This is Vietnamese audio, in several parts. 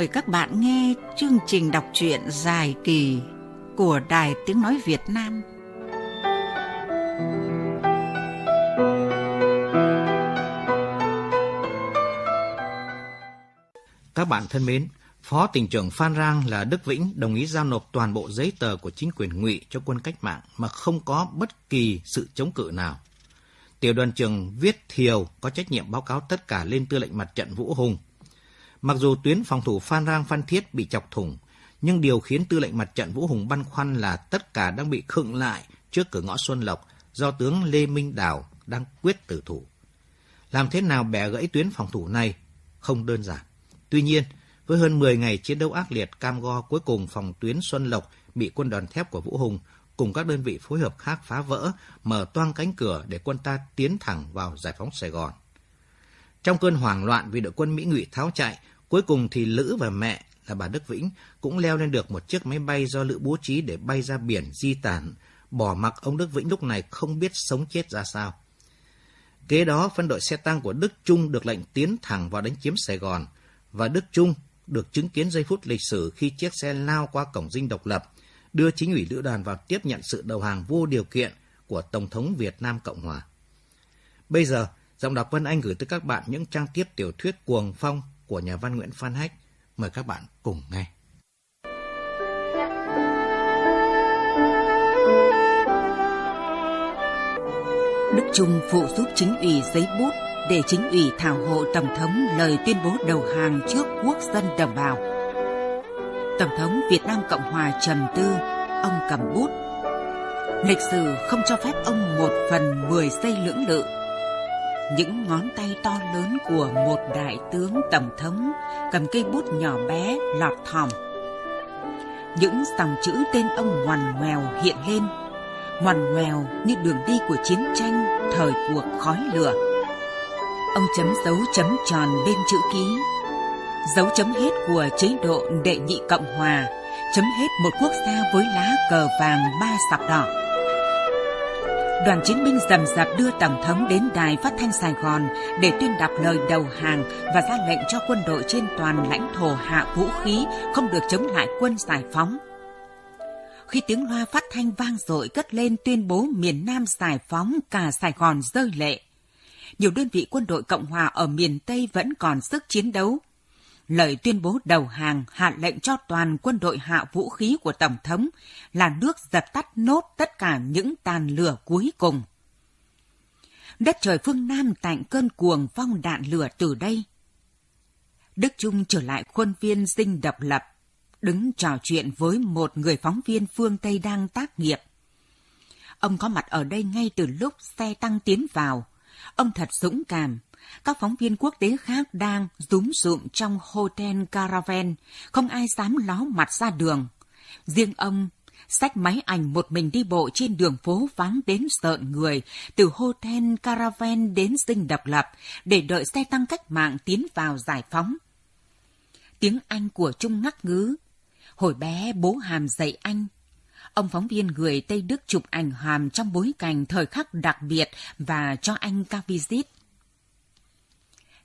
mời các bạn nghe chương trình đọc truyện dài kỳ của Đài Tiếng Nói Việt Nam. Các bạn thân mến, Phó tỉnh trưởng Phan Rang là Đức Vĩnh đồng ý giao nộp toàn bộ giấy tờ của chính quyền ngụy cho quân cách mạng mà không có bất kỳ sự chống cự nào. Tiểu đoàn trưởng Viết Thiều có trách nhiệm báo cáo tất cả lên tư lệnh mặt trận Vũ Hùng – Mặc dù tuyến phòng thủ Phan Rang Phan Thiết bị chọc thủng, nhưng điều khiến tư lệnh mặt trận Vũ Hùng băn khoăn là tất cả đang bị khựng lại trước cửa ngõ Xuân Lộc do tướng Lê Minh Đào đang quyết tử thủ. Làm thế nào bẻ gãy tuyến phòng thủ này không đơn giản. Tuy nhiên, với hơn 10 ngày chiến đấu ác liệt, Cam Go cuối cùng phòng tuyến Xuân Lộc bị quân đoàn thép của Vũ Hùng cùng các đơn vị phối hợp khác phá vỡ, mở toang cánh cửa để quân ta tiến thẳng vào giải phóng Sài Gòn. Trong cơn hoảng loạn vì đội quân Mỹ ngụy tháo chạy, cuối cùng thì Lữ và mẹ là bà Đức Vĩnh cũng leo lên được một chiếc máy bay do Lữ bố trí để bay ra biển di tản, bỏ mặc ông Đức Vĩnh lúc này không biết sống chết ra sao. Kế đó, phân đội xe tăng của Đức Trung được lệnh tiến thẳng vào đánh chiếm Sài Gòn, và Đức Trung được chứng kiến giây phút lịch sử khi chiếc xe lao qua cổng dinh độc lập, đưa chính ủy lữ đoàn vào tiếp nhận sự đầu hàng vô điều kiện của Tổng thống Việt Nam Cộng Hòa. Bây giờ, Giọng đọc Vân Anh gửi tới các bạn những trang tiếp tiểu thuyết Cuồng Phong của nhà văn Nguyễn Phan Hách. Mời các bạn cùng nghe. Đức Trung phụ giúp chính ủy giấy bút để chính ủy thảo hộ Tổng thống lời tuyên bố đầu hàng trước quốc dân đồng bào. Tổng thống Việt Nam Cộng Hòa Trầm Tư, ông cầm bút. Lịch sử không cho phép ông một phần mười giây lưỡng lự những ngón tay to lớn của một đại tướng tổng thống cầm cây bút nhỏ bé lọt thỏm. Những dòng chữ tên ông ngoằn ngoèo hiện lên, ngoằn ngoèo như đường đi của chiến tranh thời cuộc khói lửa. Ông chấm dấu chấm tròn bên chữ ký, dấu chấm hết của chế độ đệ nhị Cộng Hòa, chấm hết một quốc gia với lá cờ vàng ba sọc đỏ đoàn chiến binh rầm rạp đưa Tổng thống đến đài phát thanh Sài Gòn để tuyên đọc lời đầu hàng và ra lệnh cho quân đội trên toàn lãnh thổ hạ vũ khí, không được chống lại quân giải phóng. Khi tiếng loa phát thanh vang dội cất lên tuyên bố miền Nam giải phóng cả Sài Gòn rơi lệ, nhiều đơn vị quân đội Cộng hòa ở miền Tây vẫn còn sức chiến đấu, lời tuyên bố đầu hàng hạ lệnh cho toàn quân đội hạ vũ khí của Tổng thống là nước dập tắt nốt tất cả những tàn lửa cuối cùng. Đất trời phương Nam tạnh cơn cuồng phong đạn lửa từ đây. Đức Trung trở lại khuôn viên dinh độc lập, đứng trò chuyện với một người phóng viên phương Tây đang tác nghiệp. Ông có mặt ở đây ngay từ lúc xe tăng tiến vào. Ông thật dũng cảm, các phóng viên quốc tế khác đang rúm rụm trong hotel caravan, không ai dám ló mặt ra đường. Riêng ông sách máy ảnh một mình đi bộ trên đường phố vắng đến sợn người, từ hotel caravan đến dinh độc lập, để đợi xe tăng cách mạng tiến vào giải phóng. Tiếng Anh của Trung ngắc ngứ. Hồi bé bố Hàm dạy anh. Ông phóng viên người Tây Đức chụp ảnh Hàm trong bối cảnh thời khắc đặc biệt và cho anh ca visit.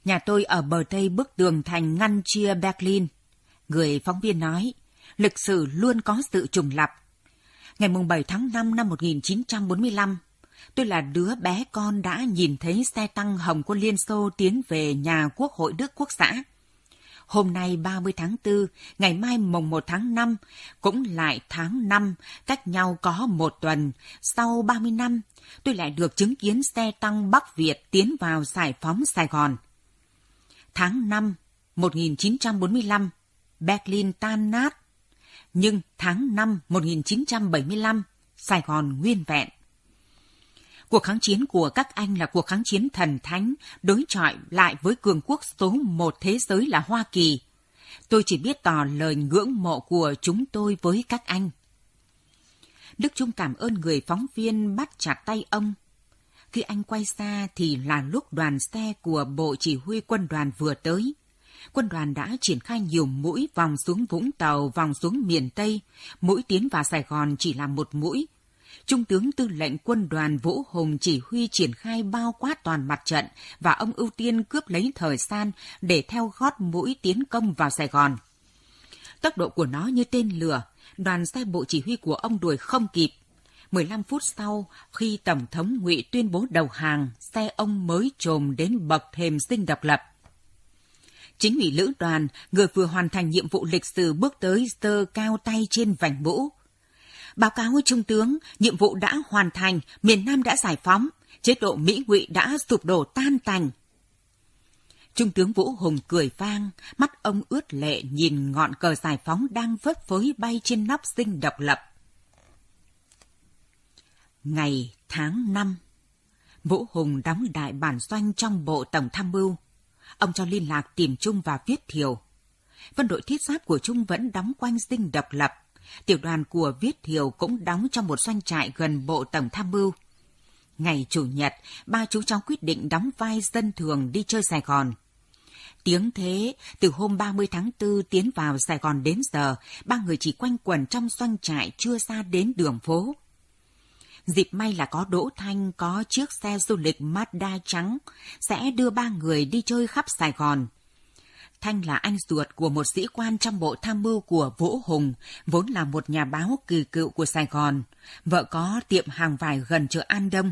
Nhà tôi ở bờ tây bức tường thành ngăn chia Berlin. Người phóng viên nói, lịch sử luôn có sự trùng lập. Ngày 7 tháng 5 năm 1945, tôi là đứa bé con đã nhìn thấy xe tăng hồng quân Liên Xô tiến về nhà Quốc hội Đức Quốc xã. Hôm nay 30 tháng 4, ngày mai mùng 1 tháng 5, cũng lại tháng 5, cách nhau có một tuần. Sau 30 năm, tôi lại được chứng kiến xe tăng Bắc Việt tiến vào giải phóng Sài Gòn. Tháng 5, 1945, Berlin tan nát. Nhưng tháng 5, 1975, Sài Gòn nguyên vẹn. Cuộc kháng chiến của các anh là cuộc kháng chiến thần thánh, đối chọi lại với cường quốc số một thế giới là Hoa Kỳ. Tôi chỉ biết tỏ lời ngưỡng mộ của chúng tôi với các anh. Đức Trung cảm ơn người phóng viên bắt chặt tay ông, khi anh quay xa thì là lúc đoàn xe của Bộ Chỉ huy quân đoàn vừa tới. Quân đoàn đã triển khai nhiều mũi vòng xuống Vũng Tàu, vòng xuống miền Tây, mũi tiến vào Sài Gòn chỉ là một mũi. Trung tướng tư lệnh quân đoàn Vũ Hùng chỉ huy triển khai bao quát toàn mặt trận và ông ưu tiên cướp lấy thời gian để theo gót mũi tiến công vào Sài Gòn. Tốc độ của nó như tên lửa, đoàn xe bộ chỉ huy của ông đuổi không kịp, 15 phút sau, khi Tổng thống Ngụy tuyên bố đầu hàng, xe ông mới trồm đến bậc thềm sinh độc lập. Chính ủy lữ đoàn, người vừa hoàn thành nhiệm vụ lịch sử bước tới giơ cao tay trên vành mũ. Báo cáo Trung tướng, nhiệm vụ đã hoàn thành, miền Nam đã giải phóng, chế độ Mỹ ngụy đã sụp đổ tan tành. Trung tướng Vũ Hùng cười vang, mắt ông ướt lệ nhìn ngọn cờ giải phóng đang phất phới bay trên nóc dinh độc lập Ngày tháng năm, Vũ Hùng đóng đại bản doanh trong bộ tổng tham mưu. Ông cho liên lạc tìm Trung và Viết Thiều. phân đội thiết giáp của Trung vẫn đóng quanh dinh độc lập. Tiểu đoàn của Viết Thiều cũng đóng trong một doanh trại gần bộ tổng tham mưu. Ngày Chủ nhật, ba chú cháu quyết định đóng vai dân thường đi chơi Sài Gòn. Tiếng thế, từ hôm 30 tháng 4 tiến vào Sài Gòn đến giờ, ba người chỉ quanh quẩn trong doanh trại chưa xa đến đường phố Dịp may là có Đỗ Thanh có chiếc xe du lịch Mazda trắng, sẽ đưa ba người đi chơi khắp Sài Gòn. Thanh là anh ruột của một sĩ quan trong bộ tham mưu của Vũ Hùng, vốn là một nhà báo kỳ cựu của Sài Gòn. Vợ có tiệm hàng vải gần chợ An Đông.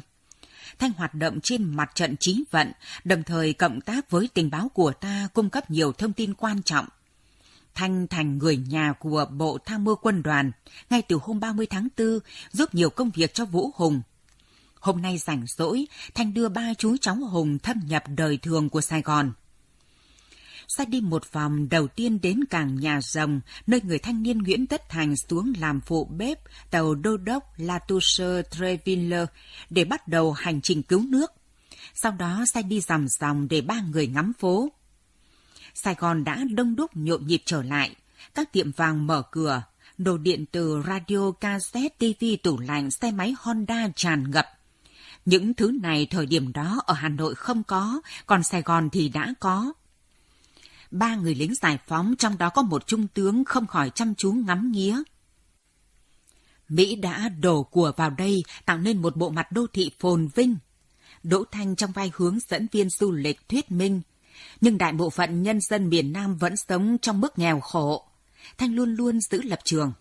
Thanh hoạt động trên mặt trận chính vận, đồng thời cộng tác với tình báo của ta cung cấp nhiều thông tin quan trọng Thanh thành người nhà của Bộ Tham mưu Quân đoàn ngay từ hôm 30 tháng 4 giúp nhiều công việc cho Vũ Hùng. Hôm nay rảnh rỗi, Thanh đưa ba chú cháu Hùng thâm nhập đời thường của Sài Gòn. Ra đi một vòng đầu tiên đến cảng nhà rồng, nơi người thanh niên Nguyễn Tất Thành xuống làm phụ bếp tàu đô đốc La Treville để bắt đầu hành trình cứu nước. Sau đó xe đi dòng dòng để ba người ngắm phố. Sài Gòn đã đông đúc nhộn nhịp trở lại. Các tiệm vàng mở cửa, đồ điện từ radio, cassette, TV, tủ lạnh, xe máy Honda tràn ngập. Những thứ này thời điểm đó ở Hà Nội không có, còn Sài Gòn thì đã có. Ba người lính giải phóng trong đó có một trung tướng không khỏi chăm chú ngắm nghía. Mỹ đã đổ của vào đây tạo nên một bộ mặt đô thị phồn vinh. Đỗ Thanh trong vai hướng dẫn viên du lịch thuyết minh – nhưng đại bộ phận nhân dân miền Nam vẫn sống trong mức nghèo khổ. Thanh luôn luôn giữ lập trường.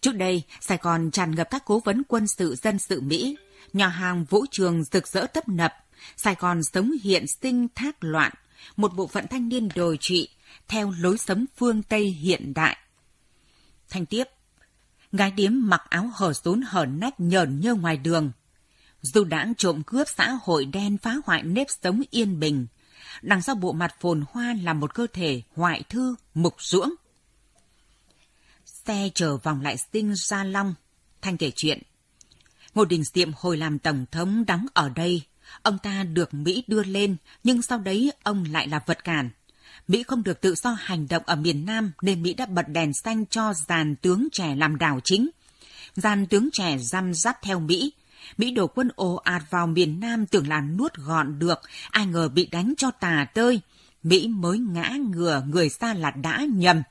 Trước đây, Sài Gòn tràn ngập các cố vấn quân sự dân sự Mỹ, nhà hàng vũ trường rực rỡ tấp nập, Sài Gòn sống hiện sinh thác loạn, một bộ phận thanh niên đồi trụy, theo lối sống phương Tây hiện đại. Thanh tiếp, gái điếm mặc áo hở rốn hở nách nhờn nhơ ngoài đường. Dù đảng trộm cướp xã hội đen phá hoại nếp sống yên bình, đằng sau bộ mặt phồn hoa là một cơ thể hoại thư, mục ruỗng. Xe chờ vòng lại Sting Gia Long, Thanh kể chuyện. Ngô Đình Diệm hồi làm Tổng thống đóng ở đây. Ông ta được Mỹ đưa lên, nhưng sau đấy ông lại là vật cản. Mỹ không được tự do hành động ở miền Nam nên Mỹ đã bật đèn xanh cho dàn tướng trẻ làm đảo chính. Dàn tướng trẻ răm rắp theo Mỹ, Mỹ đổ quân ồ ạt vào miền Nam tưởng là nuốt gọn được, ai ngờ bị đánh cho tà tơi. Mỹ mới ngã ngửa người xa là đã nhầm.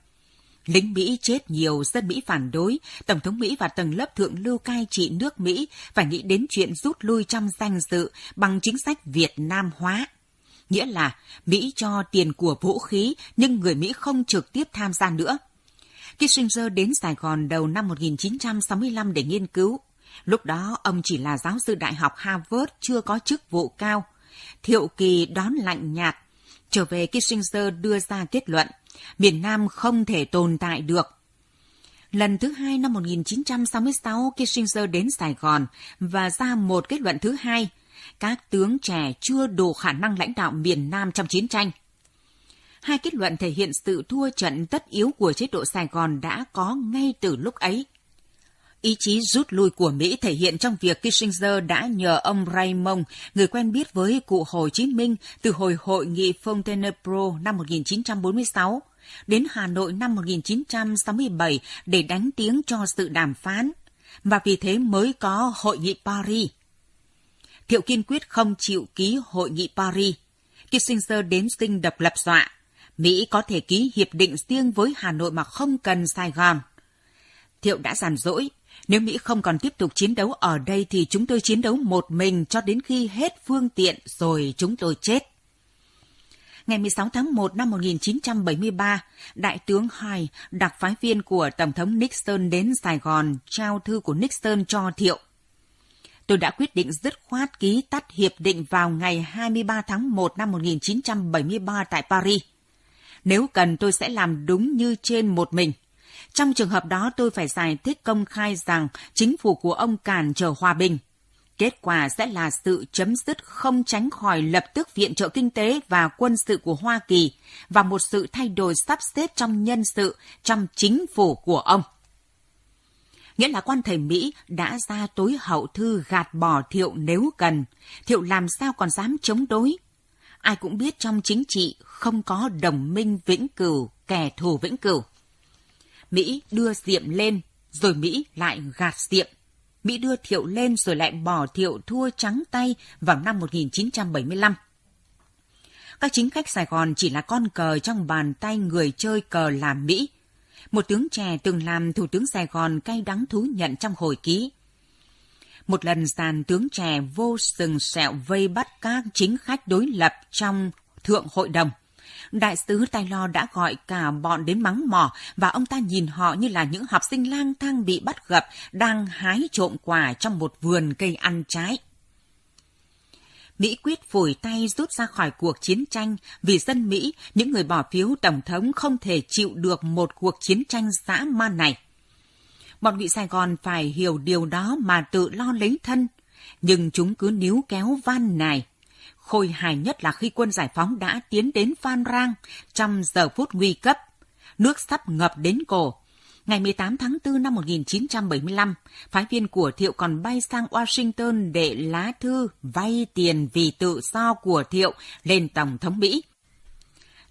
Lính Mỹ chết nhiều, dân Mỹ phản đối, Tổng thống Mỹ và tầng lớp thượng lưu cai trị nước Mỹ phải nghĩ đến chuyện rút lui trong danh dự bằng chính sách Việt Nam hóa. Nghĩa là Mỹ cho tiền của vũ khí nhưng người Mỹ không trực tiếp tham gia nữa. Kissinger đến Sài Gòn đầu năm 1965 để nghiên cứu Lúc đó ông chỉ là giáo sư đại học Harvard chưa có chức vụ cao. Thiệu Kỳ đón lạnh nhạt. Trở về Kissinger đưa ra kết luận, miền Nam không thể tồn tại được. Lần thứ hai năm 1966, Kissinger đến Sài Gòn và ra một kết luận thứ hai. Các tướng trẻ chưa đủ khả năng lãnh đạo miền Nam trong chiến tranh. Hai kết luận thể hiện sự thua trận tất yếu của chế độ Sài Gòn đã có ngay từ lúc ấy. Ý chí rút lui của Mỹ thể hiện trong việc Kissinger đã nhờ ông Raymond, người quen biết với cụ Hồ Chí Minh từ hồi hội nghị Fontainebleau năm 1946, đến Hà Nội năm 1967 để đánh tiếng cho sự đàm phán, và vì thế mới có hội nghị Paris. Thiệu kiên quyết không chịu ký hội nghị Paris. Kissinger đến sinh đập lập dọa. Mỹ có thể ký hiệp định riêng với Hà Nội mà không cần Sài Gòn. Thiệu đã giàn dỗi, nếu Mỹ không còn tiếp tục chiến đấu ở đây thì chúng tôi chiến đấu một mình cho đến khi hết phương tiện rồi chúng tôi chết. Ngày 16 tháng 1 năm 1973, Đại tướng Hoài, đặc phái viên của Tổng thống Nixon đến Sài Gòn, trao thư của Nixon cho Thiệu. Tôi đã quyết định dứt khoát ký tắt hiệp định vào ngày 23 tháng 1 năm 1973 tại Paris. Nếu cần tôi sẽ làm đúng như trên một mình. Trong trường hợp đó tôi phải giải thích công khai rằng chính phủ của ông cản trở hòa bình. Kết quả sẽ là sự chấm dứt không tránh khỏi lập tức viện trợ kinh tế và quân sự của Hoa Kỳ và một sự thay đổi sắp xếp trong nhân sự trong chính phủ của ông nghĩa là quan thầy Mỹ đã ra tối hậu thư gạt bỏ Thiệu nếu cần. Thiệu làm sao còn dám chống đối? Ai cũng biết trong chính trị không có đồng minh vĩnh cửu, kẻ thù vĩnh cửu. Mỹ đưa Diệm lên, rồi Mỹ lại gạt Diệm. Mỹ đưa Thiệu lên rồi lại bỏ Thiệu thua trắng tay vào năm 1975. Các chính khách Sài Gòn chỉ là con cờ trong bàn tay người chơi cờ làm Mỹ. Một tướng trẻ từng làm Thủ tướng Sài Gòn cay đắng thú nhận trong hồi ký. Một lần sàn tướng trẻ vô sừng sẹo vây bắt các chính khách đối lập trong Thượng Hội đồng. Đại sứ Tài Lo đã gọi cả bọn đến mắng mỏ và ông ta nhìn họ như là những học sinh lang thang bị bắt gặp đang hái trộm quả trong một vườn cây ăn trái. Mỹ quyết phủi tay rút ra khỏi cuộc chiến tranh vì dân Mỹ, những người bỏ phiếu tổng thống không thể chịu được một cuộc chiến tranh dã man này. Bọn nghị Sài Gòn phải hiểu điều đó mà tự lo lấy thân, nhưng chúng cứ níu kéo van này. Khôi hài nhất là khi quân giải phóng đã tiến đến Phan Rang trong giờ phút nguy cấp. Nước sắp ngập đến cổ. Ngày 18 tháng 4 năm 1975, phái viên của Thiệu còn bay sang Washington để lá thư vay tiền vì tự do của Thiệu lên Tổng thống Mỹ.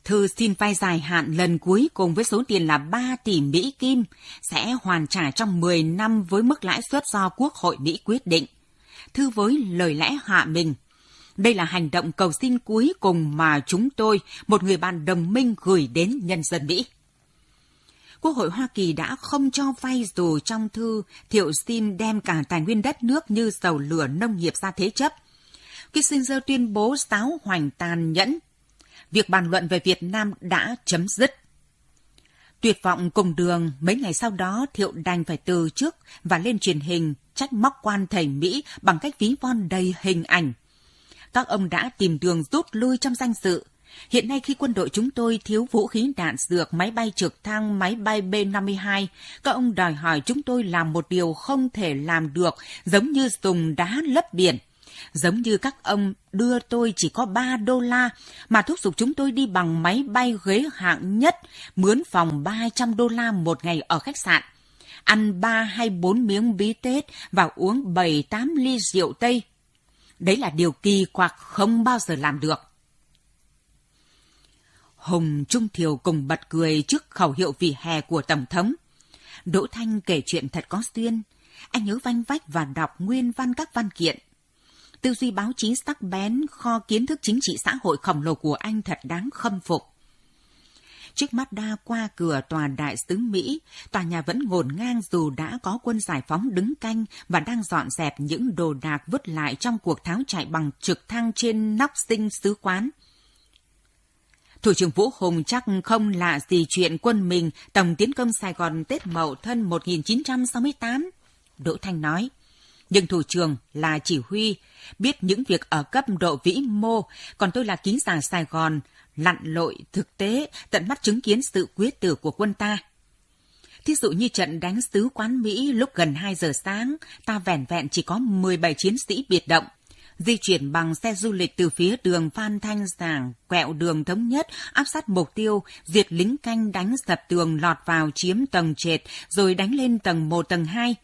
Thư xin vay dài hạn lần cuối cùng với số tiền là 3 tỷ Mỹ Kim sẽ hoàn trả trong 10 năm với mức lãi suất do Quốc hội Mỹ quyết định. Thư với lời lẽ hạ mình – đây là hành động cầu xin cuối cùng mà chúng tôi, một người bạn đồng minh gửi đến nhân dân Mỹ. Quốc hội Hoa Kỳ đã không cho vay dù trong thư thiệu xin đem cả tài nguyên đất nước như dầu lửa nông nghiệp ra thế chấp. Kissinger tuyên bố giáo hoành tàn nhẫn. Việc bàn luận về Việt Nam đã chấm dứt. Tuyệt vọng cùng đường, mấy ngày sau đó Thiệu đành phải từ trước và lên truyền hình trách móc quan thầy Mỹ bằng cách ví von đầy hình ảnh các ông đã tìm đường rút lui trong danh dự. Hiện nay khi quân đội chúng tôi thiếu vũ khí đạn dược, máy bay trực thăng, máy bay B-52, các ông đòi hỏi chúng tôi làm một điều không thể làm được, giống như dùng đá lấp biển. Giống như các ông đưa tôi chỉ có 3 đô la, mà thúc giục chúng tôi đi bằng máy bay ghế hạng nhất, mướn phòng 300 đô la một ngày ở khách sạn ăn ba hay bốn miếng bí tết và uống bảy tám ly rượu Tây. Đấy là điều kỳ quặc không bao giờ làm được. Hùng Trung Thiều cùng bật cười trước khẩu hiệu vì hè của Tổng thống. Đỗ Thanh kể chuyện thật có duyên. Anh nhớ vanh vách và đọc nguyên văn các văn kiện. Tư duy báo chí sắc bén, kho kiến thức chính trị xã hội khổng lồ của anh thật đáng khâm phục. Trước mắt đa qua cửa tòa đại sứ Mỹ, tòa nhà vẫn ngổn ngang dù đã có quân giải phóng đứng canh và đang dọn dẹp những đồ đạc vứt lại trong cuộc tháo chạy bằng trực thăng trên nóc sinh sứ quán. Thủ trưởng Vũ Hùng chắc không lạ gì chuyện quân mình tổng tiến công Sài Gòn Tết Mậu Thân 1968. Đỗ Thanh nói, nhưng thủ trưởng là chỉ huy, biết những việc ở cấp độ vĩ mô, còn tôi là ký giả Sài Gòn, lặn lội thực tế, tận mắt chứng kiến sự quyết tử của quân ta. Thí dụ như trận đánh sứ quán Mỹ lúc gần 2 giờ sáng, ta vẻn vẹn chỉ có 17 chiến sĩ biệt động. Di chuyển bằng xe du lịch từ phía đường Phan Thanh Giảng, quẹo đường thống nhất, áp sát mục tiêu, diệt lính canh đánh sập tường lọt vào chiếm tầng trệt, rồi đánh lên tầng 1, tầng 2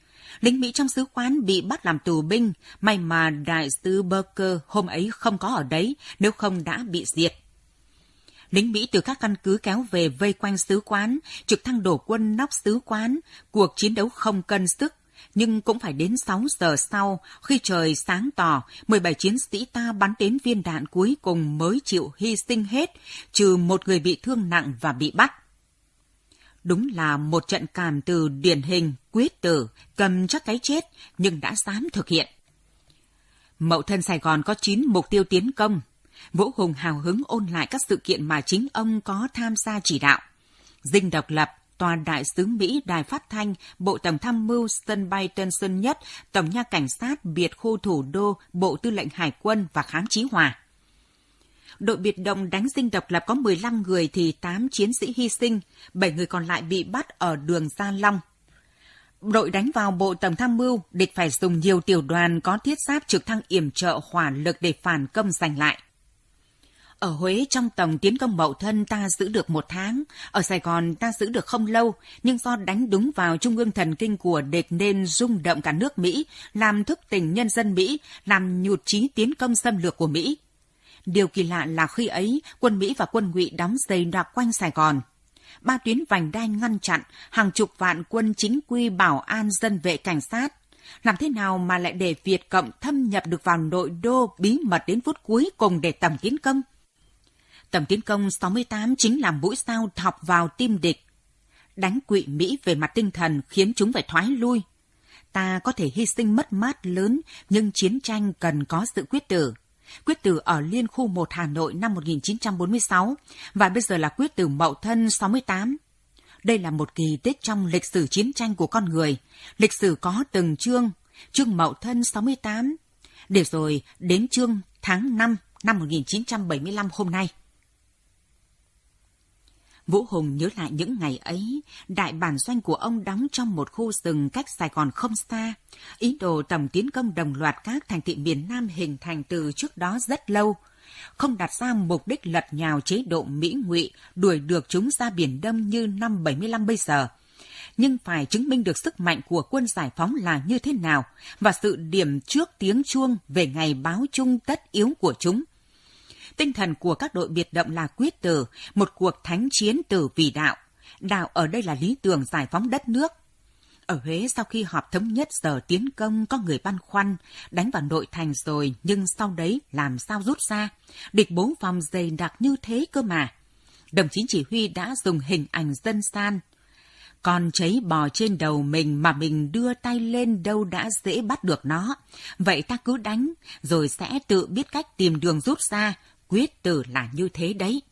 lính Mỹ trong sứ quán bị bắt làm tù binh, may mà đại sứ Berker hôm ấy không có ở đấy, nếu không đã bị diệt lính Mỹ từ các căn cứ kéo về vây quanh sứ quán, trực thăng đổ quân nóc sứ quán, cuộc chiến đấu không cân sức. Nhưng cũng phải đến 6 giờ sau, khi trời sáng tỏ, 17 chiến sĩ ta bắn đến viên đạn cuối cùng mới chịu hy sinh hết, trừ một người bị thương nặng và bị bắt. Đúng là một trận cảm từ điển hình, quyết tử, cầm chắc cái chết, nhưng đã dám thực hiện. Mậu thân Sài Gòn có 9 mục tiêu tiến công, Vũ Hùng hào hứng ôn lại các sự kiện mà chính ông có tham gia chỉ đạo. Dinh độc lập, tòa đại sứ Mỹ Đài Phát Thanh, Bộ Tổng tham mưu sân bay Tân Sơn Nhất, Tổng nha cảnh sát biệt khu thủ đô, Bộ Tư lệnh Hải quân và khám chí hòa. Đội biệt động đánh dinh độc lập có 15 người thì 8 chiến sĩ hy sinh, 7 người còn lại bị bắt ở đường Gia Long. Đội đánh vào bộ tổng tham mưu, địch phải dùng nhiều tiểu đoàn có thiết giáp trực thăng yểm trợ hỏa lực để phản công giành lại. Ở Huế trong tổng tiến công mậu thân ta giữ được một tháng, ở Sài Gòn ta giữ được không lâu, nhưng do đánh đúng vào trung ương thần kinh của địch nên rung động cả nước Mỹ, làm thức tỉnh nhân dân Mỹ, làm nhụt chí tiến công xâm lược của Mỹ. Điều kỳ lạ là khi ấy, quân Mỹ và quân ngụy đóng dày đoạc quanh Sài Gòn. Ba tuyến vành đai ngăn chặn, hàng chục vạn quân chính quy bảo an dân vệ cảnh sát. Làm thế nào mà lại để Việt Cộng thâm nhập được vào nội đô bí mật đến phút cuối cùng để tầm tiến công? Tầm tiến công 68 chính là mũi sao thọc vào tim địch. Đánh quỵ Mỹ về mặt tinh thần khiến chúng phải thoái lui. Ta có thể hy sinh mất mát lớn, nhưng chiến tranh cần có sự quyết tử. Quyết tử ở Liên khu 1 Hà Nội năm 1946 và bây giờ là quyết tử Mậu Thân 68. Đây là một kỳ tích trong lịch sử chiến tranh của con người. Lịch sử có từng chương, chương Mậu Thân 68, để rồi đến chương tháng 5 năm 1975 hôm nay. Vũ Hùng nhớ lại những ngày ấy, đại bản doanh của ông đóng trong một khu rừng cách Sài Gòn không xa. Ý đồ tầm tiến công đồng loạt các thành thị miền Nam hình thành từ trước đó rất lâu. Không đặt ra mục đích lật nhào chế độ Mỹ ngụy đuổi được chúng ra biển đâm như năm 75 bây giờ. Nhưng phải chứng minh được sức mạnh của quân giải phóng là như thế nào và sự điểm trước tiếng chuông về ngày báo chung tất yếu của chúng Tinh thần của các đội biệt động là quyết tử, một cuộc thánh chiến tử vì đạo. Đạo ở đây là lý tưởng giải phóng đất nước. Ở Huế sau khi họp thống nhất giờ tiến công có người băn khoăn, đánh vào nội thành rồi nhưng sau đấy làm sao rút ra. Địch bố phòng dày đặc như thế cơ mà. Đồng chí chỉ huy đã dùng hình ảnh dân san. Con cháy bò trên đầu mình mà mình đưa tay lên đâu đã dễ bắt được nó. Vậy ta cứ đánh, rồi sẽ tự biết cách tìm đường rút ra, quyết tử là như thế đấy.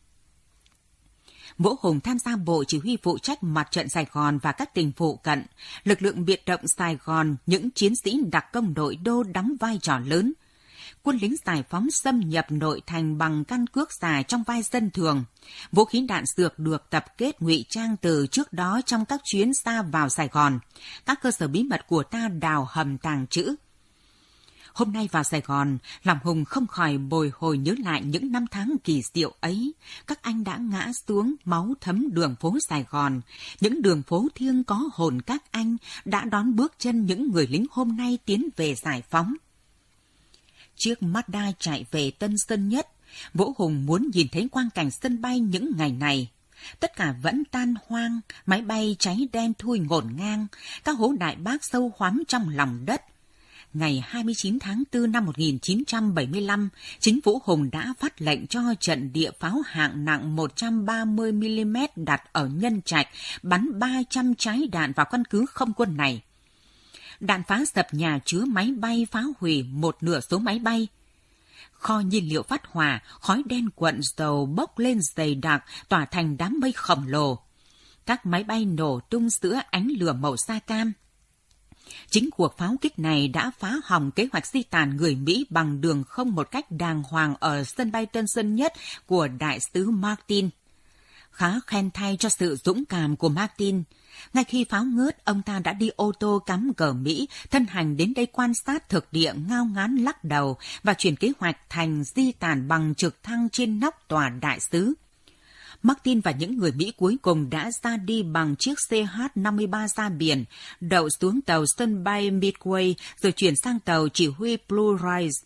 Vũ Hùng tham gia bộ chỉ huy phụ trách mặt trận Sài Gòn và các tỉnh phụ cận. Lực lượng biệt động Sài Gòn, những chiến sĩ đặc công nội đô đóng vai trò lớn. Quân lính giải phóng xâm nhập nội thành bằng căn cước giả trong vai dân thường. Vũ khí đạn dược được tập kết ngụy trang từ trước đó trong các chuyến xa vào Sài Gòn. Các cơ sở bí mật của ta đào hầm tàng trữ, Hôm nay vào Sài Gòn, làm Hùng không khỏi bồi hồi nhớ lại những năm tháng kỳ diệu ấy. Các anh đã ngã xuống máu thấm đường phố Sài Gòn. Những đường phố thiêng có hồn các anh đã đón bước chân những người lính hôm nay tiến về giải phóng. Chiếc Mazda chạy về Tân Sơn Nhất. Vũ Hùng muốn nhìn thấy quang cảnh sân bay những ngày này tất cả vẫn tan hoang, máy bay cháy đen thui ngổn ngang, các hố đại bác sâu hoắm trong lòng đất, ngày 29 tháng 4 năm 1975, chính phủ Hùng đã phát lệnh cho trận địa pháo hạng nặng 130mm đặt ở Nhân Trạch bắn 300 trái đạn vào căn cứ không quân này. Đạn phá sập nhà chứa máy bay phá hủy một nửa số máy bay. Kho nhiên liệu phát hỏa, khói đen cuộn dầu bốc lên dày đặc, tỏa thành đám mây khổng lồ. Các máy bay nổ tung giữa ánh lửa màu sa cam – Chính cuộc pháo kích này đã phá hỏng kế hoạch di tản người Mỹ bằng đường không một cách đàng hoàng ở sân bay Tân Sơn Nhất của đại sứ Martin. Khá khen thay cho sự dũng cảm của Martin. Ngay khi pháo ngớt, ông ta đã đi ô tô cắm cờ Mỹ, thân hành đến đây quan sát thực địa ngao ngán lắc đầu và chuyển kế hoạch thành di tản bằng trực thăng trên nóc tòa đại sứ. Martin và những người Mỹ cuối cùng đã ra đi bằng chiếc CH-53 ra biển, đậu xuống tàu sân bay Midway rồi chuyển sang tàu chỉ huy Blue Rise.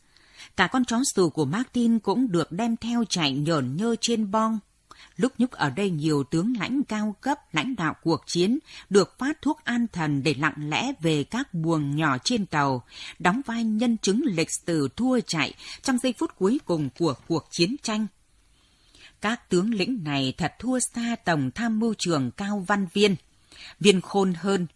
Cả con chó sù của Martin cũng được đem theo chạy nhởn nhơ trên bong. Lúc nhúc ở đây nhiều tướng lãnh cao cấp, lãnh đạo cuộc chiến, được phát thuốc an thần để lặng lẽ về các buồng nhỏ trên tàu, đóng vai nhân chứng lịch sử thua chạy trong giây phút cuối cùng của cuộc chiến tranh. Các tướng lĩnh này thật thua xa Tổng tham mưu trưởng Cao Văn Viên. Viên khôn hơn.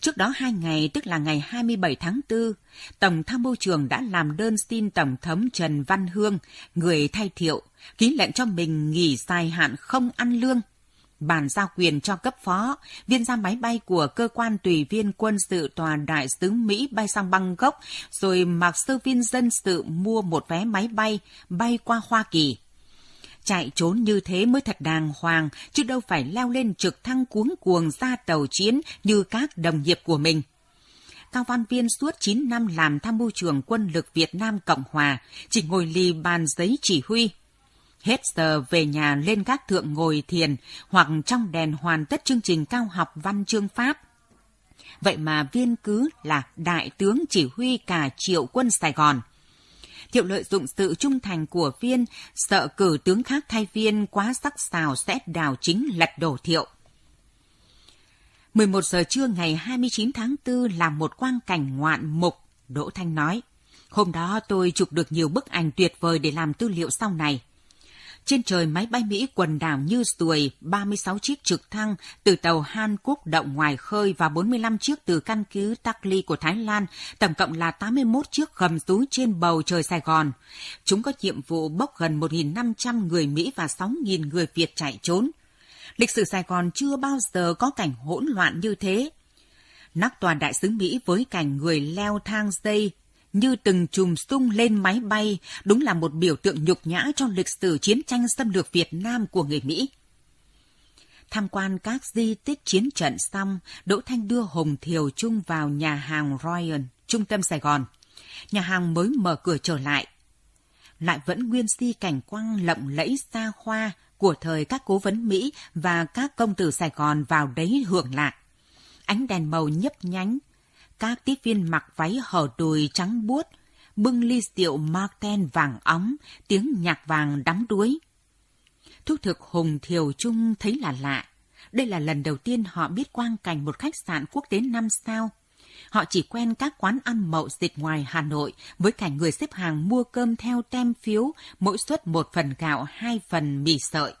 Trước đó hai ngày, tức là ngày 27 tháng 4, Tổng tham mưu trưởng đã làm đơn xin Tổng thống Trần Văn Hương, người thay thiệu, ký lệnh cho mình nghỉ dài hạn không ăn lương bàn giao quyền cho cấp phó, viên ra máy bay của cơ quan tùy viên quân sự tòa đại sứ Mỹ bay sang Bangkok, rồi mặc sư viên dân sự mua một vé máy bay bay qua Hoa Kỳ. Chạy trốn như thế mới thật đàng hoàng, chứ đâu phải leo lên trực thăng cuống cuồng ra tàu chiến như các đồng nghiệp của mình. Cao Văn Viên suốt 9 năm làm tham mưu trưởng quân lực Việt Nam Cộng Hòa, chỉ ngồi lì bàn giấy chỉ huy. Hết giờ về nhà lên các thượng ngồi thiền hoặc trong đèn hoàn tất chương trình cao học văn chương Pháp. Vậy mà viên cứ là đại tướng chỉ huy cả triệu quân Sài Gòn – Thiệu lợi dụng sự trung thành của viên, sợ cử tướng khác thay viên quá sắc sảo sẽ đào chính lật đổ thiệu. 11 giờ trưa ngày 29 tháng 4 là một quang cảnh ngoạn mục, Đỗ Thanh nói. Hôm đó tôi chụp được nhiều bức ảnh tuyệt vời để làm tư liệu sau này. Trên trời máy bay Mỹ quần đảo như ruồi 36 chiếc trực thăng từ tàu Hàn Quốc động ngoài khơi và 45 chiếc từ căn cứ Takli của Thái Lan, tổng cộng là 81 chiếc gầm rú trên bầu trời Sài Gòn. Chúng có nhiệm vụ bốc gần 1.500 người Mỹ và 6.000 người Việt chạy trốn. Lịch sử Sài Gòn chưa bao giờ có cảnh hỗn loạn như thế nóc tòa đại sứ Mỹ với cảnh người leo thang dây như từng chùm sung lên máy bay đúng là một biểu tượng nhục nhã cho lịch sử chiến tranh xâm lược Việt Nam của người Mỹ. Tham quan các di tích chiến trận xong, Đỗ Thanh đưa Hồng Thiều Trung vào nhà hàng Royal, trung tâm Sài Gòn. Nhà hàng mới mở cửa trở lại. Lại vẫn nguyên si cảnh quang lộng lẫy xa hoa của thời các cố vấn Mỹ và các công tử Sài Gòn vào đấy hưởng lạc ánh đèn màu nhấp nhánh các tiếp viên mặc váy hở đùi trắng buốt, bưng ly rượu Marten vàng óng, tiếng nhạc vàng đắm đuối. Thúc thực Hùng Thiều Trung thấy là lạ. Đây là lần đầu tiên họ biết quang cảnh một khách sạn quốc tế 5 sao. Họ chỉ quen các quán ăn mậu dịch ngoài Hà Nội với cảnh người xếp hàng mua cơm theo tem phiếu, mỗi suất một phần gạo, hai phần mì sợi.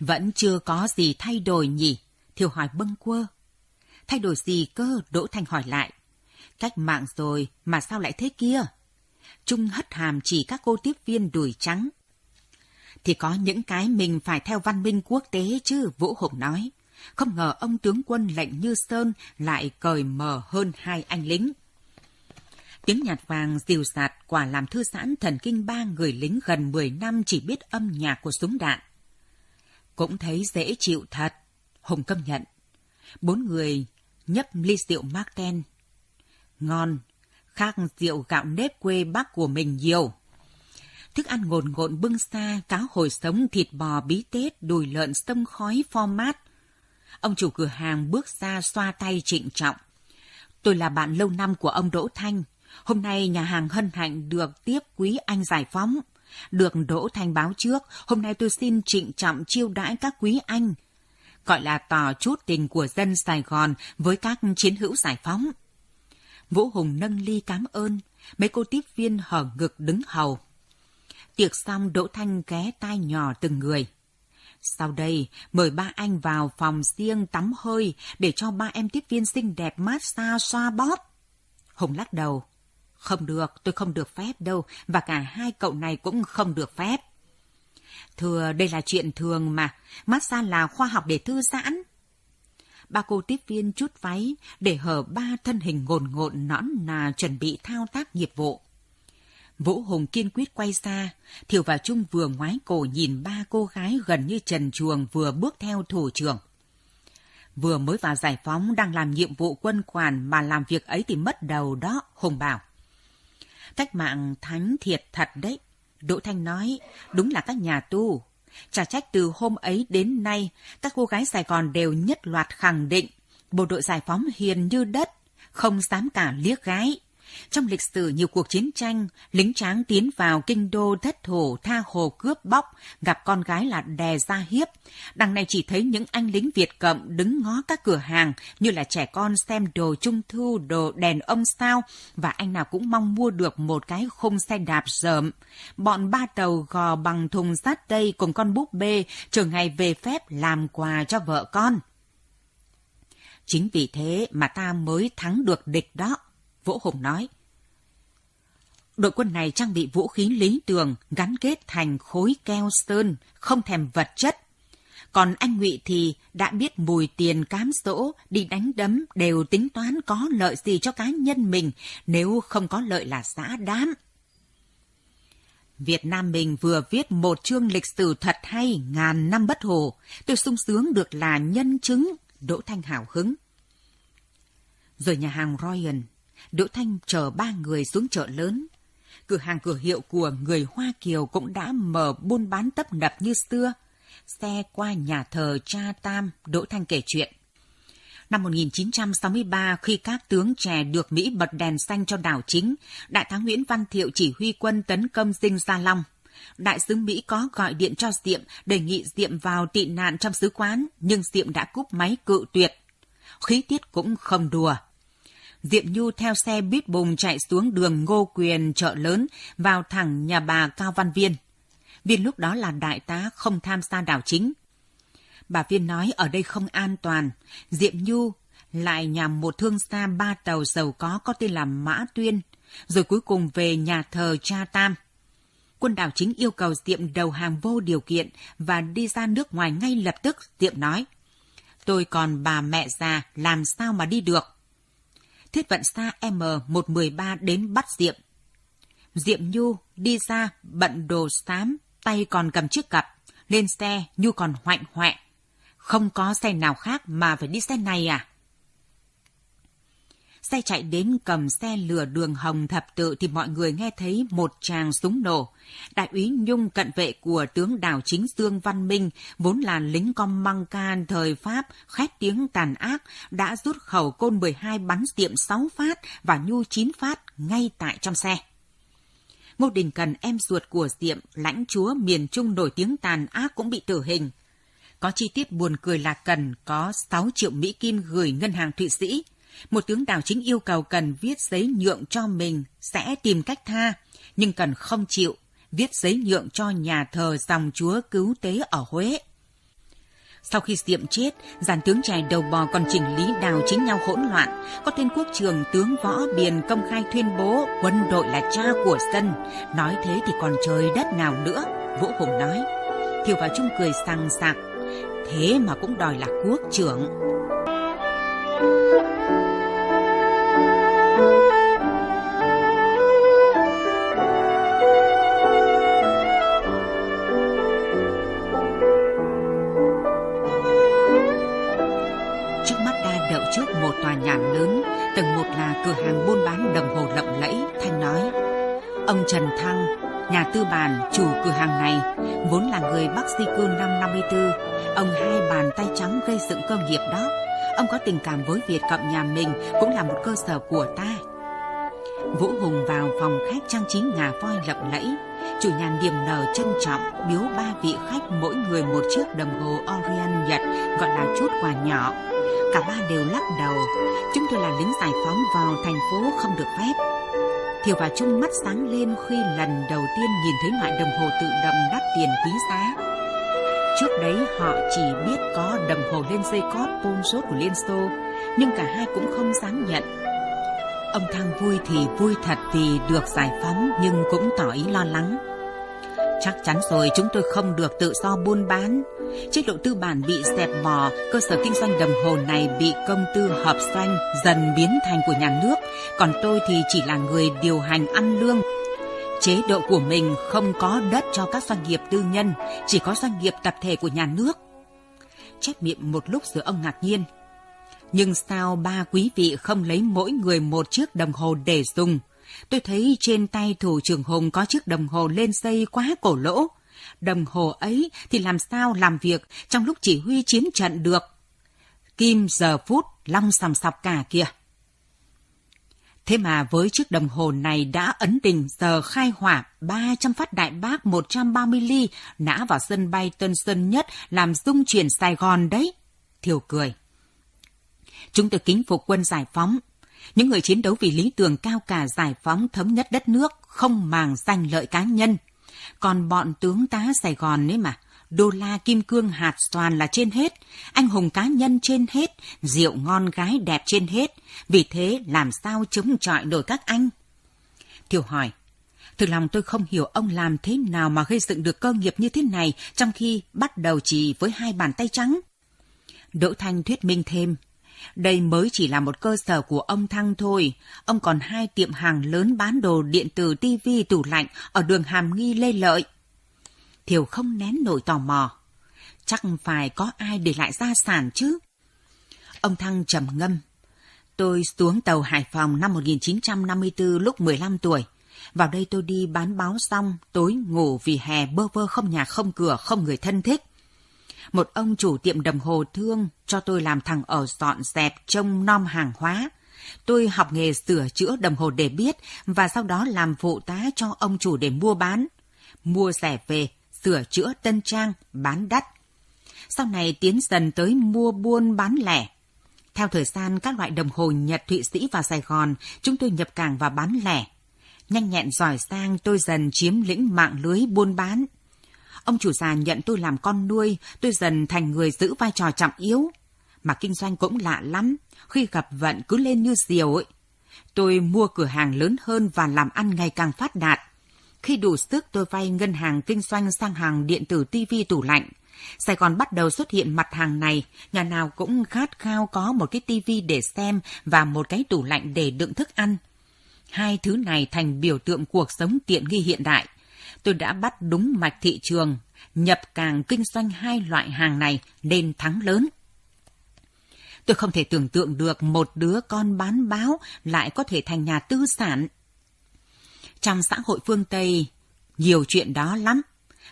Vẫn chưa có gì thay đổi nhỉ? Thiều hỏi bâng quơ Thay đổi gì cơ? Đỗ Thành hỏi lại. Cách mạng rồi mà sao lại thế kia? Trung hất hàm chỉ các cô tiếp viên đùi trắng. Thì có những cái mình phải theo văn minh quốc tế chứ, Vũ Hùng nói. Không ngờ ông tướng quân lệnh như Sơn lại cởi mở hơn hai anh lính. Tiếng nhạc vàng dìu sạt quả làm thư giãn thần kinh ba người lính gần mười năm chỉ biết âm nhạc của súng đạn. Cũng thấy dễ chịu thật, Hùng công nhận. Bốn người nhấp ly rượu Marten. Ngon, khác rượu gạo nếp quê bác của mình nhiều. Thức ăn ngồn ngộn bưng xa, cá hồi sống, thịt bò, bí tết, đùi lợn, sông khói, pho mát. Ông chủ cửa hàng bước ra xoa tay trịnh trọng. Tôi là bạn lâu năm của ông Đỗ Thanh. Hôm nay nhà hàng hân hạnh được tiếp quý anh giải phóng. Được Đỗ Thanh báo trước, hôm nay tôi xin trịnh trọng chiêu đãi các quý anh gọi là tỏ chút tình của dân Sài Gòn với các chiến hữu giải phóng. Vũ Hùng nâng ly cảm ơn, mấy cô tiếp viên hở ngực đứng hầu. Tiệc xong Đỗ Thanh ghé tai nhỏ từng người. Sau đây, mời ba anh vào phòng riêng tắm hơi để cho ba em tiếp viên xinh đẹp mát xa xoa bóp. Hùng lắc đầu. Không được, tôi không được phép đâu, và cả hai cậu này cũng không được phép thưa đây là chuyện thường mà, massage là khoa học để thư giãn. Ba cô tiếp viên chút váy để hở ba thân hình ngồn ngộn nõn nà chuẩn bị thao tác nghiệp vụ. Vũ Hùng kiên quyết quay ra, Thiều và Trung vừa ngoái cổ nhìn ba cô gái gần như trần chuồng vừa bước theo thủ trưởng. Vừa mới vào giải phóng đang làm nhiệm vụ quân quản mà làm việc ấy thì mất đầu đó, Hùng bảo. Cách mạng thánh thiệt thật đấy, Đỗ Thanh nói, đúng là các nhà tu. Chả trách từ hôm ấy đến nay, các cô gái Sài Gòn đều nhất loạt khẳng định, bộ đội giải phóng hiền như đất, không dám cả liếc gái. Trong lịch sử nhiều cuộc chiến tranh, lính tráng tiến vào kinh đô thất thổ tha hồ cướp bóc, gặp con gái là đè ra hiếp. Đằng này chỉ thấy những anh lính Việt cộng đứng ngó các cửa hàng như là trẻ con xem đồ trung thu, đồ đèn ông sao và anh nào cũng mong mua được một cái khung xe đạp rợm. Bọn ba tàu gò bằng thùng sát tây cùng con búp bê chờ ngày về phép làm quà cho vợ con. Chính vì thế mà ta mới thắng được địch đó. Vũ Hùng nói. Đội quân này trang bị vũ khí lý tưởng gắn kết thành khối keo sơn, không thèm vật chất. Còn anh Ngụy thì đã biết mùi tiền cám dỗ, đi đánh đấm đều tính toán có lợi gì cho cá nhân mình, nếu không có lợi là xã đám. Việt Nam mình vừa viết một chương lịch sử thật hay ngàn năm bất hồ. Tôi sung sướng được là nhân chứng, Đỗ Thanh hào hứng. Rồi nhà hàng Royal Đỗ Thanh chờ ba người xuống chợ lớn. Cửa hàng cửa hiệu của người Hoa Kiều cũng đã mở buôn bán tấp nập như xưa. Xe qua nhà thờ cha Tam, Đỗ Thanh kể chuyện. Năm 1963, khi các tướng trẻ được Mỹ bật đèn xanh cho đảo chính, Đại tá Nguyễn Văn Thiệu chỉ huy quân tấn công Dinh Gia Long. Đại sứ Mỹ có gọi điện cho Diệm, đề nghị Diệm vào tị nạn trong sứ quán, nhưng Diệm đã cúp máy cự tuyệt. Khí tiết cũng không đùa, Diệm Nhu theo xe bít bùng chạy xuống đường Ngô Quyền chợ lớn vào thẳng nhà bà Cao Văn Viên. Viên lúc đó là đại tá không tham gia đảo chính. Bà Viên nói ở đây không an toàn. Diệm Nhu lại nhằm một thương gia ba tàu giàu có có tên là Mã Tuyên, rồi cuối cùng về nhà thờ Cha Tam. Quân đảo chính yêu cầu Diệm đầu hàng vô điều kiện và đi ra nước ngoài ngay lập tức, Diệm nói. Tôi còn bà mẹ già, làm sao mà đi được? thiết vận xa M113 đến bắt Diệm. Diệm Nhu đi ra bận đồ xám, tay còn cầm chiếc cặp. Lên xe, Nhu còn hoạnh hoẹ. Không có xe nào khác mà phải đi xe này à? xe chạy đến cầm xe lửa đường Hồng Thập Tự thì mọi người nghe thấy một tràng súng nổ. Đại úy Nhung cận vệ của tướng đảo chính Dương Văn Minh, vốn là lính com măng can thời Pháp, khét tiếng tàn ác, đã rút khẩu côn 12 bắn tiệm 6 phát và nhu 9 phát ngay tại trong xe. Ngô Đình Cần, em ruột của Diệm, lãnh chúa miền Trung nổi tiếng tàn ác cũng bị tử hình. Có chi tiết buồn cười là Cần có 6 triệu Mỹ Kim gửi ngân hàng Thụy Sĩ – một tướng đào chính yêu cầu cần viết giấy nhượng cho mình sẽ tìm cách tha, nhưng cần không chịu, viết giấy nhượng cho nhà thờ dòng chúa cứu tế ở Huế. Sau khi Diệm chết, giàn tướng trẻ đầu bò còn chỉnh lý đào chính nhau hỗn loạn. Có tên quốc trường tướng Võ Biền công khai tuyên bố quân đội là cha của dân. Nói thế thì còn trời đất nào nữa, Vũ Hùng nói. Thiều vào chung cười sang sạc. Thế mà cũng đòi là quốc trưởng. Thank you. ngàn lớn, tầng một là cửa hàng buôn bán đồng hồ lộng lẫy, Thanh nói. Ông Trần Thăng, nhà tư bản, chủ cửa hàng này, vốn là người Bắc di cư năm 54. Ông hai bàn tay trắng gây dựng cơ nghiệp đó. Ông có tình cảm với Việt Cộng nhà mình cũng là một cơ sở của ta. Vũ Hùng vào phòng khách trang trí ngà voi lộng lẫy. Chủ nhà niềm nở trân trọng biếu ba vị khách mỗi người một chiếc đồng hồ Orient Nhật gọi là chút quà nhỏ Cả ba đều lắc đầu Chúng tôi là lính giải phóng vào thành phố không được phép Thiều và Trung mắt sáng lên khi lần đầu tiên nhìn thấy loại đồng hồ tự động đắt tiền quý giá Trước đấy họ chỉ biết có đồng hồ lên dây cót bôn rốt của Liên Xô Nhưng cả hai cũng không dám nhận Ông thang vui thì vui thật vì được giải phóng nhưng cũng tỏ ý lo lắng Chắc chắn rồi chúng tôi không được tự do buôn bán Chế độ tư bản bị dẹp mò, cơ sở kinh doanh đồng hồ này bị công tư hợp doanh dần biến thành của nhà nước, còn tôi thì chỉ là người điều hành ăn lương. Chế độ của mình không có đất cho các doanh nghiệp tư nhân, chỉ có doanh nghiệp tập thể của nhà nước. Chép miệng một lúc giữa ông ngạc nhiên. Nhưng sao ba quý vị không lấy mỗi người một chiếc đồng hồ để dùng? Tôi thấy trên tay thủ trưởng Hùng có chiếc đồng hồ lên dây quá cổ lỗ đồng hồ ấy thì làm sao làm việc trong lúc chỉ huy chiến trận được. Kim giờ phút long sòng sọc cả kìa. Thế mà với chiếc đồng hồ này đã ấn định giờ khai hỏa 300 phát đại bác 130 ly nã vào sân bay Tân Sơn Nhất làm dung chuyển Sài Gòn đấy. Thiều cười. Chúng tôi kính phục quân giải phóng. Những người chiến đấu vì lý tưởng cao cả giải phóng thống nhất đất nước, không màng danh lợi cá nhân, còn bọn tướng tá Sài Gòn ấy mà, đô la kim cương hạt toàn là trên hết, anh hùng cá nhân trên hết, rượu ngon gái đẹp trên hết, vì thế làm sao chống chọi nổi các anh? Thiều hỏi, thực lòng tôi không hiểu ông làm thế nào mà gây dựng được cơ nghiệp như thế này trong khi bắt đầu chỉ với hai bàn tay trắng. Đỗ Thanh thuyết minh thêm, đây mới chỉ là một cơ sở của ông Thăng thôi. Ông còn hai tiệm hàng lớn bán đồ điện tử tivi tủ lạnh ở đường Hàm Nghi Lê Lợi. Thiều không nén nổi tò mò. Chắc phải có ai để lại gia sản chứ. Ông Thăng trầm ngâm. Tôi xuống tàu Hải Phòng năm 1954 lúc 15 tuổi. Vào đây tôi đi bán báo xong, tối ngủ vì hè bơ vơ không nhà không cửa, không người thân thích một ông chủ tiệm đồng hồ thương cho tôi làm thằng ở dọn dẹp trông nom hàng hóa. Tôi học nghề sửa chữa đồng hồ để biết và sau đó làm phụ tá cho ông chủ để mua bán. Mua rẻ về, sửa chữa tân trang, bán đắt. Sau này tiến dần tới mua buôn bán lẻ. Theo thời gian các loại đồng hồ Nhật, Thụy Sĩ và Sài Gòn, chúng tôi nhập cảng và bán lẻ. Nhanh nhẹn giỏi sang tôi dần chiếm lĩnh mạng lưới buôn bán, Ông chủ già nhận tôi làm con nuôi, tôi dần thành người giữ vai trò trọng yếu. Mà kinh doanh cũng lạ lắm, khi gặp vận cứ lên như diều ấy. Tôi mua cửa hàng lớn hơn và làm ăn ngày càng phát đạt. Khi đủ sức tôi vay ngân hàng kinh doanh sang hàng điện tử tivi tủ lạnh. Sài Gòn bắt đầu xuất hiện mặt hàng này, nhà nào cũng khát khao có một cái tivi để xem và một cái tủ lạnh để đựng thức ăn. Hai thứ này thành biểu tượng cuộc sống tiện nghi hiện đại – tôi đã bắt đúng mạch thị trường, nhập càng kinh doanh hai loại hàng này nên thắng lớn. Tôi không thể tưởng tượng được một đứa con bán báo lại có thể thành nhà tư sản. Trong xã hội phương Tây, nhiều chuyện đó lắm.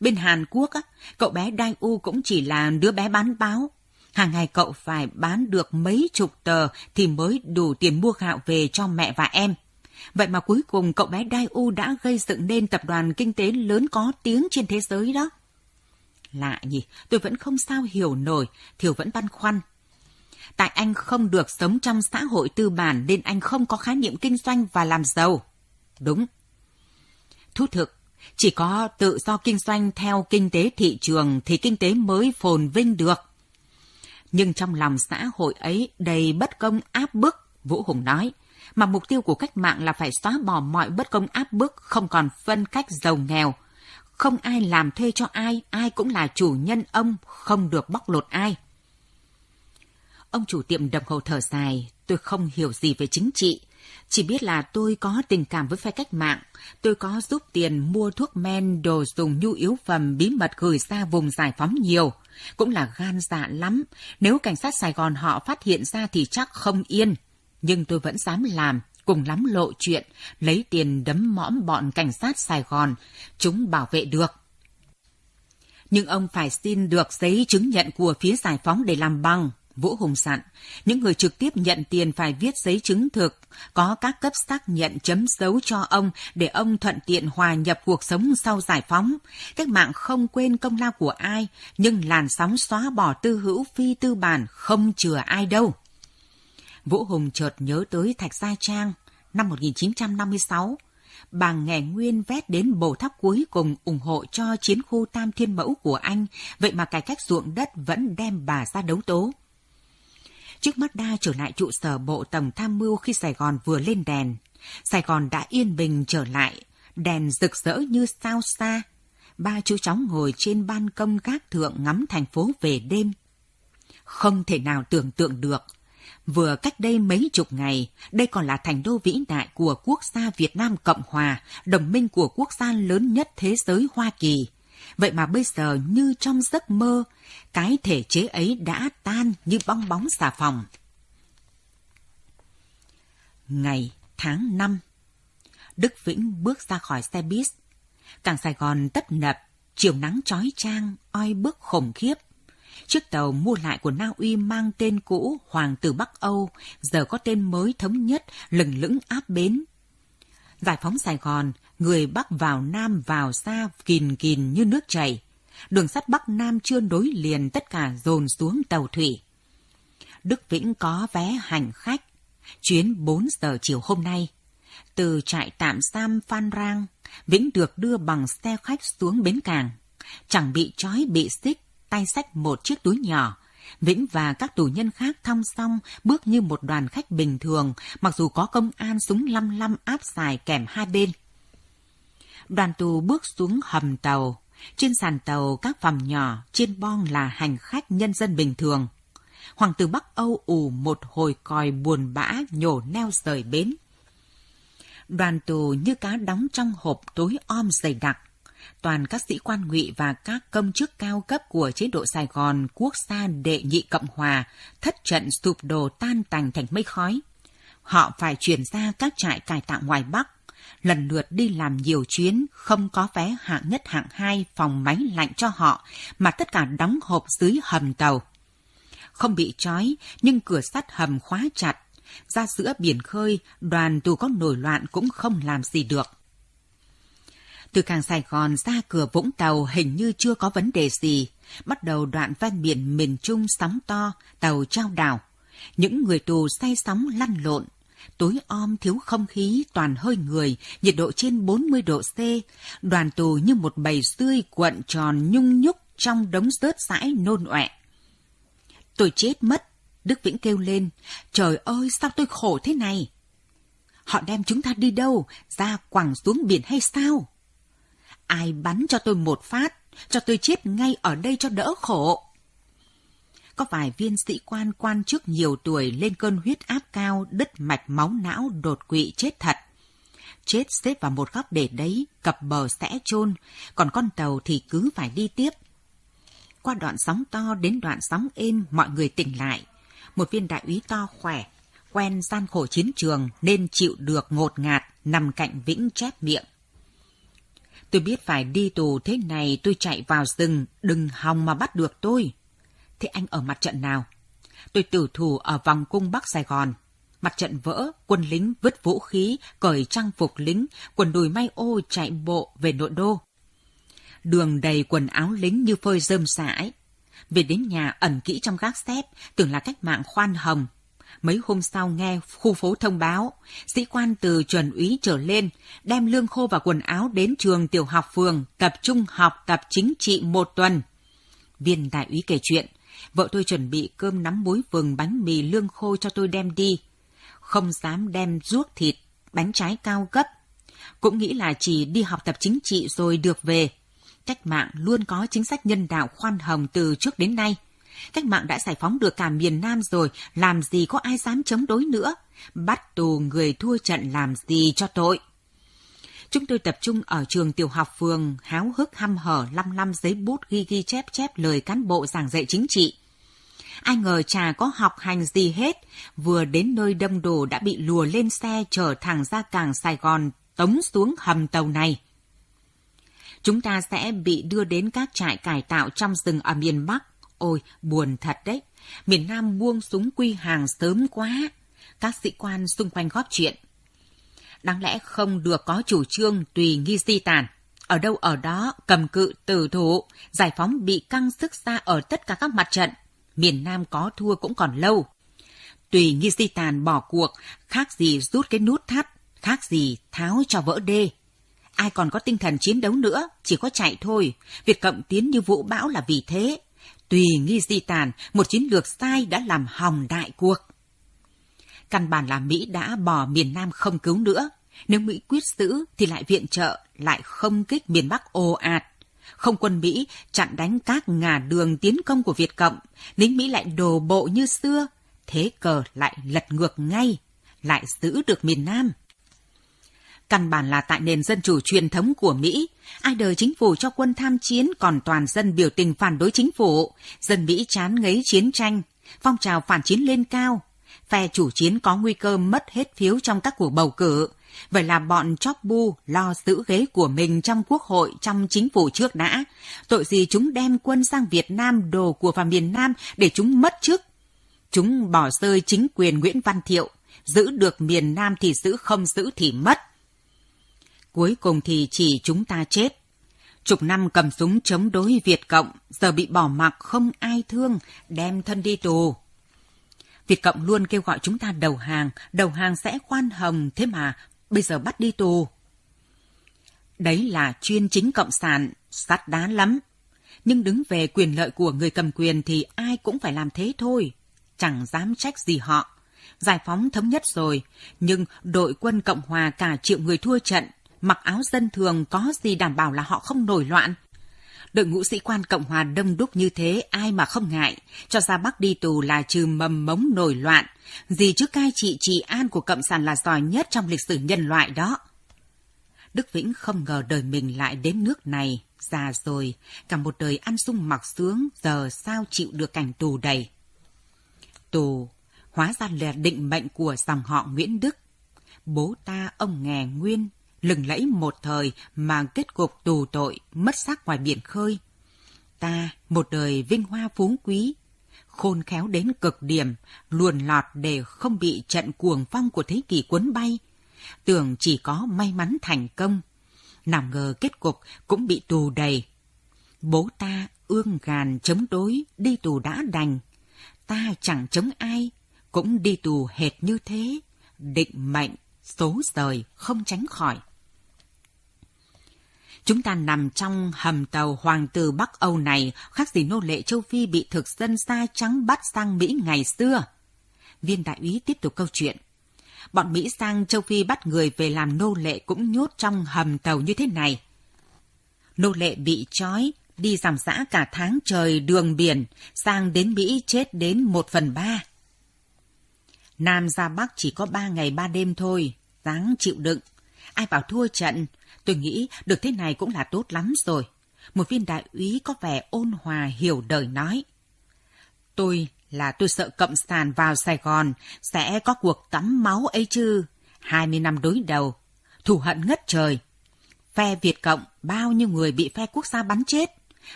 Bên Hàn Quốc, cậu bé Đai U cũng chỉ là đứa bé bán báo. Hàng ngày cậu phải bán được mấy chục tờ thì mới đủ tiền mua gạo về cho mẹ và em. Vậy mà cuối cùng cậu bé Đai U đã gây dựng nên tập đoàn kinh tế lớn có tiếng trên thế giới đó. Lạ nhỉ, tôi vẫn không sao hiểu nổi, Thiều vẫn băn khoăn. Tại anh không được sống trong xã hội tư bản nên anh không có khái niệm kinh doanh và làm giàu. Đúng. Thú thực, chỉ có tự do kinh doanh theo kinh tế thị trường thì kinh tế mới phồn vinh được. Nhưng trong lòng xã hội ấy đầy bất công áp bức, Vũ Hùng nói – mà mục tiêu của cách mạng là phải xóa bỏ mọi bất công áp bức, không còn phân cách giàu nghèo. Không ai làm thuê cho ai, ai cũng là chủ nhân ông, không được bóc lột ai. Ông chủ tiệm đồng hồ thở dài, tôi không hiểu gì về chính trị. Chỉ biết là tôi có tình cảm với phe cách mạng, tôi có giúp tiền mua thuốc men, đồ dùng nhu yếu phẩm bí mật gửi ra vùng giải phóng nhiều. Cũng là gan dạ lắm, nếu cảnh sát Sài Gòn họ phát hiện ra thì chắc không yên nhưng tôi vẫn dám làm, cùng lắm lộ chuyện, lấy tiền đấm mõm bọn cảnh sát Sài Gòn, chúng bảo vệ được. Nhưng ông phải xin được giấy chứng nhận của phía giải phóng để làm bằng, Vũ Hùng dặn, những người trực tiếp nhận tiền phải viết giấy chứng thực, có các cấp xác nhận chấm dấu cho ông để ông thuận tiện hòa nhập cuộc sống sau giải phóng. Cách mạng không quên công lao của ai, nhưng làn sóng xóa bỏ tư hữu phi tư bản không chừa ai đâu. Vũ Hùng chợt nhớ tới Thạch Gia Trang năm 1956. Bà Nghè Nguyên vét đến bầu tháp cuối cùng ủng hộ cho chiến khu Tam Thiên Mẫu của anh, vậy mà cải cách ruộng đất vẫn đem bà ra đấu tố. Trước mắt đa trở lại trụ sở Bộ Tổng Tham mưu khi Sài Gòn vừa lên đèn. Sài Gòn đã yên bình trở lại, đèn rực rỡ như sao xa. Ba chú cháu ngồi trên ban công các thượng ngắm thành phố về đêm. Không thể nào tưởng tượng được Vừa cách đây mấy chục ngày, đây còn là thành đô vĩ đại của quốc gia Việt Nam Cộng Hòa, đồng minh của quốc gia lớn nhất thế giới Hoa Kỳ. Vậy mà bây giờ như trong giấc mơ, cái thể chế ấy đã tan như bong bóng xà phòng. Ngày tháng 5 Đức Vĩnh bước ra khỏi xe bus Cảng Sài Gòn tấp nập, chiều nắng trói trang, oi bức khủng khiếp – Chiếc tàu mua lại của Na Uy mang tên cũ Hoàng tử Bắc Âu, giờ có tên mới thống nhất, lừng lững áp bến. Giải phóng Sài Gòn, người Bắc vào Nam vào xa kìn kìn như nước chảy. Đường sắt Bắc Nam chưa nối liền tất cả dồn xuống tàu thủy. Đức Vĩnh có vé hành khách, chuyến 4 giờ chiều hôm nay. Từ trại tạm giam Phan Rang, Vĩnh được đưa bằng xe khách xuống bến cảng. Chẳng bị trói bị xích, tay sách một chiếc túi nhỏ. Vĩnh và các tù nhân khác thong xong bước như một đoàn khách bình thường, mặc dù có công an súng lăm lăm áp xài kèm hai bên. Đoàn tù bước xuống hầm tàu. Trên sàn tàu các phòng nhỏ, trên bong là hành khách nhân dân bình thường. Hoàng tử Bắc Âu ủ một hồi còi buồn bã nhổ neo rời bến. Đoàn tù như cá đóng trong hộp tối om dày đặc toàn các sĩ quan ngụy và các công chức cao cấp của chế độ Sài Gòn quốc gia đệ nhị Cộng Hòa thất trận sụp đổ tan tành thành mây khói. Họ phải chuyển ra các trại cải tạo ngoài Bắc, lần lượt đi làm nhiều chuyến, không có vé hạng nhất hạng hai phòng máy lạnh cho họ, mà tất cả đóng hộp dưới hầm tàu. Không bị trói, nhưng cửa sắt hầm khóa chặt, ra giữa biển khơi, đoàn tù có nổi loạn cũng không làm gì được. Từ cảng Sài Gòn ra cửa Vũng Tàu hình như chưa có vấn đề gì. Bắt đầu đoạn ven biển miền Trung sóng to, tàu trao đảo. Những người tù say sóng lăn lộn. Tối om thiếu không khí, toàn hơi người, nhiệt độ trên 40 độ C. Đoàn tù như một bầy tươi cuộn tròn nhung nhúc trong đống rớt rãi nôn ọe. Tôi chết mất, Đức Vĩnh kêu lên. Trời ơi, sao tôi khổ thế này? Họ đem chúng ta đi đâu? Ra quẳng xuống biển hay sao? Ai bắn cho tôi một phát, cho tôi chết ngay ở đây cho đỡ khổ. Có vài viên sĩ quan quan chức nhiều tuổi lên cơn huyết áp cao, đứt mạch máu não đột quỵ chết thật. Chết xếp vào một góc để đấy, cập bờ sẽ chôn, còn con tàu thì cứ phải đi tiếp. Qua đoạn sóng to đến đoạn sóng êm, mọi người tỉnh lại. Một viên đại úy to khỏe, quen gian khổ chiến trường nên chịu được ngột ngạt nằm cạnh vĩnh chép miệng. Tôi biết phải đi tù thế này tôi chạy vào rừng, đừng hòng mà bắt được tôi. Thế anh ở mặt trận nào? Tôi tử thủ ở vòng cung Bắc Sài Gòn. Mặt trận vỡ, quân lính vứt vũ khí, cởi trang phục lính, quần đùi may ô chạy bộ về nội đô. Đường đầy quần áo lính như phơi rơm xãi. Về đến nhà ẩn kỹ trong gác xếp, tưởng là cách mạng khoan hồng, Mấy hôm sau nghe khu phố thông báo, sĩ quan từ chuẩn úy trở lên đem lương khô và quần áo đến trường tiểu học phường tập trung học tập chính trị một tuần. Viên đại úy kể chuyện, vợ tôi chuẩn bị cơm nắm muối vừng bánh mì lương khô cho tôi đem đi. Không dám đem ruốc thịt, bánh trái cao gấp. Cũng nghĩ là chỉ đi học tập chính trị rồi được về. Cách mạng luôn có chính sách nhân đạo khoan hồng từ trước đến nay – Cách mạng đã giải phóng được cả miền Nam rồi, làm gì có ai dám chống đối nữa? Bắt tù người thua trận làm gì cho tội? Chúng tôi tập trung ở trường tiểu học phường, háo hức hăm hở lăm lăm giấy bút ghi ghi chép chép lời cán bộ giảng dạy chính trị. Ai ngờ chả có học hành gì hết, vừa đến nơi đông đồ đã bị lùa lên xe chở thẳng ra cảng Sài Gòn, tống xuống hầm tàu này. Chúng ta sẽ bị đưa đến các trại cải tạo trong rừng ở miền Bắc Ôi, buồn thật đấy. Miền Nam buông súng quy hàng sớm quá. Các sĩ quan xung quanh góp chuyện. Đáng lẽ không được có chủ trương tùy nghi di tản. Ở đâu ở đó, cầm cự, tử thủ, giải phóng bị căng sức xa ở tất cả các mặt trận. Miền Nam có thua cũng còn lâu. Tùy nghi di tàn bỏ cuộc, khác gì rút cái nút thắt, khác gì tháo cho vỡ đê ai còn có tinh thần chiến đấu nữa, chỉ có chạy thôi. Việc cộng tiến như vũ bão là vì thế tùy nghi di tàn một chiến lược sai đã làm hỏng đại cuộc. Căn bản là Mỹ đã bỏ miền Nam không cứu nữa. Nếu Mỹ quyết giữ thì lại viện trợ, lại không kích miền Bắc ồ ạt. Không quân Mỹ chặn đánh các ngà đường tiến công của Việt Cộng, lính Mỹ lại đồ bộ như xưa, thế cờ lại lật ngược ngay, lại giữ được miền Nam. Căn bản là tại nền dân chủ truyền thống của Mỹ, ai đời chính phủ cho quân tham chiến còn toàn dân biểu tình phản đối chính phủ, dân Mỹ chán ngấy chiến tranh, phong trào phản chiến lên cao, phe chủ chiến có nguy cơ mất hết phiếu trong các cuộc bầu cử. Vậy là bọn chóp bu lo giữ ghế của mình trong quốc hội, trong chính phủ trước đã. Tội gì chúng đem quân sang Việt Nam đồ của vào miền Nam để chúng mất chức. Chúng bỏ rơi chính quyền Nguyễn Văn Thiệu. Giữ được miền Nam thì giữ, không giữ thì mất cuối cùng thì chỉ chúng ta chết. Chục năm cầm súng chống đối Việt Cộng, giờ bị bỏ mặc không ai thương, đem thân đi tù. Việt Cộng luôn kêu gọi chúng ta đầu hàng, đầu hàng sẽ khoan hồng, thế mà bây giờ bắt đi tù. Đấy là chuyên chính Cộng sản, sắt đá lắm. Nhưng đứng về quyền lợi của người cầm quyền thì ai cũng phải làm thế thôi. Chẳng dám trách gì họ. Giải phóng thống nhất rồi, nhưng đội quân Cộng Hòa cả triệu người thua trận mặc áo dân thường có gì đảm bảo là họ không nổi loạn. Đội ngũ sĩ quan Cộng hòa đông đúc như thế ai mà không ngại, cho ra Bắc đi tù là trừ mầm mống nổi loạn, gì chứ cai trị trị an của Cộng sản là giỏi nhất trong lịch sử nhân loại đó. Đức Vĩnh không ngờ đời mình lại đến nước này, già rồi, cả một đời ăn sung mặc sướng, giờ sao chịu được cảnh tù đầy. Tù, hóa ra là định mệnh của dòng họ Nguyễn Đức. Bố ta ông nghè nguyên, lừng lẫy một thời mà kết cục tù tội, mất xác ngoài biển khơi. Ta, một đời vinh hoa phú quý, khôn khéo đến cực điểm, luồn lọt để không bị trận cuồng phong của thế kỷ cuốn bay. Tưởng chỉ có may mắn thành công, nằm ngờ kết cục cũng bị tù đầy. Bố ta ương gàn chống đối, đi tù đã đành. Ta chẳng chống ai, cũng đi tù hệt như thế. Định mệnh, số rời, không tránh khỏi. Chúng ta nằm trong hầm tàu hoàng tử Bắc Âu này, khác gì nô lệ châu Phi bị thực dân da trắng bắt sang Mỹ ngày xưa. Viên đại úy tiếp tục câu chuyện. Bọn Mỹ sang châu Phi bắt người về làm nô lệ cũng nhốt trong hầm tàu như thế này. Nô lệ bị trói, đi giảm giã cả tháng trời đường biển, sang đến Mỹ chết đến một phần ba. Nam ra Bắc chỉ có ba ngày ba đêm thôi, dáng chịu đựng. Ai bảo thua trận, Tôi nghĩ được thế này cũng là tốt lắm rồi. Một viên đại úy có vẻ ôn hòa hiểu đời nói. Tôi là tôi sợ cộng sản vào Sài Gòn sẽ có cuộc tắm máu ấy chứ. 20 năm đối đầu, thù hận ngất trời. Phe Việt Cộng bao nhiêu người bị phe quốc gia bắn chết.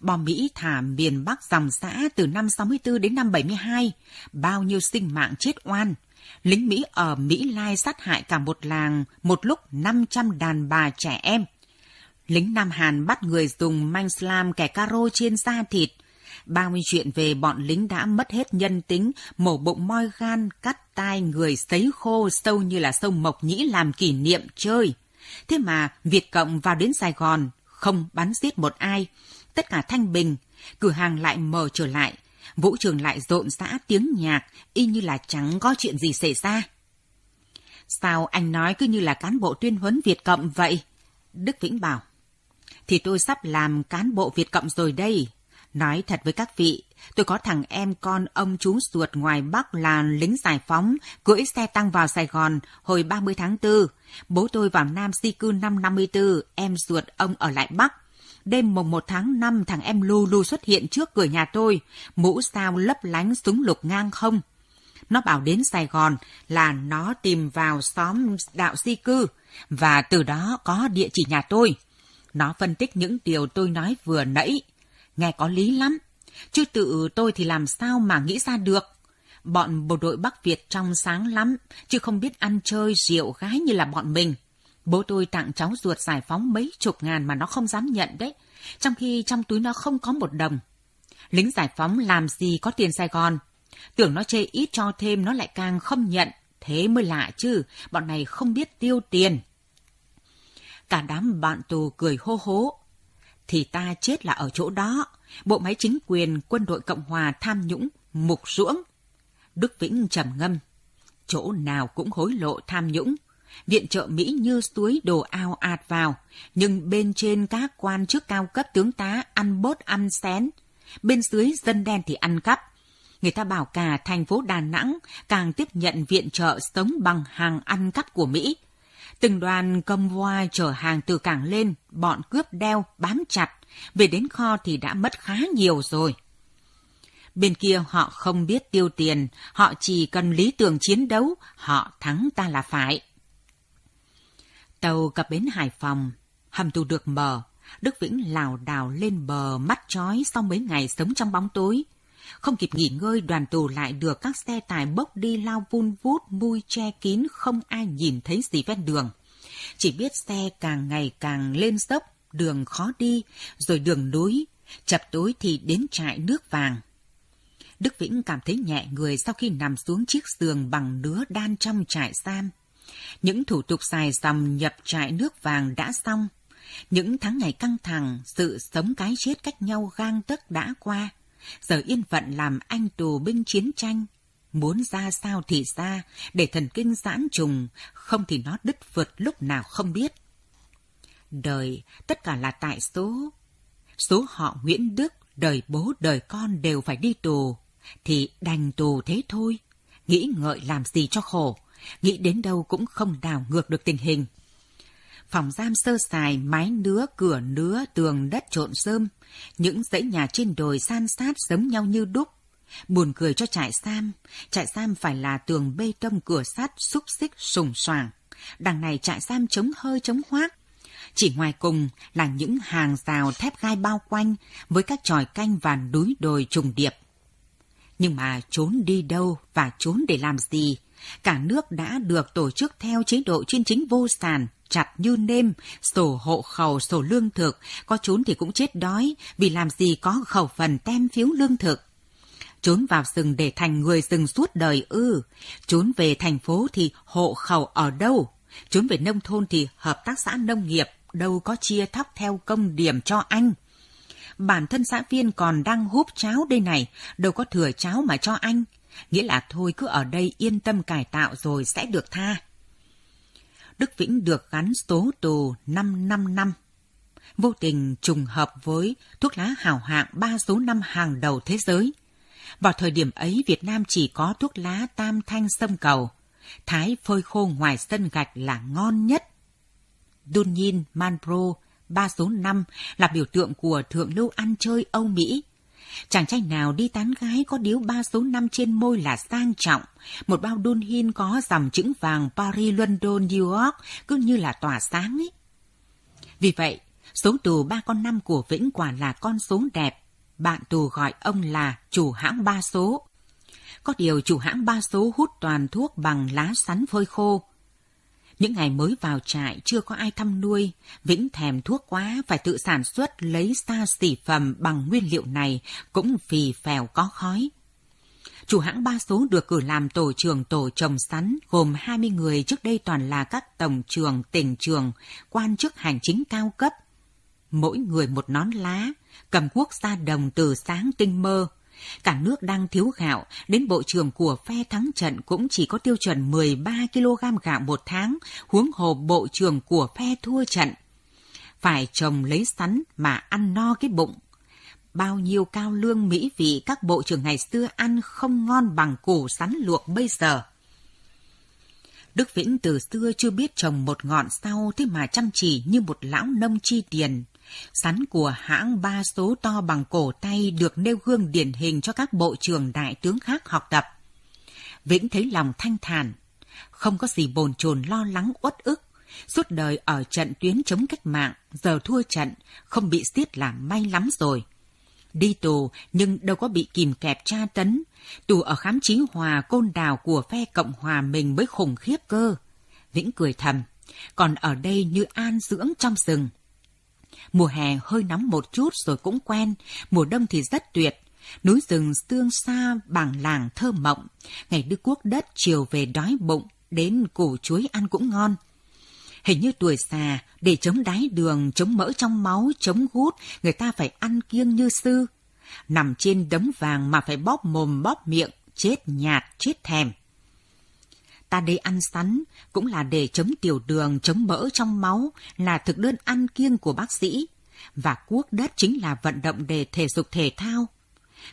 Bom Mỹ thả miền Bắc dòng xã từ năm 64 đến năm 72, bao nhiêu sinh mạng chết oan, lính Mỹ ở Mỹ Lai sát hại cả một làng, một lúc 500 đàn bà trẻ em. Lính Nam Hàn bắt người dùng manh slam kẻ caro trên da thịt. Bao nhiêu chuyện về bọn lính đã mất hết nhân tính, mổ bụng moi gan, cắt tai người sấy khô sâu như là sông Mộc Nhĩ làm kỷ niệm chơi. Thế mà Việt Cộng vào đến Sài Gòn, không bắn giết một ai. Tất cả thanh bình, cửa hàng lại mở trở lại, vũ trường lại rộn rã tiếng nhạc, y như là chẳng có chuyện gì xảy ra. Sao anh nói cứ như là cán bộ tuyên huấn Việt Cộng vậy? Đức Vĩnh bảo. Thì tôi sắp làm cán bộ Việt Cộng rồi đây. Nói thật với các vị, tôi có thằng em con ông chú ruột ngoài Bắc là lính giải phóng, cưỡi xe tăng vào Sài Gòn hồi 30 tháng 4. Bố tôi vào Nam di cư năm 54, em ruột ông ở lại Bắc. Đêm mùng 1 tháng 5, thằng em Lulu xuất hiện trước cửa nhà tôi, mũ sao lấp lánh súng lục ngang không. Nó bảo đến Sài Gòn là nó tìm vào xóm đạo di cư và từ đó có địa chỉ nhà tôi. Nó phân tích những điều tôi nói vừa nãy. Nghe có lý lắm. Chứ tự tôi thì làm sao mà nghĩ ra được. Bọn bộ đội Bắc Việt trong sáng lắm, chứ không biết ăn chơi rượu gái như là bọn mình. Bố tôi tặng cháu ruột giải phóng mấy chục ngàn mà nó không dám nhận đấy, trong khi trong túi nó không có một đồng. Lính giải phóng làm gì có tiền Sài Gòn? Tưởng nó chê ít cho thêm nó lại càng không nhận, thế mới lạ chứ, bọn này không biết tiêu tiền. Cả đám bạn tù cười hô hố. Thì ta chết là ở chỗ đó, bộ máy chính quyền quân đội Cộng Hòa tham nhũng, mục ruỗng. Đức Vĩnh trầm ngâm, chỗ nào cũng hối lộ tham nhũng, viện trợ Mỹ như túi đồ ao ạt vào, nhưng bên trên các quan chức cao cấp tướng tá ăn bớt ăn xén, bên dưới dân đen thì ăn cắp. Người ta bảo cả thành phố Đà Nẵng càng tiếp nhận viện trợ sống bằng hàng ăn cắp của Mỹ. Từng đoàn cầm voi chở hàng từ cảng lên, bọn cướp đeo, bám chặt, về đến kho thì đã mất khá nhiều rồi. Bên kia họ không biết tiêu tiền, họ chỉ cần lý tưởng chiến đấu, họ thắng ta là phải. Tàu cập bến Hải Phòng, hầm tù được mở, Đức Vĩnh lào đào lên bờ mắt chói sau mấy ngày sống trong bóng tối. Không kịp nghỉ ngơi, đoàn tù lại được các xe tải bốc đi lao vun vút, mui che kín, không ai nhìn thấy gì ven đường. Chỉ biết xe càng ngày càng lên dốc, đường khó đi, rồi đường núi, chập tối thì đến trại nước vàng. Đức Vĩnh cảm thấy nhẹ người sau khi nằm xuống chiếc giường bằng nứa đan trong trại giam. Những thủ tục xài dòng nhập trại nước vàng đã xong. Những tháng ngày căng thẳng, sự sống cái chết cách nhau gang tấc đã qua. Giờ yên phận làm anh tù binh chiến tranh. Muốn ra sao thì ra, để thần kinh giãn trùng, không thì nó đứt vượt lúc nào không biết. Đời, tất cả là tại số. Số họ Nguyễn Đức, đời bố đời con đều phải đi tù, thì đành tù thế thôi. Nghĩ ngợi làm gì cho khổ. Nghĩ đến đâu cũng không đảo ngược được tình hình. Phòng giam sơ sài, mái nứa, cửa nứa, tường đất trộn sơm. Những dãy nhà trên đồi san sát giống nhau như đúc. Buồn cười cho trại giam. trại giam phải là tường bê tông cửa sắt xúc xích sùng soảng. Đằng này trại giam chống hơi chống hoác. Chỉ ngoài cùng là những hàng rào thép gai bao quanh với các tròi canh và núi đồi trùng điệp. Nhưng mà trốn đi đâu và trốn để làm gì Cả nước đã được tổ chức theo chế độ chuyên chính vô sản, chặt như nêm, sổ hộ khẩu, sổ lương thực, có trốn thì cũng chết đói, vì làm gì có khẩu phần tem phiếu lương thực. Trốn vào rừng để thành người rừng suốt đời ư, trốn về thành phố thì hộ khẩu ở đâu, trốn về nông thôn thì hợp tác xã nông nghiệp đâu có chia thóc theo công điểm cho anh. Bản thân xã viên còn đang húp cháo đây này, đâu có thừa cháo mà cho anh nghĩa là thôi cứ ở đây yên tâm cải tạo rồi sẽ được tha. Đức Vĩnh được gắn số tù 555 năm, vô tình trùng hợp với thuốc lá hào hạng ba số năm hàng đầu thế giới. Vào thời điểm ấy, Việt Nam chỉ có thuốc lá tam thanh sâm cầu, thái phơi khô ngoài sân gạch là ngon nhất. Dunyin Manpro, ba số năm là biểu tượng của thượng lưu ăn chơi Âu Mỹ. Chàng trai nào đi tán gái có điếu ba số năm trên môi là sang trọng, một bao đôn hiên có dòng chữ vàng Paris, London, New York cứ như là tỏa sáng ấy. Vì vậy, số tù ba con năm của Vĩnh quả là con số đẹp. Bạn tù gọi ông là chủ hãng ba số. Có điều chủ hãng ba số hút toàn thuốc bằng lá sắn phơi khô. Những ngày mới vào trại chưa có ai thăm nuôi, Vĩnh thèm thuốc quá phải tự sản xuất lấy xa xỉ phẩm bằng nguyên liệu này cũng phì phèo có khói. Chủ hãng ba số được cử làm tổ trưởng tổ trồng sắn gồm 20 người trước đây toàn là các tổng trường tỉnh trường quan chức hành chính cao cấp. Mỗi người một nón lá, cầm quốc gia đồng từ sáng tinh mơ, Cả nước đang thiếu gạo, đến bộ trưởng của phe thắng trận cũng chỉ có tiêu chuẩn 13 kg gạo một tháng, huống hồ bộ trưởng của phe thua trận. Phải trồng lấy sắn mà ăn no cái bụng. Bao nhiêu cao lương mỹ vị các bộ trưởng ngày xưa ăn không ngon bằng củ sắn luộc bây giờ. Đức Vĩnh từ xưa chưa biết trồng một ngọn sau thế mà chăm chỉ như một lão nông chi tiền. Sắn của hãng ba số to bằng cổ tay được nêu gương điển hình cho các bộ trưởng đại tướng khác học tập. Vĩnh thấy lòng thanh thản, không có gì bồn chồn lo lắng uất ức. Suốt đời ở trận tuyến chống cách mạng, giờ thua trận, không bị xiết là may lắm rồi. Đi tù nhưng đâu có bị kìm kẹp tra tấn. Tù ở khám chí hòa côn đảo của phe Cộng Hòa mình mới khủng khiếp cơ. Vĩnh cười thầm, còn ở đây như an dưỡng trong rừng. Mùa hè hơi nóng một chút rồi cũng quen, mùa đông thì rất tuyệt. Núi rừng tương xa bằng làng thơ mộng, ngày đưa quốc đất chiều về đói bụng, đến củ chuối ăn cũng ngon. Hình như tuổi già, để chống đái đường, chống mỡ trong máu, chống gút, người ta phải ăn kiêng như sư. Nằm trên đống vàng mà phải bóp mồm bóp miệng, chết nhạt, chết thèm. Ta đây ăn sắn cũng là để chống tiểu đường, chống mỡ trong máu, là thực đơn ăn kiêng của bác sĩ. Và cuốc đất chính là vận động để thể dục thể thao.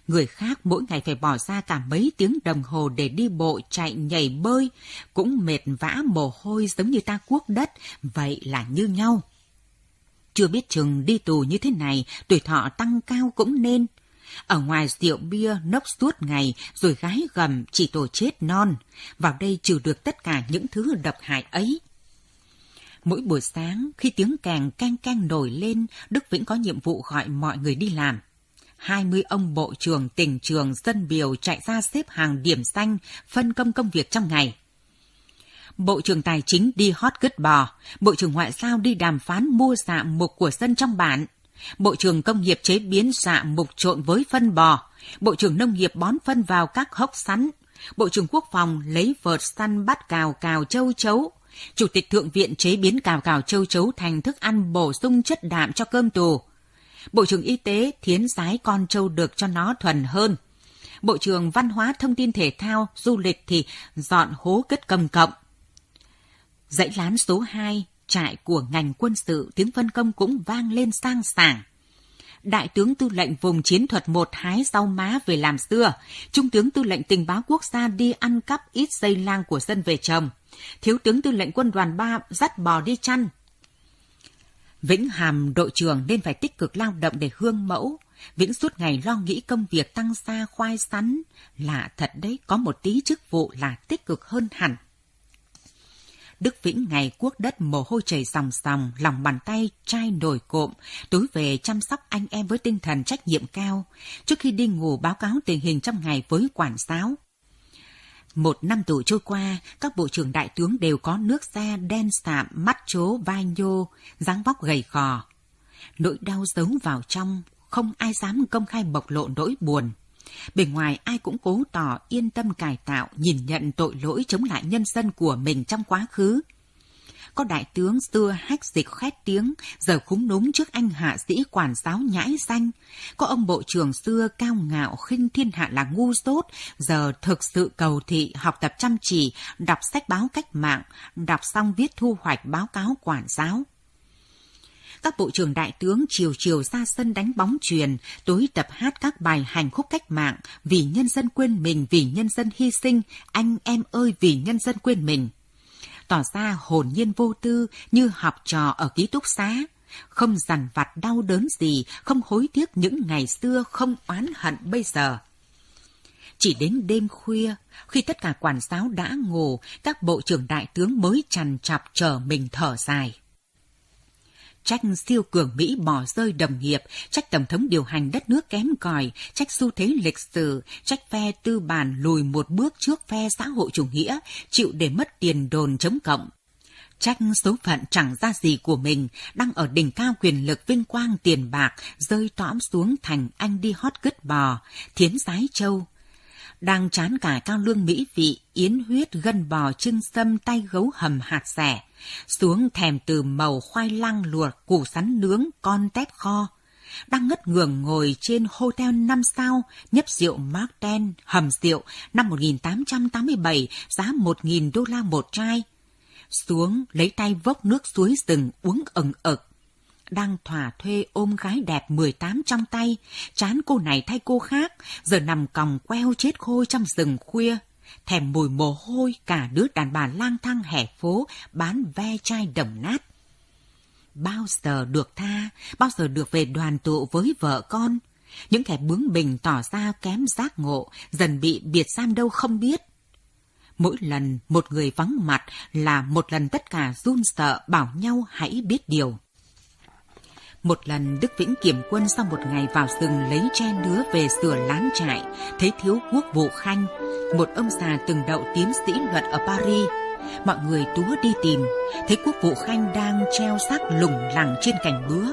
Người khác mỗi ngày phải bỏ ra cả mấy tiếng đồng hồ để đi bộ, chạy, nhảy, bơi, cũng mệt vã mồ hôi giống như ta cuốc đất, vậy là như nhau. Chưa biết chừng đi tù như thế này, tuổi thọ tăng cao cũng nên, ở ngoài rượu bia nốc suốt ngày rồi gái gầm chỉ tổ chết non. Vào đây trừ được tất cả những thứ độc hại ấy. Mỗi buổi sáng khi tiếng càng canh canh nổi lên, Đức Vĩnh có nhiệm vụ gọi mọi người đi làm. hai mươi ông bộ trưởng, tỉnh trường, dân biểu chạy ra xếp hàng điểm xanh, phân công công việc trong ngày. Bộ trưởng Tài chính đi hót cứt bò, Bộ trưởng Ngoại giao đi đàm phán mua dạ mục của dân trong bản – Bộ trưởng Công nghiệp chế biến xạ mục trộn với phân bò, Bộ trưởng Nông nghiệp bón phân vào các hốc sắn, Bộ trưởng Quốc phòng lấy vợt săn bắt cào cào châu chấu, Chủ tịch Thượng viện chế biến cào cào châu chấu thành thức ăn bổ sung chất đạm cho cơm tù. Bộ trưởng Y tế thiến giái con trâu được cho nó thuần hơn. Bộ trưởng Văn hóa Thông tin Thể thao, Du lịch thì dọn hố kết công cộng. Dãy lán số 2 trại của ngành quân sự tiếng phân công cũng vang lên sang sảng. Đại tướng tư lệnh vùng chiến thuật một hái rau má về làm xưa trung tướng tư lệnh tình báo quốc gia đi ăn cắp ít dây lang của dân về trồng, thiếu tướng tư lệnh quân đoàn 3 dắt bò đi chăn. Vĩnh Hàm đội trưởng nên phải tích cực lao động để hương mẫu, Vĩnh suốt ngày lo nghĩ công việc tăng xa khoai sắn. Lạ thật đấy, có một tí chức vụ là tích cực hơn hẳn. Đức Vĩnh ngày cuốc đất mồ hôi chảy sòng sòng, lòng bàn tay chai nổi cộm, tối về chăm sóc anh em với tinh thần trách nhiệm cao, trước khi đi ngủ báo cáo tình hình trong ngày với quản giáo. Một năm tù trôi qua, các bộ trưởng đại tướng đều có nước da đen sạm, mắt chố, vai nhô, dáng vóc gầy khò. Nỗi đau giấu vào trong, không ai dám công khai bộc lộ nỗi buồn, Bề ngoài ai cũng cố tỏ yên tâm cải tạo, nhìn nhận tội lỗi chống lại nhân dân của mình trong quá khứ. Có đại tướng xưa hách dịch khét tiếng, giờ khúng núm trước anh hạ sĩ quản giáo nhãi xanh Có ông bộ trưởng xưa cao ngạo khinh thiên hạ là ngu dốt, giờ thực sự cầu thị, học tập chăm chỉ, đọc sách báo cách mạng, đọc xong viết thu hoạch báo cáo quản giáo các bộ trưởng đại tướng chiều chiều ra sân đánh bóng truyền, tối tập hát các bài hành khúc cách mạng, vì nhân dân quên mình, vì nhân dân hy sinh, anh em ơi vì nhân dân quên mình. Tỏ ra hồn nhiên vô tư như học trò ở ký túc xá, không dằn vặt đau đớn gì, không hối tiếc những ngày xưa, không oán hận bây giờ. Chỉ đến đêm khuya, khi tất cả quản giáo đã ngủ, các bộ trưởng đại tướng mới chằn trọc chờ mình thở dài trách siêu cường Mỹ bỏ rơi đồng nghiệp, trách Tổng thống điều hành đất nước kém còi, trách xu thế lịch sử, trách phe tư bản lùi một bước trước phe xã hội chủ nghĩa, chịu để mất tiền đồn chống cộng. Trách số phận chẳng ra gì của mình, đang ở đỉnh cao quyền lực vinh quang tiền bạc, rơi tõm xuống thành anh đi hót gứt bò, thiến sái châu, đang chán cả cao lương mỹ vị, yến huyết, gân bò, trưng sâm, tay gấu hầm hạt rẻ. Xuống thèm từ màu khoai lang luộc, củ sắn nướng, con tép kho. Đang ngất ngường ngồi trên hotel năm sao, nhấp rượu Marten, hầm rượu, năm 1887, giá 1.000 đô la một chai. Xuống lấy tay vốc nước suối rừng uống ẩn ực đang thỏa thuê ôm gái đẹp 18 trong tay, chán cô này thay cô khác, giờ nằm còng queo chết khô trong rừng khuya thèm mùi mồ hôi cả đứa đàn bà lang thang hẻ phố bán ve chai đồng nát. Bao giờ được tha, bao giờ được về đoàn tụ với vợ con, những kẻ bướng bỉnh tỏ ra kém giác ngộ, dần bị biệt giam đâu không biết. Mỗi lần một người vắng mặt là một lần tất cả run sợ bảo nhau hãy biết điều. Một lần Đức Vĩnh kiểm quân sau một ngày vào rừng lấy tre nứa về sửa lán trại, thấy thiếu quốc vụ khanh, một ông già từng đậu tiến sĩ luật ở Paris. Mọi người túa đi tìm, thấy quốc vụ khanh đang treo xác lủng lẳng trên cành bứa.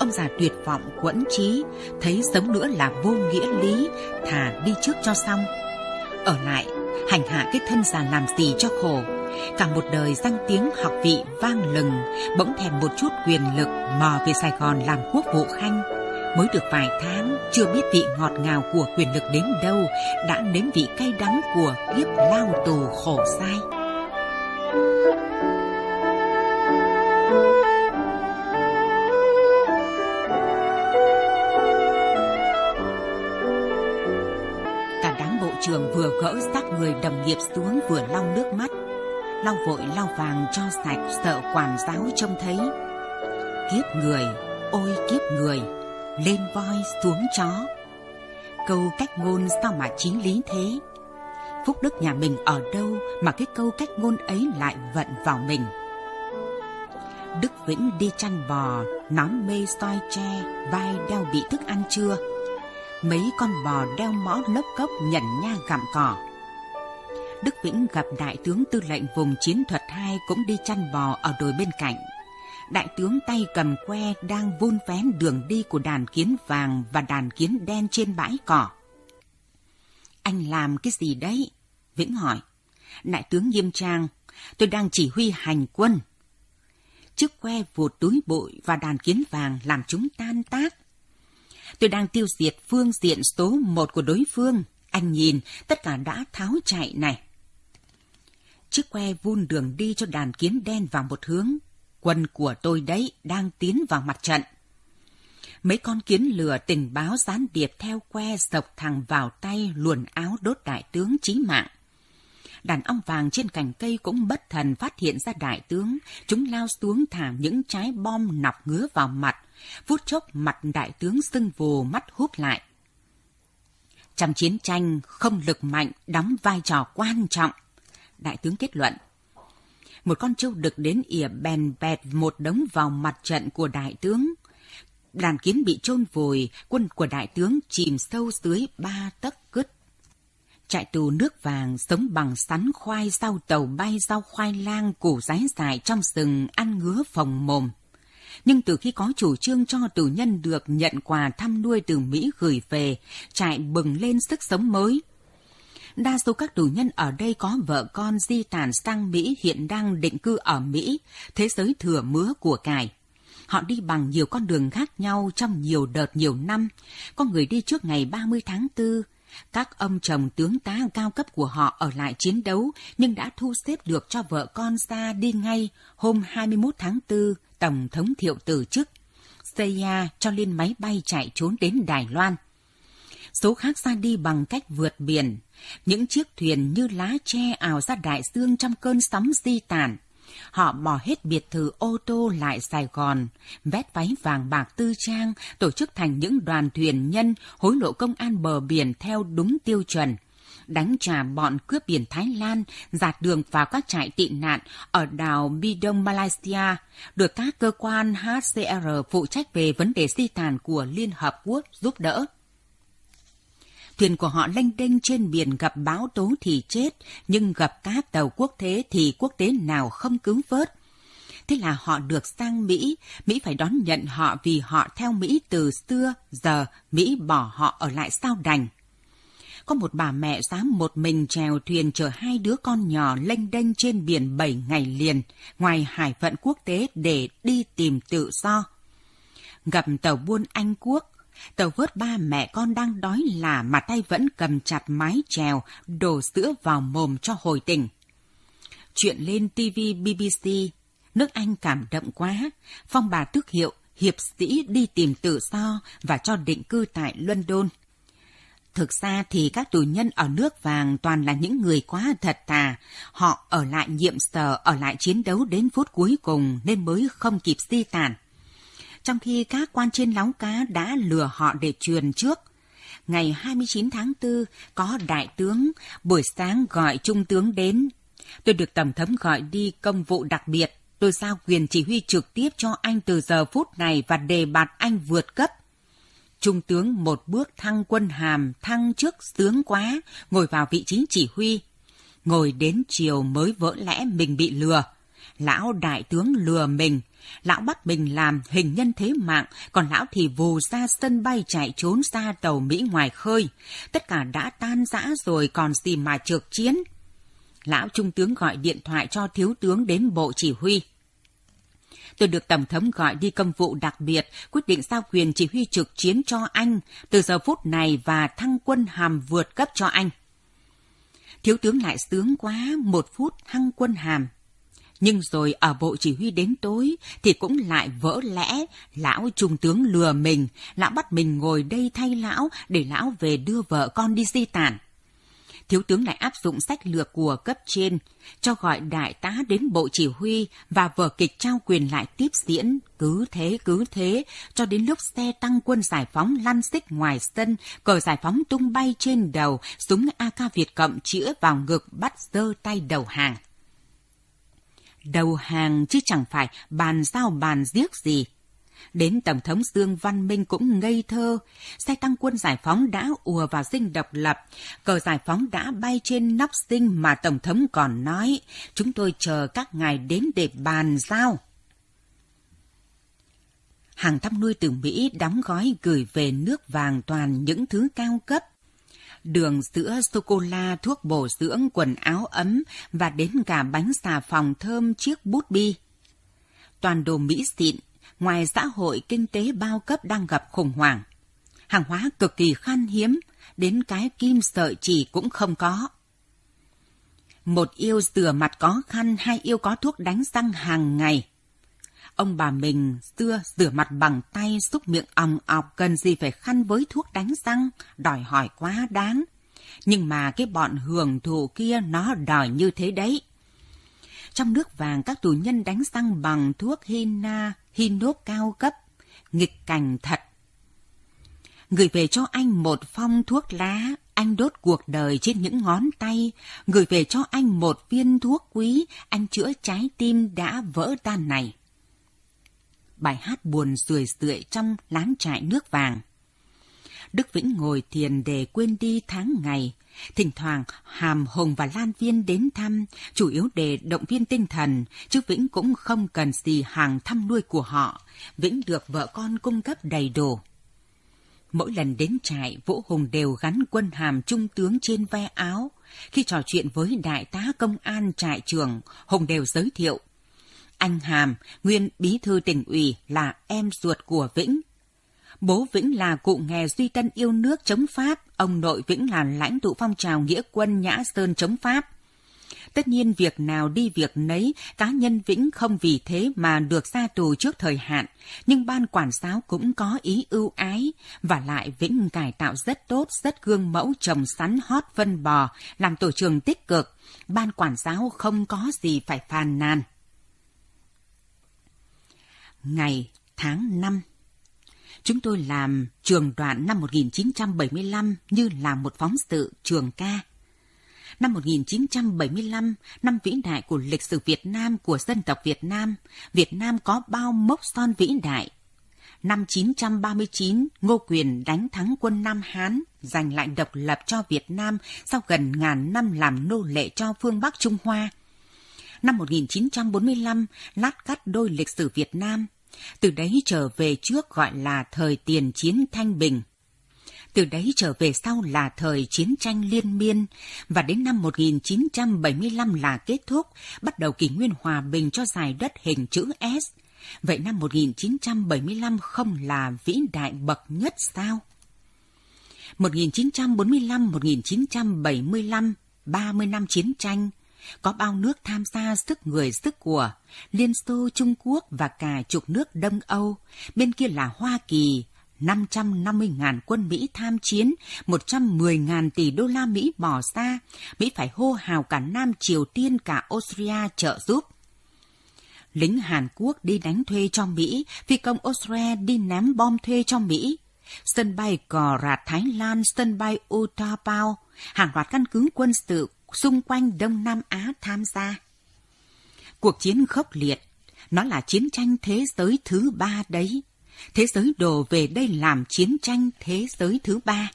Ông già tuyệt vọng quẫn trí, thấy sống nữa là vô nghĩa lý, thà đi trước cho xong. Ở lại, hành hạ cái thân già làm gì cho khổ, cả một đời danh tiếng học vị vang lừng, bỗng thèm một chút quyền lực mò về Sài Gòn làm quốc vụ khanh. Mới được vài tháng, chưa biết vị ngọt ngào của quyền lực đến đâu, đã nếm vị cay đắng của kiếp lao tù khổ sai. Cả đám bộ trưởng vừa gỡ xác người đồng nghiệp xuống vừa long nước mắt, lau vội lau vàng cho sạch sợ quản giáo trông thấy. Kiếp người, ôi kiếp người, lên voi xuống chó. Câu cách ngôn sao mà chính lý thế? Phúc đức nhà mình ở đâu mà cái câu cách ngôn ấy lại vận vào mình? Đức Vĩnh đi chăn bò, nón mê soi tre, vai đeo bị thức ăn chưa? Mấy con bò đeo mõ lớp cốc nhẩn nha gặm cỏ Đức Vĩnh gặp đại tướng tư lệnh vùng chiến thuật 2 cũng đi chăn bò ở đồi bên cạnh. Đại tướng tay cầm que đang vun vén đường đi của đàn kiến vàng và đàn kiến đen trên bãi cỏ. Anh làm cái gì đấy? Vĩnh hỏi. Đại tướng nghiêm trang, tôi đang chỉ huy hành quân. Chiếc que vụt túi bụi và đàn kiến vàng làm chúng tan tác. Tôi đang tiêu diệt phương diện số một của đối phương. Anh nhìn, tất cả đã tháo chạy này. Chiếc que vun đường đi cho đàn kiến đen vào một hướng. Quân của tôi đấy đang tiến vào mặt trận. Mấy con kiến lừa tình báo gián điệp theo que sộc thẳng vào tay luồn áo đốt đại tướng chí mạng đàn ong vàng trên cành cây cũng bất thần phát hiện ra đại tướng. Chúng lao xuống thả những trái bom nọc ngứa vào mặt. Phút chốc mặt đại tướng sưng vù mắt húp lại. Trong chiến tranh, không lực mạnh đóng vai trò quan trọng đại tướng kết luận. Một con trâu đực đến ỉa bèn bẹt một đống vào mặt trận của đại tướng. Đàn kiến bị chôn vùi, quân của đại tướng chìm sâu dưới ba tấc cứt. Trại tù nước vàng sống bằng sắn khoai rau tàu bay rau khoai lang củ rái dài trong rừng ăn ngứa phòng mồm nhưng từ khi có chủ trương cho tù nhân được nhận quà thăm nuôi từ Mỹ gửi về, trại bừng lên sức sống mới đa số các tù nhân ở đây có vợ con di tản sang Mỹ hiện đang định cư ở Mỹ, thế giới thừa mứa của cải. Họ đi bằng nhiều con đường khác nhau trong nhiều đợt nhiều năm. Có người đi trước ngày 30 tháng 4. Các ông chồng tướng tá cao cấp của họ ở lại chiến đấu nhưng đã thu xếp được cho vợ con ra đi ngay hôm 21 tháng 4, Tổng thống Thiệu từ chức. Seiya cho lên máy bay chạy trốn đến Đài Loan. Số khác ra đi bằng cách vượt biển, những chiếc thuyền như lá tre ào ra đại dương trong cơn sóng di tản. Họ bỏ hết biệt thự ô tô lại Sài Gòn, vét váy vàng bạc tư trang, tổ chức thành những đoàn thuyền nhân hối lộ công an bờ biển theo đúng tiêu chuẩn. Đánh trả bọn cướp biển Thái Lan, dạt đường vào các trại tị nạn ở đảo Bidong Malaysia, được các cơ quan HCR phụ trách về vấn đề di tản của Liên Hợp Quốc giúp đỡ. Thuyền của họ lênh đênh trên biển gặp bão tố thì chết, nhưng gặp các tàu quốc tế thì quốc tế nào không cứu vớt. Thế là họ được sang Mỹ, Mỹ phải đón nhận họ vì họ theo Mỹ từ xưa, giờ Mỹ bỏ họ ở lại sao đành có một bà mẹ dám một mình chèo thuyền chở hai đứa con nhỏ lênh đênh trên biển bảy ngày liền, ngoài hải phận quốc tế để đi tìm tự do. Gặp tàu buôn Anh Quốc, Tàu vớt ba mẹ con đang đói là mà tay vẫn cầm chặt mái chèo, đổ sữa vào mồm cho hồi tỉnh. Chuyện lên TV BBC, nước Anh cảm động quá, phong bà tước hiệu hiệp sĩ đi tìm tự do và cho định cư tại London. Thực ra thì các tù nhân ở nước vàng toàn là những người quá thật thà. Họ ở lại nhiệm sở, ở lại chiến đấu đến phút cuối cùng nên mới không kịp di tản trong khi các quan trên lóng cá đã lừa họ để truyền trước. Ngày 29 tháng 4, có đại tướng buổi sáng gọi trung tướng đến. Tôi được Tổng thống gọi đi công vụ đặc biệt. Tôi giao quyền chỉ huy trực tiếp cho anh từ giờ phút này và đề bạt anh vượt cấp. Trung tướng một bước thăng quân hàm, thăng chức tướng quá, ngồi vào vị trí chỉ huy. Ngồi đến chiều mới vỡ lẽ mình bị lừa. Lão đại tướng lừa mình, Lão bắt Bình làm hình nhân thế mạng, còn lão thì vù ra sân bay chạy trốn ra tàu Mỹ ngoài khơi. Tất cả đã tan rã rồi còn gì mà trược chiến. Lão Trung tướng gọi điện thoại cho thiếu tướng đến bộ chỉ huy. Tôi được Tổng thống gọi đi công vụ đặc biệt, quyết định giao quyền chỉ huy trực chiến cho anh từ giờ phút này và thăng quân hàm vượt cấp cho anh. Thiếu tướng lại sướng quá, một phút thăng quân hàm, nhưng rồi ở bộ chỉ huy đến tối thì cũng lại vỡ lẽ, lão trung tướng lừa mình, lão bắt mình ngồi đây thay lão để lão về đưa vợ con đi di tản. Thiếu tướng lại áp dụng sách lược của cấp trên, cho gọi đại tá đến bộ chỉ huy và vở kịch trao quyền lại tiếp diễn, cứ thế cứ thế, cho đến lúc xe tăng quân giải phóng lăn xích ngoài sân, cờ giải phóng tung bay trên đầu, súng AK Việt Cộng chĩa vào ngực bắt dơ tay đầu hàng đầu hàng chứ chẳng phải bàn giao bàn giếc gì. Đến Tổng thống Dương Văn Minh cũng ngây thơ, xe tăng quân giải phóng đã ùa vào dinh độc lập, cờ giải phóng đã bay trên nóc dinh mà Tổng thống còn nói, chúng tôi chờ các ngài đến để bàn giao. Hàng thăm nuôi từ Mỹ đóng gói gửi về nước vàng toàn những thứ cao cấp, đường sữa, sô-cô-la, thuốc bổ dưỡng, quần áo ấm và đến cả bánh xà phòng thơm chiếc bút bi. Toàn đồ Mỹ xịn, ngoài xã hội kinh tế bao cấp đang gặp khủng hoảng. Hàng hóa cực kỳ khan hiếm, đến cái kim sợi chỉ cũng không có. Một yêu rửa mặt có khăn, hai yêu có thuốc đánh răng hàng ngày – Ông bà mình xưa rửa mặt bằng tay xúc miệng ầm ọc cần gì phải khăn với thuốc đánh răng, đòi hỏi quá đáng. Nhưng mà cái bọn hưởng thụ kia nó đòi như thế đấy. Trong nước vàng các tù nhân đánh răng bằng thuốc Hina, Hinop cao cấp, nghịch cảnh thật. Gửi về cho anh một phong thuốc lá, anh đốt cuộc đời trên những ngón tay, gửi về cho anh một viên thuốc quý, anh chữa trái tim đã vỡ tan này bài hát buồn rười rượi trong láng trại nước vàng. Đức Vĩnh ngồi thiền để quên đi tháng ngày. Thỉnh thoảng, Hàm, Hùng và Lan Viên đến thăm, chủ yếu để động viên tinh thần, chứ Vĩnh cũng không cần gì hàng thăm nuôi của họ. Vĩnh được vợ con cung cấp đầy đủ. Mỗi lần đến trại, Vũ Hùng đều gắn quân hàm trung tướng trên ve áo. Khi trò chuyện với đại tá công an trại trưởng, Hùng đều giới thiệu anh Hàm, nguyên bí thư tỉnh ủy là em ruột của Vĩnh. Bố Vĩnh là cụ nghè duy tân yêu nước chống Pháp, ông nội Vĩnh là lãnh tụ phong trào nghĩa quân Nhã Sơn chống Pháp. Tất nhiên việc nào đi việc nấy, cá nhân Vĩnh không vì thế mà được ra tù trước thời hạn, nhưng ban quản giáo cũng có ý ưu ái, và lại Vĩnh cải tạo rất tốt, rất gương mẫu trồng sắn hót phân bò, làm tổ trường tích cực, ban quản giáo không có gì phải phàn nàn ngày, tháng năm. Chúng tôi làm trường đoạn năm 1975 như là một phóng sự trường ca. Năm 1975, năm vĩ đại của lịch sử Việt Nam của dân tộc Việt Nam, Việt Nam có bao mốc son vĩ đại. Năm 939, Ngô Quyền đánh thắng quân Nam Hán, giành lại độc lập cho Việt Nam sau gần ngàn năm làm nô lệ cho phương Bắc Trung Hoa năm 1945 lát cắt đôi lịch sử Việt Nam, từ đấy trở về trước gọi là thời tiền chiến Thanh Bình. Từ đấy trở về sau là thời chiến tranh liên miên và đến năm 1975 là kết thúc, bắt đầu kỷ nguyên hòa bình cho dài đất hình chữ S. Vậy năm 1975 không là vĩ đại bậc nhất sao? 1945-1975, 30 năm chiến tranh, có bao nước tham gia sức người sức của, Liên Xô, Trung Quốc và cả chục nước Đông Âu, bên kia là Hoa Kỳ, 550.000 quân Mỹ tham chiến, 110.000 tỷ đô la Mỹ bỏ ra, Mỹ phải hô hào cả Nam Triều Tiên cả Austria trợ giúp. Lính Hàn Quốc đi đánh thuê cho Mỹ, phi công Austria đi ném bom thuê cho Mỹ. Sân bay Cò Rạt Thái Lan, sân bay Utapao, hàng loạt căn cứ quân sự xung quanh Đông Nam Á tham gia. Cuộc chiến khốc liệt, nó là chiến tranh thế giới thứ ba đấy. Thế giới đổ về đây làm chiến tranh thế giới thứ ba.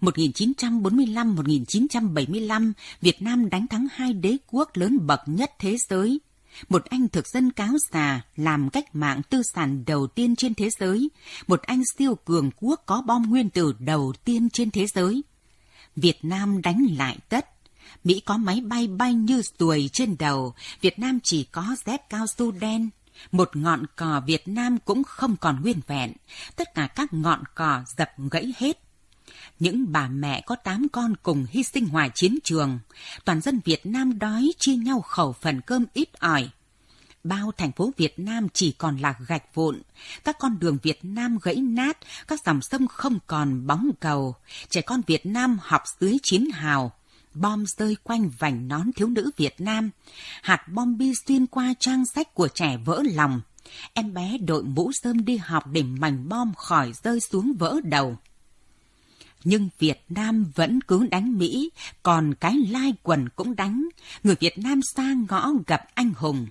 1945-1975, Việt Nam đánh thắng hai đế quốc lớn bậc nhất thế giới. Một anh thực dân cáo xà làm cách mạng tư sản đầu tiên trên thế giới. Một anh siêu cường quốc có bom nguyên tử đầu tiên trên thế giới. Việt Nam đánh lại tất. Mỹ có máy bay bay như ruồi trên đầu, Việt Nam chỉ có dép cao su đen. Một ngọn cỏ Việt Nam cũng không còn nguyên vẹn, tất cả các ngọn cỏ dập gãy hết. Những bà mẹ có tám con cùng hy sinh ngoài chiến trường, toàn dân Việt Nam đói chia nhau khẩu phần cơm ít ỏi, bao thành phố Việt Nam chỉ còn là gạch vụn, các con đường Việt Nam gãy nát, các dòng sông không còn bóng cầu, trẻ con Việt Nam học dưới chiến hào, bom rơi quanh vành nón thiếu nữ Việt Nam, hạt bom bi xuyên qua trang sách của trẻ vỡ lòng. Em bé đội mũ sơm đi học để mảnh bom khỏi rơi xuống vỡ đầu. Nhưng Việt Nam vẫn cứ đánh Mỹ, còn cái lai quần cũng đánh. Người Việt Nam xa ngõ gặp anh hùng.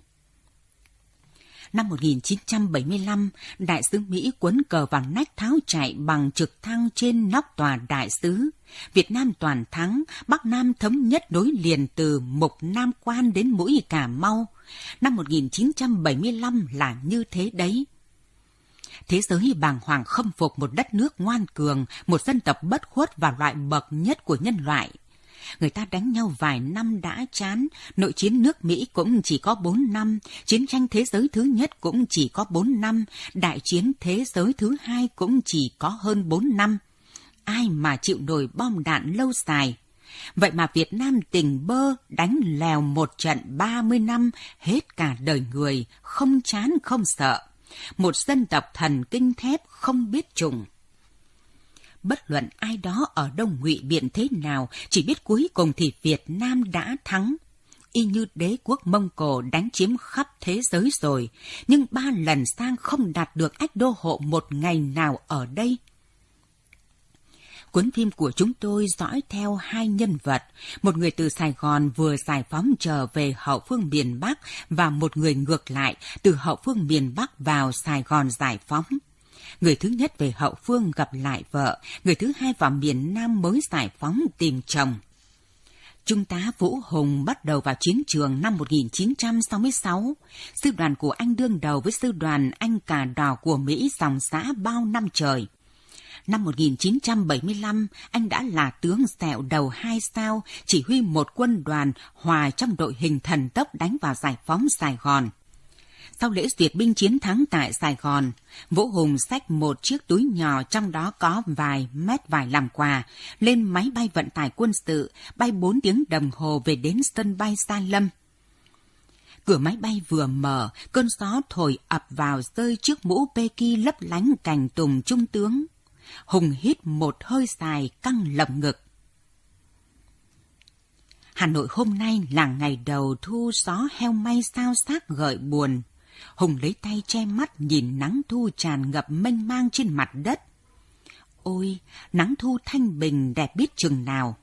Năm 1975, đại sứ Mỹ cuốn cờ vàng nách tháo chạy bằng trực thăng trên nóc tòa đại sứ. Việt Nam toàn thắng, Bắc Nam thống nhất đối liền từ mộc Nam Quan đến mũi Cà Mau. Năm 1975 là như thế đấy thế giới bàng hoàng khâm phục một đất nước ngoan cường, một dân tộc bất khuất và loại bậc nhất của nhân loại người ta đánh nhau vài năm đã chán, nội chiến nước Mỹ cũng chỉ có 4 năm, chiến tranh thế giới thứ nhất cũng chỉ có 4 năm, đại chiến thế giới thứ hai cũng chỉ có hơn 4 năm. Ai mà chịu nổi bom đạn lâu dài? Vậy mà Việt Nam tình bơ đánh lèo một trận 30 năm hết cả đời người, không chán không sợ. Một dân tộc thần kinh thép không biết trùng bất luận ai đó ở đông ngụy biện thế nào, chỉ biết cuối cùng thì Việt Nam đã thắng. Y như đế quốc Mông Cổ đánh chiếm khắp thế giới rồi, nhưng ba lần sang không đạt được ách đô hộ một ngày nào ở đây. Cuốn phim của chúng tôi dõi theo hai nhân vật, một người từ Sài Gòn vừa giải phóng trở về hậu phương miền Bắc và một người ngược lại từ hậu phương miền Bắc vào Sài Gòn giải phóng Người thứ nhất về hậu phương gặp lại vợ, người thứ hai vào miền Nam mới giải phóng tìm chồng. Trung tá Vũ Hùng bắt đầu vào chiến trường năm 1966. Sư đoàn của anh đương đầu với sư đoàn anh cà đỏ của Mỹ dòng xã bao năm trời. Năm 1975, anh đã là tướng sẹo đầu hai sao, chỉ huy một quân đoàn hòa trong đội hình thần tốc đánh vào giải phóng Sài Gòn sau lễ duyệt binh chiến thắng tại Sài Gòn, Vũ Hùng xách một chiếc túi nhỏ trong đó có vài mét vải làm quà, lên máy bay vận tải quân sự, bay 4 tiếng đồng hồ về đến sân bay Sa Lâm. Cửa máy bay vừa mở, cơn gió thổi ập vào rơi chiếc mũ Peki lấp lánh cành tùng trung tướng. Hùng hít một hơi dài căng lồng ngực. Hà Nội hôm nay là ngày đầu thu gió heo may sao xác gợi buồn. Hùng lấy tay che mắt nhìn nắng thu tràn ngập mênh mang trên mặt đất. Ôi, nắng thu thanh bình đẹp biết chừng nào.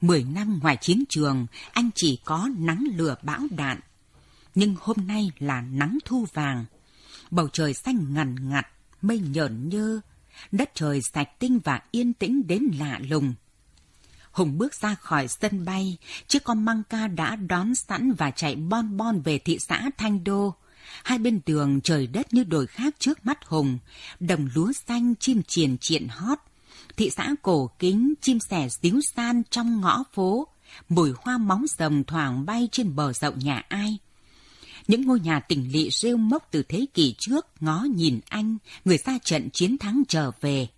Mười năm ngoài chiến trường, anh chỉ có nắng lửa bão đạn. Nhưng hôm nay là nắng thu vàng. Bầu trời xanh ngằn ngặt, mây nhợn nhơ, đất trời sạch tinh và yên tĩnh đến lạ lùng. Hùng bước ra khỏi sân bay, chiếc con măng ca đã đón sẵn và chạy bon bon về thị xã Thanh Đô. Hai bên đường trời đất như đồi khác trước mắt Hùng, đồng lúa xanh chim triền triện hót. Thị xã cổ kính chim sẻ díu san trong ngõ phố, mùi hoa móng rồng thoảng bay trên bờ rộng nhà ai. Những ngôi nhà tỉnh lỵ rêu mốc từ thế kỷ trước ngó nhìn anh, người ra trận chiến thắng trở về.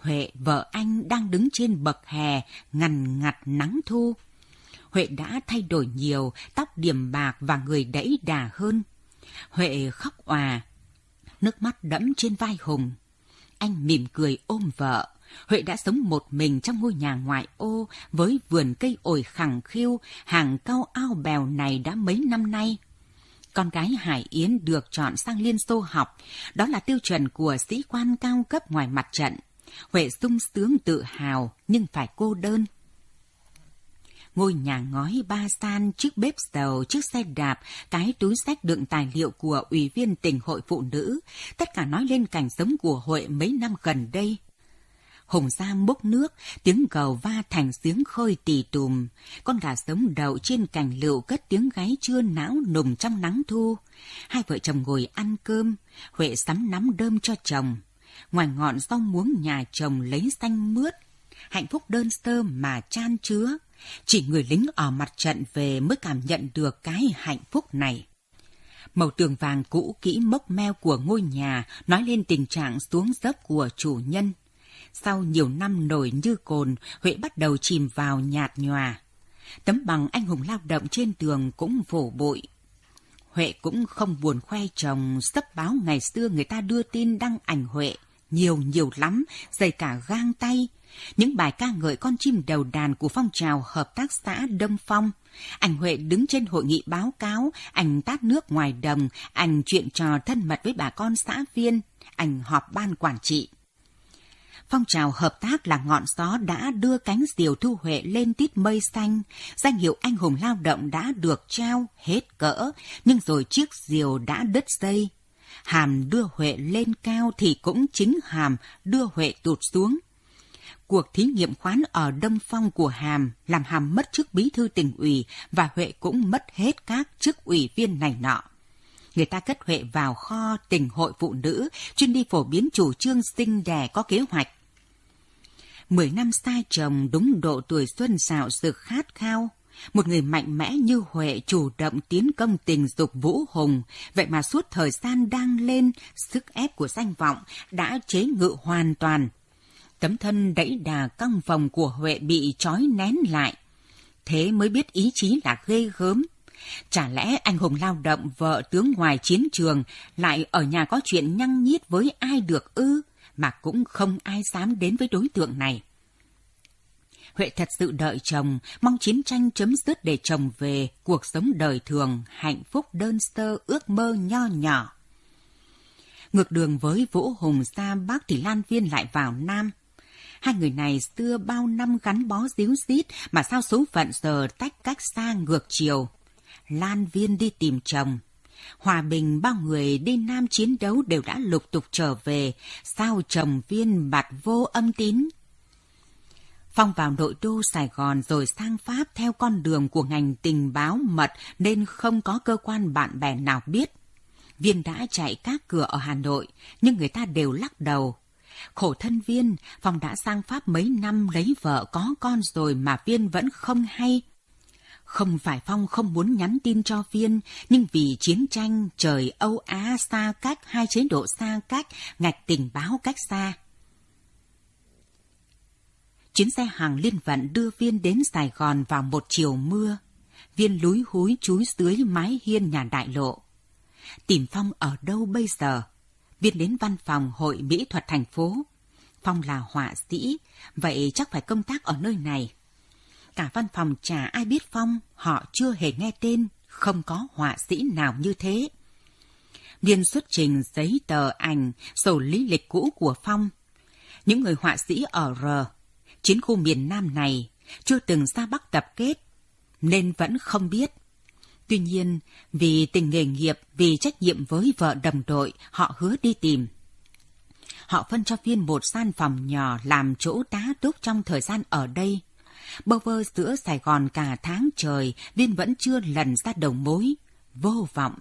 Huệ vợ anh đang đứng trên bậc hè, ngằn ngặt nắng thu. Huệ đã thay đổi nhiều, tóc điểm bạc và người đẫy đà hơn. Huệ khóc òa, nước mắt đẫm trên vai Hùng. Anh mỉm cười ôm vợ. Huệ đã sống một mình trong ngôi nhà ngoại ô với vườn cây ổi khẳng khiu, hàng cao ao bèo này đã mấy năm nay. Con gái Hải Yến được chọn sang Liên Xô học, đó là tiêu chuẩn của sĩ quan cao cấp ngoài mặt trận. Huệ sung sướng tự hào nhưng phải cô đơn ngôi nhà ngói ba san, chiếc bếp dầu, chiếc xe đạp, cái túi sách đựng tài liệu của Ủy viên tỉnh hội phụ nữ, tất cả nói lên cảnh sống của hội mấy năm gần đây. Hồng Giang bốc nước, tiếng cầu va thành tiếng khơi tì tùm. Con gà sống đậu trên cành lựu cất tiếng gáy trưa não nùng trong nắng thu. Hai vợ chồng ngồi ăn cơm, Huệ sắm nắm đơm cho chồng. Ngoài ngọn rau muống nhà chồng lấy xanh mướt, hạnh phúc đơn sơ mà chan chứa. Chỉ người lính ở mặt trận về mới cảm nhận được cái hạnh phúc này. Màu tường vàng cũ kỹ mốc meo của ngôi nhà nói lên tình trạng xuống dốc của chủ nhân. Sau nhiều năm nổi như cồn, Huệ bắt đầu chìm vào nhạt nhòa. Tấm bằng anh hùng lao động trên tường cũng vổ bội. Huệ cũng không buồn khoe chồng, sắp báo ngày xưa người ta đưa tin đăng ảnh Huệ – nhiều nhiều lắm, dày cả gang tay. Những bài ca ngợi con chim đầu đàn của phong trào hợp tác xã Đông Phong. Anh Huệ đứng trên hội nghị báo cáo, anh tát nước ngoài đồng, anh chuyện trò thân mật với bà con xã viên, anh họp ban quản trị phong trào hợp tác là ngọn gió đã đưa cánh diều thu huệ lên tít mây xanh, danh hiệu anh hùng lao động đã được trao hết cỡ, nhưng rồi chiếc diều đã đứt dây. Hàm đưa Huệ lên cao thì cũng chính Hàm đưa Huệ tụt xuống. Cuộc thí nghiệm khoán ở Đâm Phong của Hàm làm Hàm mất chức bí thư tỉnh ủy và Huệ cũng mất hết các chức ủy viên này nọ người ta kết Huệ vào kho tình hội phụ nữ, chuyên đi phổ biến chủ trương sinh đẻ có kế hoạch. Mười năm sai chồng đúng độ tuổi xuân xạo sự khát khao, một người mạnh mẽ như Huệ chủ động tiến công tình dục Vũ Hùng, vậy mà suốt thời gian đang lên, sức ép của danh vọng đã chế ngự hoàn toàn. Tấm thân đẩy đà căng phòng của Huệ bị trói nén lại. Thế mới biết ý chí là ghê gớm. Chả lẽ anh hùng lao động vợ tướng ngoài chiến trường lại ở nhà có chuyện nhăng nhít với ai được ư, mà cũng không ai dám đến với đối tượng này. Huệ thật sự đợi chồng, mong chiến tranh chấm dứt để chồng về cuộc sống đời thường, hạnh phúc đơn sơ, ước mơ nho nhỏ. Ngược đường với Vũ Hùng xa Bắc thì Lan Viên lại vào Nam. Hai người này xưa bao năm gắn bó díu dít mà sao số phận giờ tách cách xa ngược chiều. Lan Viên đi tìm chồng. Hòa Bình bao người đi Nam chiến đấu đều đã lục tục trở về, sao chồng Viên bạt vô âm tín, Phong vào nội đô Sài Gòn rồi sang Pháp theo con đường của ngành tình báo mật nên không có cơ quan bạn bè nào biết. Viên đã chạy các cửa ở Hà Nội, nhưng người ta đều lắc đầu. Khổ thân Viên, Phong đã sang Pháp mấy năm lấy vợ có con rồi mà Viên vẫn không hay. Không phải Phong không muốn nhắn tin cho Viên, nhưng vì chiến tranh, trời Âu Á xa cách, hai chế độ xa cách, ngạch tình báo cách xa chuyến xe hàng liên vận đưa Viên đến Sài Gòn vào một chiều mưa. Viên lúi húi chúi dưới mái hiên nhà đại lộ. Tìm Phong ở đâu bây giờ? Viên đến văn phòng hội mỹ thuật thành phố. Phong là họa sĩ, vậy chắc phải công tác ở nơi này. Cả văn phòng chả ai biết Phong, họ chưa hề nghe tên, không có họa sĩ nào như thế. Viên xuất trình giấy tờ ảnh, sổ lý lịch cũ của Phong. Những người họa sĩ ở R chiến khu miền Nam này chưa từng ra Bắc tập kết, nên vẫn không biết. Tuy nhiên, vì tình nghề nghiệp, vì trách nhiệm với vợ đồng đội, họ hứa đi tìm. Họ phân cho Viên một gian phòng nhỏ làm chỗ tá túc trong thời gian ở đây. Bơ vơ giữa Sài Gòn cả tháng trời, Viên vẫn chưa lần ra đầu mối. Vô vọng.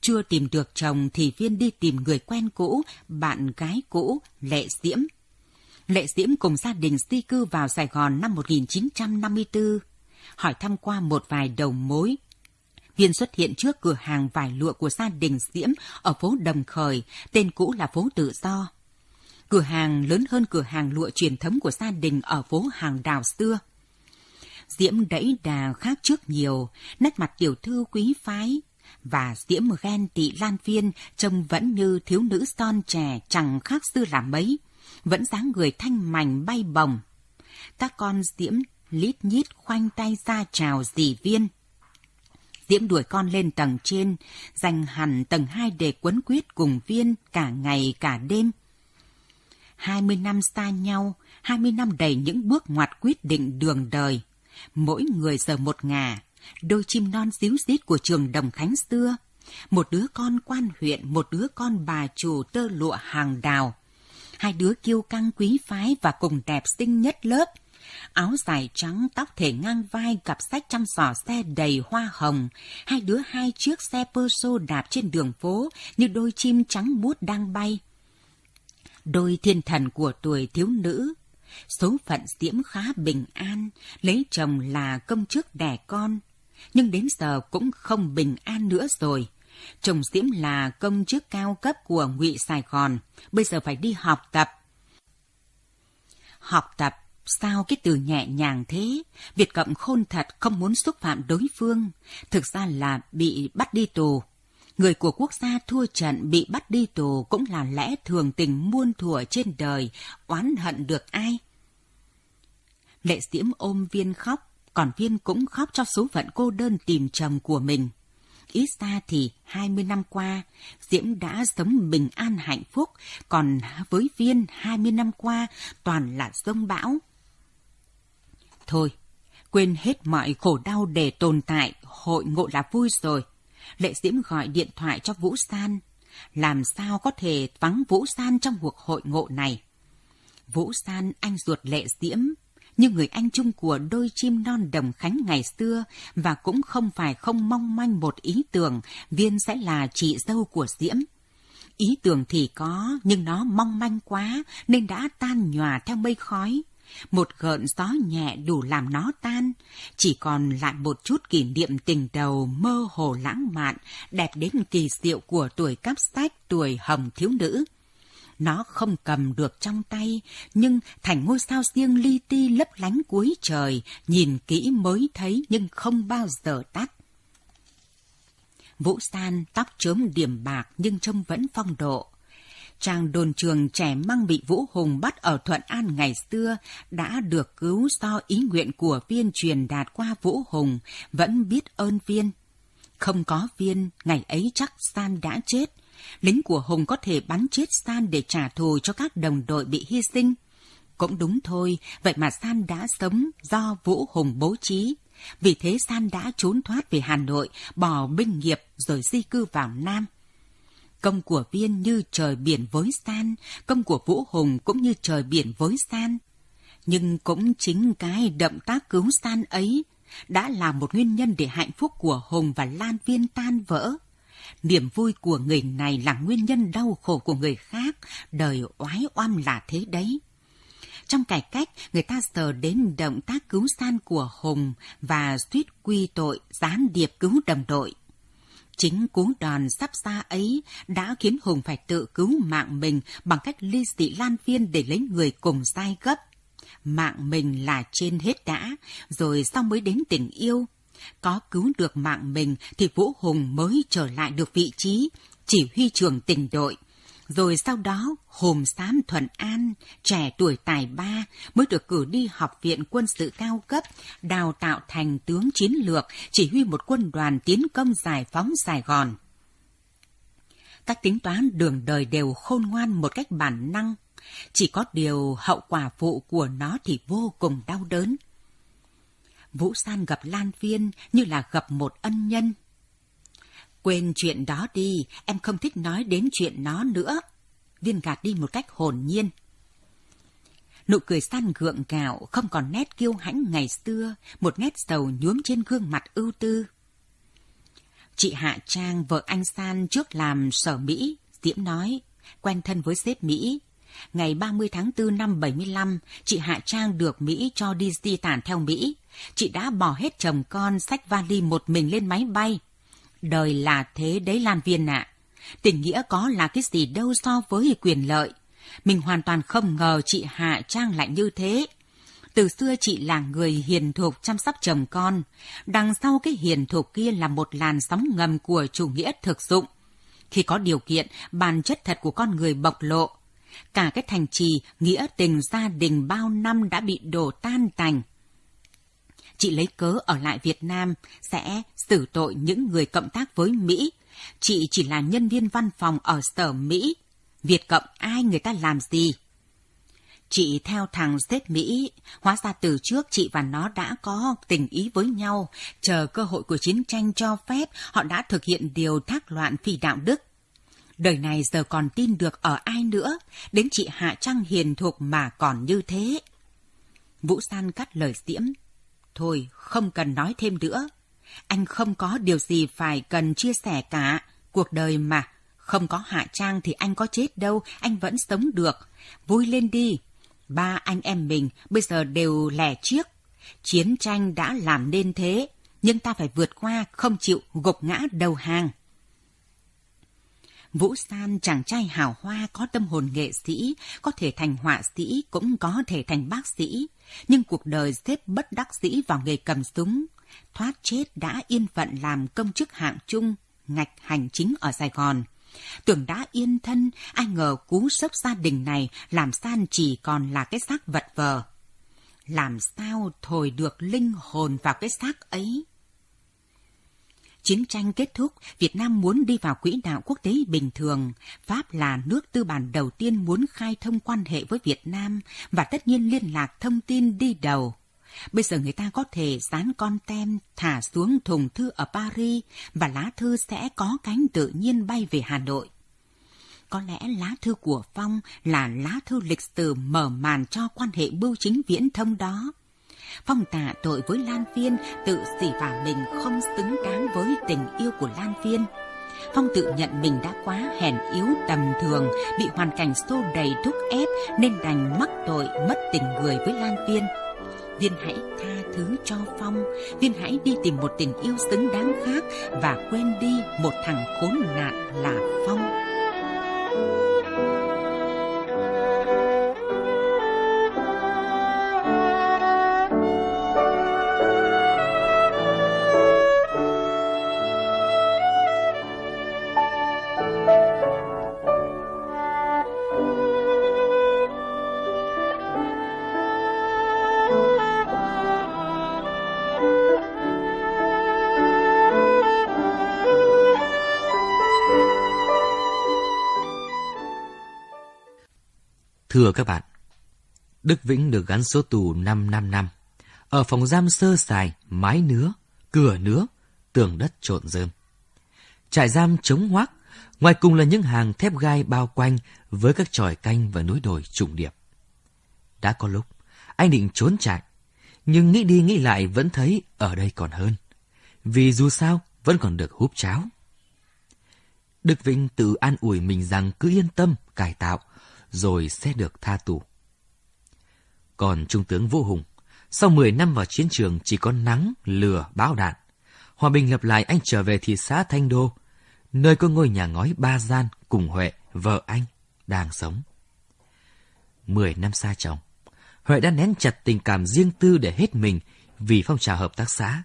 Chưa tìm được chồng thì Viên đi tìm người quen cũ, bạn gái cũ, Lệ Diễm, Lệ Diễm cùng gia đình di cư vào Sài Gòn năm 1954, hỏi thăm qua một vài đầu mối. Viên xuất hiện trước cửa hàng vải lụa của gia đình Diễm ở phố Đầm Khởi, tên cũ là phố Tự Do. Cửa hàng lớn hơn cửa hàng lụa truyền thống của gia đình ở phố Hàng Đào xưa. Diễm đẩy đà khác trước nhiều, nét mặt tiểu thư quý phái, và Diễm ghen tị Lan Viên trông vẫn như thiếu nữ son trẻ chẳng khác xưa là mấy vẫn dáng người thanh mảnh bay bồng. Các con diễm lít nhít khoanh tay ra chào dì viên. Diễm đuổi con lên tầng trên, dành hẳn tầng hai để quấn quýt cùng viên cả ngày cả đêm. Hai mươi năm xa nhau, hai mươi năm đầy những bước ngoặt quyết định đường đời. Mỗi người giờ một ngà, đôi chim non díu dít của trường Đồng Khánh xưa. Một đứa con quan huyện, một đứa con bà chủ tơ lụa hàng đào hai đứa kiêu căng quý phái và cùng đẹp xinh nhất lớp. Áo dài trắng, tóc thể ngang vai, cặp sách chăm sỏ xe đầy hoa hồng. Hai đứa hai chiếc xe Peugeot đạp trên đường phố như đôi chim trắng bút đang bay. Đôi thiên thần của tuổi thiếu nữ số phận Diễm khá bình an, lấy chồng là công chức đẻ con. Nhưng đến giờ cũng không bình an nữa rồi, chồng Diễm là công chức cao cấp của ngụy Sài Gòn, bây giờ phải đi học tập. Học tập, sao cái từ nhẹ nhàng thế? Việt Cộng khôn thật không muốn xúc phạm đối phương, thực ra là bị bắt đi tù. Người của quốc gia thua trận bị bắt đi tù cũng là lẽ thường tình muôn thuở trên đời, oán hận được ai? Lệ Diễm ôm Viên khóc, còn Viên cũng khóc cho số phận cô đơn tìm chồng của mình ít ra thì 20 năm qua, Diễm đã sống bình an hạnh phúc, còn với Viên 20 năm qua toàn là rông bão. Thôi, quên hết mọi khổ đau để tồn tại, hội ngộ là vui rồi. Lệ Diễm gọi điện thoại cho Vũ San. Làm sao có thể vắng Vũ San trong cuộc hội ngộ này? Vũ San anh ruột Lệ Diễm như người anh chung của đôi chim non đồng khánh ngày xưa và cũng không phải không mong manh một ý tưởng Viên sẽ là chị dâu của Diễm. Ý tưởng thì có, nhưng nó mong manh quá nên đã tan nhòa theo mây khói. Một gợn gió nhẹ đủ làm nó tan, chỉ còn lại một chút kỷ niệm tình đầu mơ hồ lãng mạn, đẹp đến kỳ diệu của tuổi cắp sách, tuổi hồng thiếu nữ. Nó không cầm được trong tay, nhưng thành ngôi sao riêng li ti lấp lánh cuối trời, nhìn kỹ mới thấy nhưng không bao giờ tắt. Vũ San tóc chớm điểm bạc nhưng trông vẫn phong độ. Chàng đồn trường trẻ mang bị Vũ Hùng bắt ở Thuận An ngày xưa đã được cứu do ý nguyện của viên truyền đạt qua Vũ Hùng, vẫn biết ơn viên. Không có viên, ngày ấy chắc San đã chết, Lính của Hùng có thể bắn chết San để trả thù cho các đồng đội bị hy sinh. Cũng đúng thôi, vậy mà San đã sống do Vũ Hùng bố trí. Vì thế San đã trốn thoát về Hà Nội, bỏ binh nghiệp rồi di cư vào Nam. Công của Viên như trời biển với San, công của Vũ Hùng cũng như trời biển với San. Nhưng cũng chính cái động tác cứu San ấy đã là một nguyên nhân để hạnh phúc của Hùng và Lan Viên tan vỡ. Niềm vui của người này là nguyên nhân đau khổ của người khác, đời oái oăm là thế đấy. Trong cải cách, người ta sờ đến động tác cứu san của Hùng và suýt quy tội gián điệp cứu đồng đội. Chính cú đòn sắp xa ấy đã khiến Hùng phải tự cứu mạng mình bằng cách ly dị Lan Viên để lấy người cùng sai gấp. Mạng mình là trên hết đã, rồi sau mới đến tình yêu, có cứu được mạng mình thì Vũ Hùng mới trở lại được vị trí chỉ huy trưởng tỉnh đội. Rồi sau đó, Hồm Sám Thuận An, trẻ tuổi tài ba, mới được cử đi học viện quân sự cao cấp, đào tạo thành tướng chiến lược, chỉ huy một quân đoàn tiến công giải phóng Sài Gòn. Các tính toán đường đời đều khôn ngoan một cách bản năng, chỉ có điều hậu quả phụ của nó thì vô cùng đau đớn. Vũ San gặp Lan Viên như là gặp một ân nhân. Quên chuyện đó đi, em không thích nói đến chuyện nó nữa. Viên gạt đi một cách hồn nhiên. Nụ cười san gượng gạo, không còn nét kiêu hãnh ngày xưa, một nét sầu nhuốm trên gương mặt ưu tư. Chị Hạ Trang, vợ anh San trước làm sở Mỹ, Diễm nói, quen thân với sếp Mỹ, Ngày 30 tháng 4 năm 75, chị Hạ Trang được Mỹ cho đi di tản theo Mỹ. Chị đã bỏ hết chồng con, sách vali một mình lên máy bay. Đời là thế đấy Lan Viên ạ. À. Tình nghĩa có là cái gì đâu so với quyền lợi. Mình hoàn toàn không ngờ chị Hạ Trang lại như thế. Từ xưa chị là người hiền thục chăm sóc chồng con. Đằng sau cái hiền thục kia là một làn sóng ngầm của chủ nghĩa thực dụng. Khi có điều kiện, bản chất thật của con người bộc lộ, Cả cái thành trì, nghĩa tình gia đình bao năm đã bị đổ tan tành. Chị lấy cớ ở lại Việt Nam sẽ xử tội những người cộng tác với Mỹ. Chị chỉ là nhân viên văn phòng ở sở Mỹ. Việt Cộng ai người ta làm gì? Chị theo thằng sếp Mỹ, hóa ra từ trước chị và nó đã có tình ý với nhau, chờ cơ hội của chiến tranh cho phép họ đã thực hiện điều thác loạn phi đạo đức Đời này giờ còn tin được ở ai nữa, đến chị Hạ Trăng hiền thuộc mà còn như thế. Vũ San cắt lời Diễm. Thôi, không cần nói thêm nữa. Anh không có điều gì phải cần chia sẻ cả. Cuộc đời mà, không có Hạ Trang thì anh có chết đâu, anh vẫn sống được. Vui lên đi. Ba anh em mình bây giờ đều lẻ chiếc. Chiến tranh đã làm nên thế, nhưng ta phải vượt qua, không chịu gục ngã đầu hàng. Vũ San chàng trai hào hoa có tâm hồn nghệ sĩ, có thể thành họa sĩ, cũng có thể thành bác sĩ. Nhưng cuộc đời xếp bất đắc sĩ vào nghề cầm súng. Thoát chết đã yên phận làm công chức hạng trung, ngạch hành chính ở Sài Gòn. Tưởng đã yên thân, ai ngờ cú sốc gia đình này làm San chỉ còn là cái xác vật vờ. Làm sao thổi được linh hồn vào cái xác ấy? Chiến tranh kết thúc, Việt Nam muốn đi vào quỹ đạo quốc tế bình thường. Pháp là nước tư bản đầu tiên muốn khai thông quan hệ với Việt Nam và tất nhiên liên lạc thông tin đi đầu. Bây giờ người ta có thể dán con tem thả xuống thùng thư ở Paris và lá thư sẽ có cánh tự nhiên bay về Hà Nội. Có lẽ lá thư của Phong là lá thư lịch sử mở màn cho quan hệ bưu chính viễn thông đó Phong tạ tội với Lan Viên, tự xỉ vả mình không xứng đáng với tình yêu của Lan Viên. Phong tự nhận mình đã quá hèn yếu tầm thường, bị hoàn cảnh xô đầy thúc ép nên đành mắc tội mất tình người với Lan Viên. Viên hãy tha thứ cho Phong, Viên hãy đi tìm một tình yêu xứng đáng khác và quên đi một thằng khốn nạn là Phong. Thưa các bạn, Đức Vĩnh được gắn số tù 555 năm. Ở phòng giam sơ sài, mái nứa, cửa nứa, tường đất trộn rơm. Trại giam chống hoác, ngoài cùng là những hàng thép gai bao quanh với các tròi canh và núi đồi trùng điệp. Đã có lúc, anh định trốn trại, nhưng nghĩ đi nghĩ lại vẫn thấy ở đây còn hơn. Vì dù sao, vẫn còn được húp cháo. Đức Vinh tự an ủi mình rằng cứ yên tâm, cải tạo, rồi sẽ được tha tù. Còn Trung tướng vũ Hùng, sau 10 năm vào chiến trường chỉ có nắng, lửa, bão đạn. Hòa bình lập lại anh trở về thị xã Thanh Đô, nơi có ngôi nhà ngói ba gian cùng Huệ, vợ anh, đang sống. Mười năm xa chồng, Huệ đã nén chặt tình cảm riêng tư để hết mình vì phong trào hợp tác xã.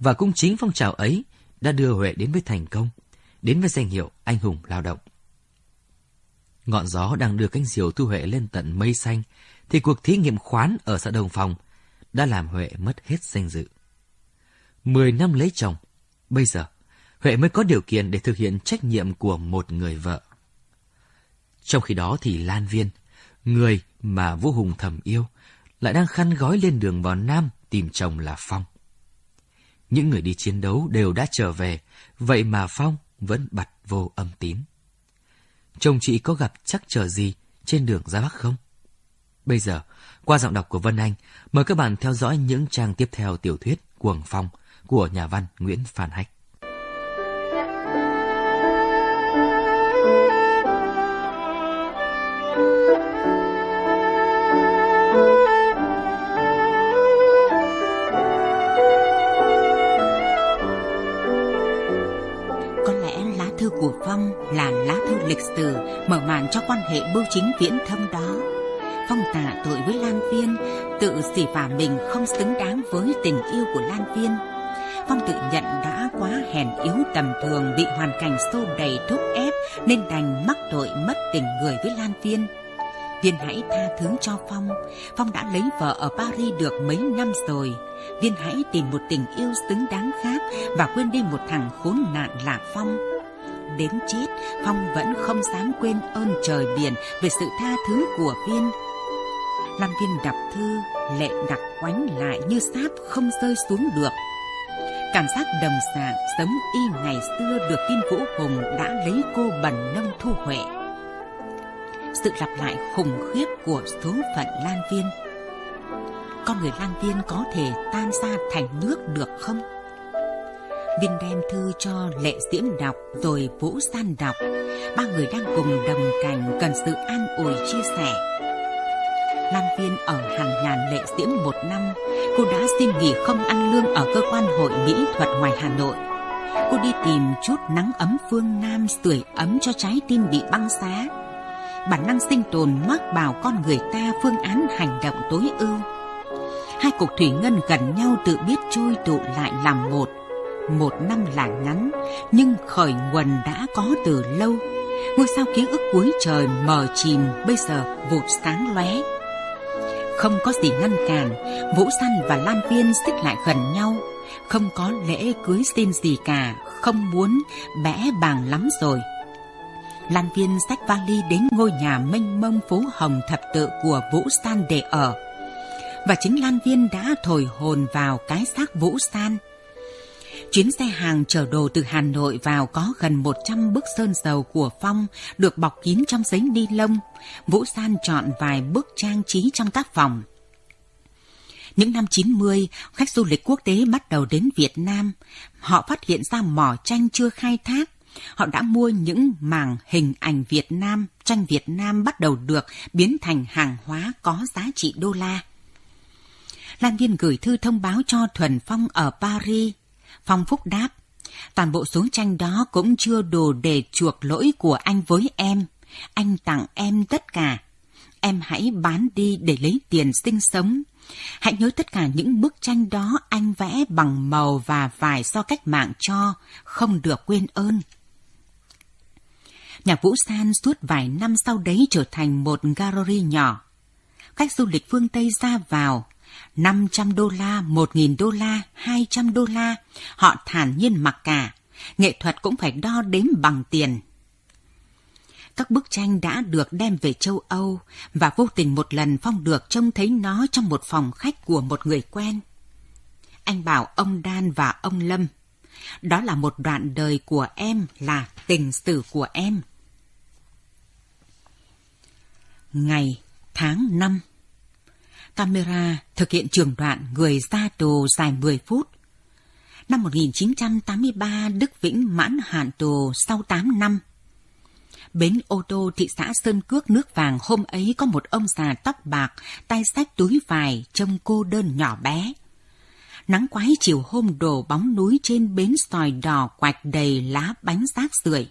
Và cũng chính phong trào ấy đã đưa Huệ đến với thành công, đến với danh hiệu anh hùng lao động. Ngọn gió đang đưa cánh diều thu Huệ lên tận mây xanh, thì cuộc thí nghiệm khoán ở xã Đồng Phòng đã làm Huệ mất hết danh dự. Mười năm lấy chồng, bây giờ Huệ mới có điều kiện để thực hiện trách nhiệm của một người vợ. Trong khi đó thì Lan Viên, người mà Vũ Hùng thầm yêu, lại đang khăn gói lên đường vào Nam tìm chồng là Phong. Những người đi chiến đấu đều đã trở về, vậy mà Phong vẫn bặt vô âm tín chồng chị có gặp chắc trở gì trên đường ra Bắc không? Bây giờ, qua giọng đọc của Vân Anh, mời các bạn theo dõi những trang tiếp theo tiểu thuyết Cuồng Phong của nhà văn Nguyễn Phan Hách. Có lẽ lá thư của Phong lịch sử mở màn cho quan hệ bưu chính viễn thâm đó. Phong tạ tội với Lan Viên, tự xỉ vả mình không xứng đáng với tình yêu của Lan Viên. Phong tự nhận đã quá hèn yếu tầm thường bị hoàn cảnh xô đầy thúc ép nên đành mắc tội mất tình người với Lan Viên. Viên hãy tha thứ cho Phong. Phong đã lấy vợ ở Paris được mấy năm rồi. Viên hãy tìm một tình yêu xứng đáng khác và quên đi một thằng khốn nạn là Phong đến chết, Phong vẫn không dám quên ơn trời biển về sự tha thứ của Viên. Lan Viên đọc thư, lệ đặc quánh lại như sáp không rơi xuống được. Cảm giác đồng dạng giống y ngày xưa được tin Vũ Hùng đã lấy cô bần nông thu huệ. Sự lặp lại khủng khiếp của số phận Lan Viên. Con người Lan Viên có thể tan ra thành nước được không? Viên đem thư cho Lệ Diễm đọc rồi Vũ San đọc. Ba người đang cùng đồng cảnh cần sự an ủi chia sẻ. Lan Viên ở hàng ngàn Lệ Diễm một năm, cô đã xin nghỉ không ăn lương ở cơ quan hội mỹ thuật ngoài Hà Nội. Cô đi tìm chút nắng ấm phương Nam sưởi ấm cho trái tim bị băng giá. Bản năng sinh tồn mắc bảo con người ta phương án hành động tối ưu. Hai cục thủy ngân gần nhau tự biết trôi tụ lại làm một một năm là ngắn, nhưng khởi nguồn đã có từ lâu. Ngôi sao ký ức cuối trời mờ chìm bây giờ vụt sáng lóe. Không có gì ngăn cản, Vũ Săn và lan viên xích lại gần nhau. Không có lễ cưới xin gì cả, không muốn, bẽ bàng lắm rồi. Lan Viên sách vali đến ngôi nhà mênh mông phố Hồng Thập Tự của Vũ San để ở. Và chính Lan Viên đã thổi hồn vào cái xác Vũ San chuyến xe hàng chở đồ từ Hà Nội vào có gần 100 bức sơn dầu của Phong được bọc kín trong giấy ni lông. Vũ San chọn vài bức trang trí trong các phòng. Những năm 90, khách du lịch quốc tế bắt đầu đến Việt Nam. Họ phát hiện ra mỏ tranh chưa khai thác. Họ đã mua những mảng hình ảnh Việt Nam, tranh Việt Nam bắt đầu được biến thành hàng hóa có giá trị đô la. Lan Viên gửi thư thông báo cho Thuần Phong ở Paris Phong Phúc đáp, toàn bộ số tranh đó cũng chưa đủ để chuộc lỗi của anh với em. Anh tặng em tất cả. Em hãy bán đi để lấy tiền sinh sống. Hãy nhớ tất cả những bức tranh đó anh vẽ bằng màu và vải do cách mạng cho, không được quên ơn. Nhà Vũ San suốt vài năm sau đấy trở thành một gallery nhỏ. Khách du lịch phương Tây ra vào, 500 đô la, 1.000 đô la, 200 đô la, họ thản nhiên mặc cả. Nghệ thuật cũng phải đo đếm bằng tiền. Các bức tranh đã được đem về châu Âu và vô tình một lần Phong được trông thấy nó trong một phòng khách của một người quen. Anh bảo ông Đan và ông Lâm, đó là một đoạn đời của em, là tình sử của em. Ngày, tháng năm camera thực hiện trường đoạn người ra tù dài 10 phút. Năm 1983, Đức Vĩnh mãn hạn tù sau 8 năm. Bến ô tô thị xã Sơn Cước nước vàng hôm ấy có một ông già tóc bạc, tay sách túi vải, trông cô đơn nhỏ bé. Nắng quái chiều hôm đổ bóng núi trên bến sòi đỏ quạch đầy lá bánh rác rưởi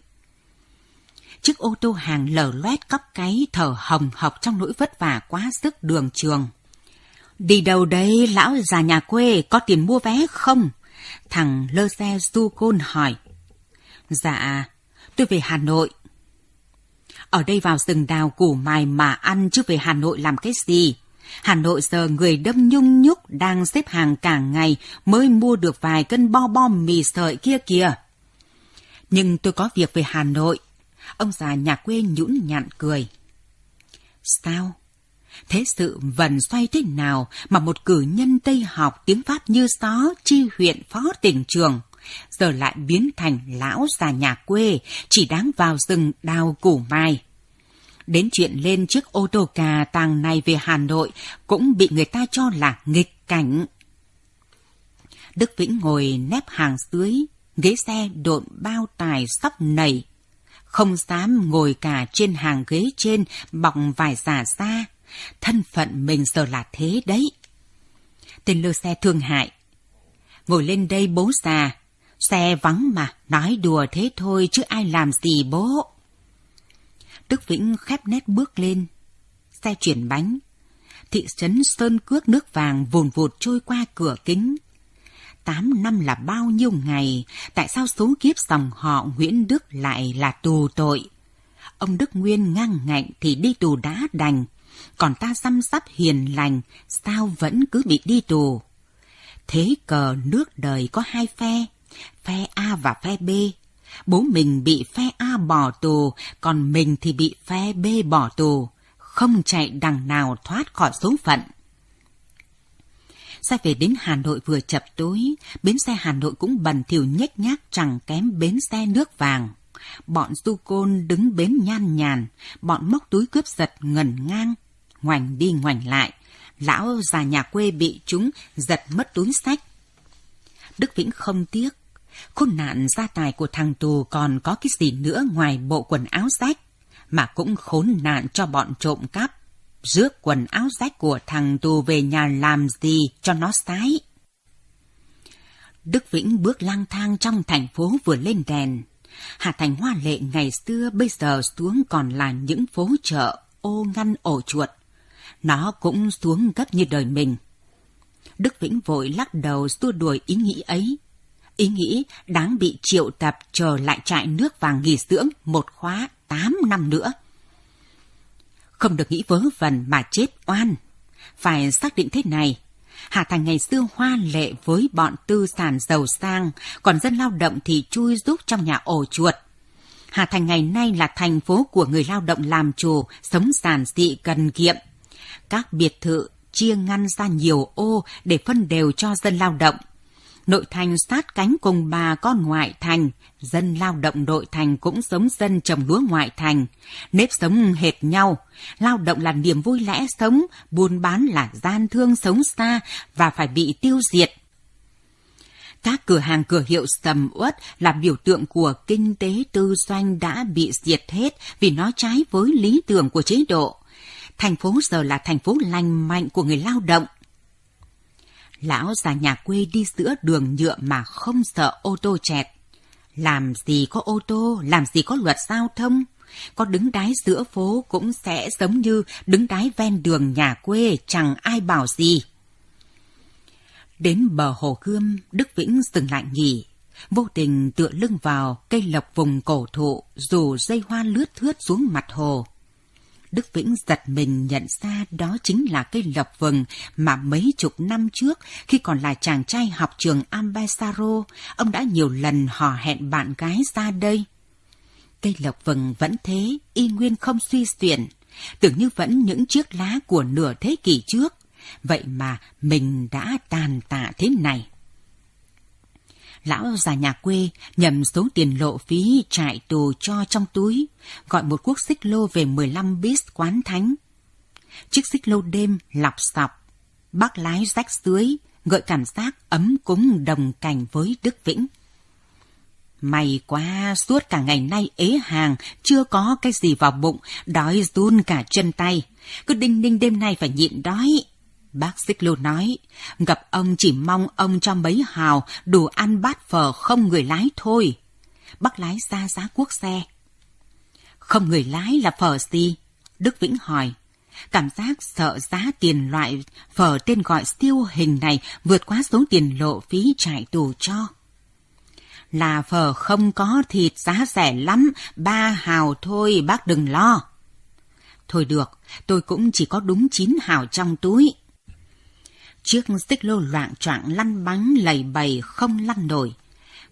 chiếc ô tô hàng lở loét cắp cái thở hồng hộc trong nỗi vất vả quá sức đường trường. Đi đâu đấy lão già nhà quê có tiền mua vé không? Thằng Lơ Xe Du Côn hỏi. Dạ, tôi về Hà Nội. Ở đây vào rừng đào củ mài mà ăn chứ về Hà Nội làm cái gì? Hà Nội giờ người đâm nhung nhúc đang xếp hàng cả ngày mới mua được vài cân bo bom mì sợi kia kìa. Nhưng tôi có việc về Hà Nội. Ông già nhà quê nhũn nhặn cười. Sao? Thế sự vần xoay thế nào mà một cử nhân Tây học tiếng Pháp như gió chi huyện phó tỉnh trường, giờ lại biến thành lão già nhà quê, chỉ đáng vào rừng đào củ mai. Đến chuyện lên chiếc ô tô cà tàng này về Hà Nội cũng bị người ta cho là nghịch cảnh. Đức Vĩnh ngồi nép hàng dưới, ghế xe độn bao tài sắp nảy. Không dám ngồi cả trên hàng ghế trên bọc vải giả xa thân phận mình giờ là thế đấy. Tên lơ xe thương hại. Ngồi lên đây bố già, xe vắng mà, nói đùa thế thôi chứ ai làm gì bố. Đức Vĩnh khép nét bước lên, xe chuyển bánh. Thị trấn Sơn Cước nước vàng vùn vụt trôi qua cửa kính. Tám năm là bao nhiêu ngày, tại sao số kiếp dòng họ Nguyễn Đức lại là tù tội? Ông Đức Nguyên ngang ngạnh thì đi tù đã đành, còn ta chăm sóc hiền lành, sao vẫn cứ bị đi tù? Thế cờ nước đời có hai phe, phe A và phe B. Bố mình bị phe A bỏ tù, còn mình thì bị phe B bỏ tù, không chạy đằng nào thoát khỏi số phận. Xe về đến Hà Nội vừa chập tối, bến xe Hà Nội cũng bần thiểu nhếch nhác chẳng kém bến xe nước vàng. Bọn du côn đứng bến nhan nhàn, bọn móc túi cướp giật ngẩn ngang, ngoảnh đi ngoảnh lại. Lão già nhà quê bị chúng giật mất túi sách. Đức Vĩnh không tiếc. Khôn nạn gia tài của thằng tù còn có cái gì nữa ngoài bộ quần áo rách, mà cũng khốn nạn cho bọn trộm cắp. Rước quần áo rách của thằng tù về nhà làm gì cho nó sái. Đức Vĩnh bước lang thang trong thành phố vừa lên đèn. Hà Thành Hoa Lệ ngày xưa bây giờ xuống còn là những phố chợ ô ngăn ổ chuột, nó cũng xuống cấp như đời mình. Đức Vĩnh vội lắc đầu xua đuổi ý nghĩ ấy. Ý nghĩ đáng bị triệu tập trở lại trại nước vàng nghỉ dưỡng một khóa tám năm nữa. Không được nghĩ vớ vẩn mà chết oan. Phải xác định thế này. Hà Thành ngày xưa hoa lệ với bọn tư sản giàu sang, còn dân lao động thì chui rúc trong nhà ổ chuột. Hà Thành ngày nay là thành phố của người lao động làm chủ, sống giản dị cần kiệm, các biệt thự chia ngăn ra nhiều ô để phân đều cho dân lao động. Nội thành sát cánh cùng bà con ngoại thành, dân lao động nội thành cũng giống dân trồng lúa ngoại thành, nếp sống hệt nhau, lao động là niềm vui lẽ sống, buôn bán là gian thương sống xa và phải bị tiêu diệt các cửa hàng cửa hiệu sầm uất là biểu tượng của kinh tế tư doanh đã bị diệt hết vì nó trái với lý tưởng của chế độ thành phố giờ là thành phố lành mạnh của người lao động. Lão già nhà quê đi giữa đường nhựa mà không sợ ô tô chẹt. Làm gì có ô tô, làm gì có luật giao thông. Có đứng đái giữa phố cũng sẽ giống như đứng đái ven đường nhà quê chẳng ai bảo gì. Đến bờ hồ Gươm, Đức Vĩnh dừng lại nghỉ, vô tình tựa lưng vào cây lộc vùng cổ thụ dù dây hoa lướt thướt xuống mặt hồ. Đức Vĩnh giật mình nhận ra đó chính là cây lộc vừng mà mấy chục năm trước, khi còn là chàng trai học trường Ambesaro, ông đã nhiều lần hò hẹn bạn gái ra đây. Cây lộc vừng vẫn thế, y nguyên không suy xuyển, tưởng như vẫn những chiếc lá của nửa thế kỷ trước. Vậy mà mình đã tàn tạ thế này lão già nhà quê nhầm số tiền lộ phí trại tù cho trong túi, gọi một cuốc xích lô về 15 bis quán thánh. Chiếc xích lô đêm lọc sọc, bác lái rách dưới, gợi cảm giác ấm cúng đồng cảnh với Đức Vĩnh. May quá, suốt cả ngày nay ế hàng, chưa có cái gì vào bụng, đói run cả chân tay. Cứ đinh ninh đêm nay phải nhịn đói, Bác Xích Lô nói, gặp ông chỉ mong ông cho mấy hào đủ ăn bát phở không người lái thôi. Bác lái ra giá quốc xe. Không người lái là phở gì? Đức Vĩnh hỏi. Cảm giác sợ giá tiền loại phở tên gọi siêu hình này vượt quá số tiền lộ phí trại tù cho. Là phở không có thịt giá rẻ lắm, ba hào thôi bác đừng lo. Thôi được, tôi cũng chỉ có đúng chín hào trong túi. Chiếc xích lô loạn choạng lăn bánh lầy bầy không lăn nổi.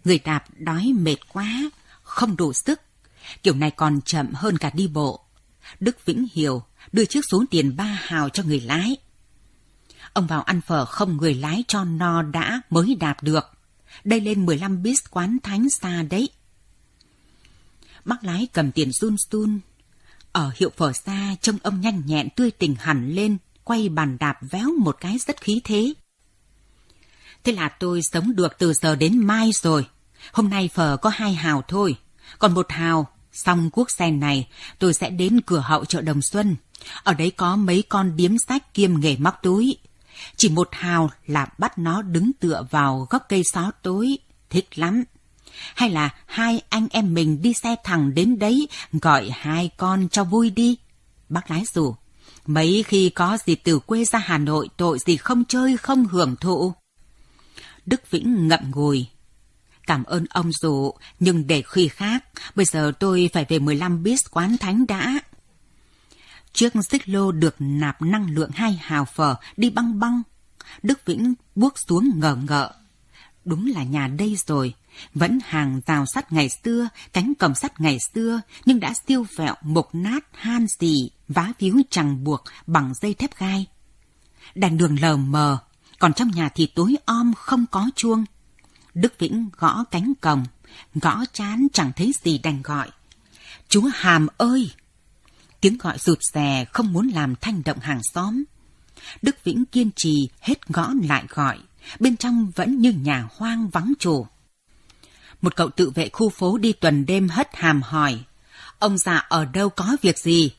Người đạp đói mệt quá, không đủ sức. Kiểu này còn chậm hơn cả đi bộ. Đức Vĩnh Hiểu đưa chiếc xuống tiền ba hào cho người lái. Ông vào ăn phở không người lái cho no đã mới đạp được. Đây lên 15 bis quán thánh xa đấy. Bác lái cầm tiền run run. Ở hiệu phở xa trông ông nhanh nhẹn tươi tỉnh hẳn lên quay bàn đạp véo một cái rất khí thế. Thế là tôi sống được từ giờ đến mai rồi. Hôm nay phở có hai hào thôi. Còn một hào, xong cuốc sen này, tôi sẽ đến cửa hậu chợ Đồng Xuân. Ở đấy có mấy con điếm sách kiêm nghề móc túi. Chỉ một hào là bắt nó đứng tựa vào gốc cây xó tối. Thích lắm. Hay là hai anh em mình đi xe thẳng đến đấy, gọi hai con cho vui đi. Bác lái rủ. Mấy khi có gì từ quê ra Hà Nội tội gì không chơi không hưởng thụ. Đức Vĩnh ngậm ngùi. Cảm ơn ông dụ, nhưng để khi khác, bây giờ tôi phải về 15 bis quán thánh đã. Chiếc xích lô được nạp năng lượng hai hào phở đi băng băng. Đức Vĩnh bước xuống ngờ ngợ. Đúng là nhà đây rồi, vẫn hàng rào sắt ngày xưa, cánh cổng sắt ngày xưa, nhưng đã siêu vẹo, mục nát, han dì, vá víu chẳng buộc bằng dây thép gai. Đèn đường lờ mờ, còn trong nhà thì tối om không có chuông. Đức Vĩnh gõ cánh cổng, gõ chán chẳng thấy gì đành gọi. Chú Hàm ơi! Tiếng gọi rụt rè không muốn làm thanh động hàng xóm. Đức Vĩnh kiên trì hết gõ lại gọi, bên trong vẫn như nhà hoang vắng chủ một cậu tự vệ khu phố đi tuần đêm hất hàm hỏi. Ông già ở đâu có việc gì?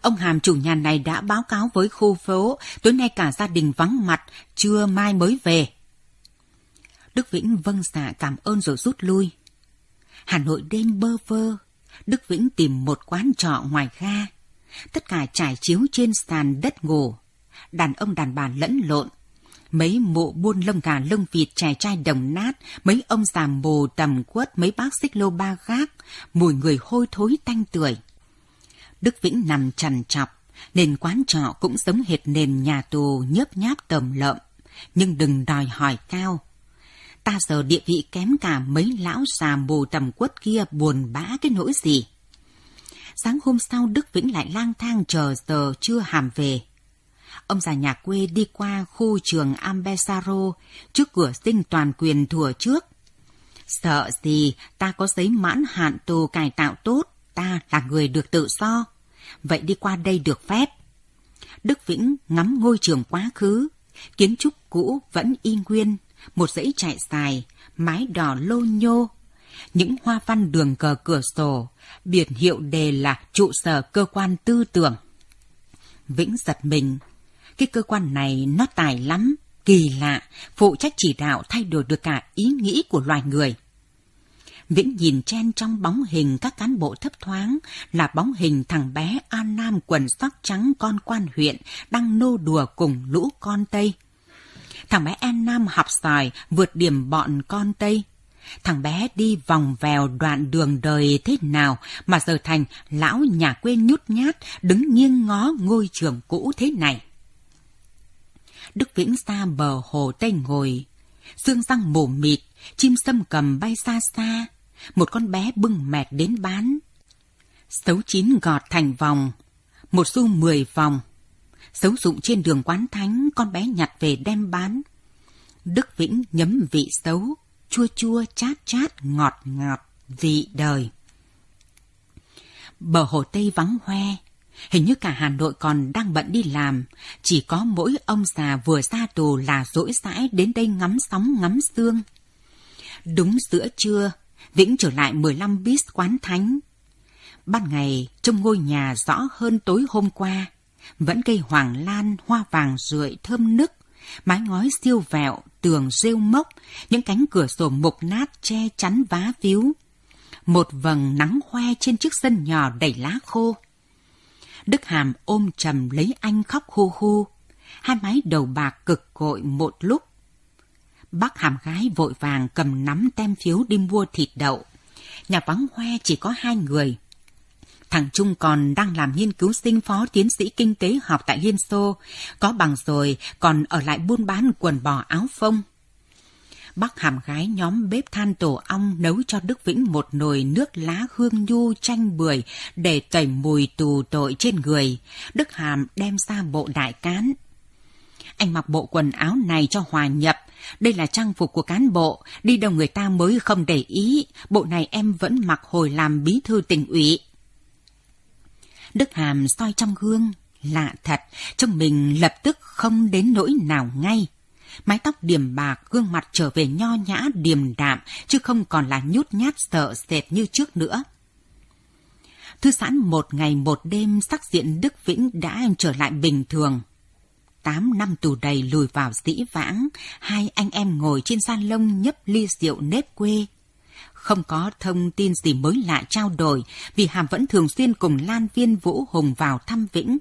Ông hàm chủ nhà này đã báo cáo với khu phố, tối nay cả gia đình vắng mặt, trưa mai mới về. Đức Vĩnh vâng dạ cảm ơn rồi rút lui. Hà Nội đêm bơ vơ, Đức Vĩnh tìm một quán trọ ngoài ga. Tất cả trải chiếu trên sàn đất ngủ. Đàn ông đàn bà lẫn lộn, mấy mộ buôn lông gà lông vịt chài trai đồng nát, mấy ông già mồ tầm quất, mấy bác xích lô ba gác, mùi người hôi thối tanh tưởi. Đức Vĩnh nằm trằn trọc, nền quán trọ cũng giống hệt nền nhà tù nhớp nháp tầm lợm, nhưng đừng đòi hỏi cao. Ta giờ địa vị kém cả mấy lão già mồ tầm quất kia buồn bã cái nỗi gì. Sáng hôm sau Đức Vĩnh lại lang thang chờ giờ chưa hàm về ông già nhà quê đi qua khu trường Ambesaro trước cửa sinh toàn quyền thừa trước. Sợ gì, ta có giấy mãn hạn tù cải tạo tốt, ta là người được tự do. Vậy đi qua đây được phép. Đức Vĩnh ngắm ngôi trường quá khứ, kiến trúc cũ vẫn y nguyên, một dãy chạy dài, mái đỏ lô nhô, những hoa văn đường cờ cửa sổ, biển hiệu đề là trụ sở cơ quan tư tưởng. Vĩnh giật mình, cái cơ quan này nó tài lắm, kỳ lạ, phụ trách chỉ đạo thay đổi được cả ý nghĩ của loài người. Vĩnh nhìn chen trong bóng hình các cán bộ thấp thoáng là bóng hình thằng bé An Nam quần sóc trắng con quan huyện đang nô đùa cùng lũ con Tây. Thằng bé An Nam học giỏi vượt điểm bọn con Tây. Thằng bé đi vòng vèo đoạn đường đời thế nào mà giờ thành lão nhà quê nhút nhát đứng nghiêng ngó ngôi trường cũ thế này. Đức Vĩnh xa bờ hồ Tây ngồi. Dương răng mù mịt, chim sâm cầm bay xa xa. Một con bé bưng mẹt đến bán. Sấu chín gọt thành vòng. Một xu mười vòng. Sấu dụng trên đường quán thánh, con bé nhặt về đem bán. Đức Vĩnh nhấm vị sấu chua chua chát chát ngọt ngọt vị đời. Bờ hồ Tây vắng hoe, Hình như cả Hà Nội còn đang bận đi làm, chỉ có mỗi ông già vừa ra tù là rỗi rãi đến đây ngắm sóng ngắm xương Đúng giữa trưa, Vĩnh trở lại 15 bis quán thánh. Ban ngày, trong ngôi nhà rõ hơn tối hôm qua, vẫn cây hoàng lan hoa vàng rượi thơm nức, mái ngói siêu vẹo, tường rêu mốc, những cánh cửa sổ mục nát che chắn vá víu. Một vầng nắng hoe trên chiếc sân nhỏ đầy lá khô Đức Hàm ôm chầm lấy anh khóc hô hô. Hai mái đầu bạc cực cội một lúc. Bác Hàm gái vội vàng cầm nắm tem phiếu đi mua thịt đậu. Nhà vắng hoe chỉ có hai người. Thằng Trung còn đang làm nghiên cứu sinh phó tiến sĩ kinh tế học tại Liên Xô, có bằng rồi còn ở lại buôn bán quần bò áo phông bác hàm gái nhóm bếp than tổ ong nấu cho Đức Vĩnh một nồi nước lá hương nhu chanh bưởi để tẩy mùi tù tội trên người. Đức hàm đem ra bộ đại cán. Anh mặc bộ quần áo này cho hòa nhập. Đây là trang phục của cán bộ, đi đâu người ta mới không để ý. Bộ này em vẫn mặc hồi làm bí thư tỉnh ủy. Đức Hàm soi trong gương, lạ thật, trong mình lập tức không đến nỗi nào ngay mái tóc điểm bạc, gương mặt trở về nho nhã, điềm đạm, chứ không còn là nhút nhát sợ sệt như trước nữa. Thư giãn một ngày một đêm, sắc diện Đức Vĩnh đã trở lại bình thường. Tám năm tù đầy lùi vào dĩ vãng, hai anh em ngồi trên san lông nhấp ly rượu nếp quê. Không có thông tin gì mới lạ trao đổi, vì Hàm vẫn thường xuyên cùng Lan Viên Vũ Hùng vào thăm Vĩnh.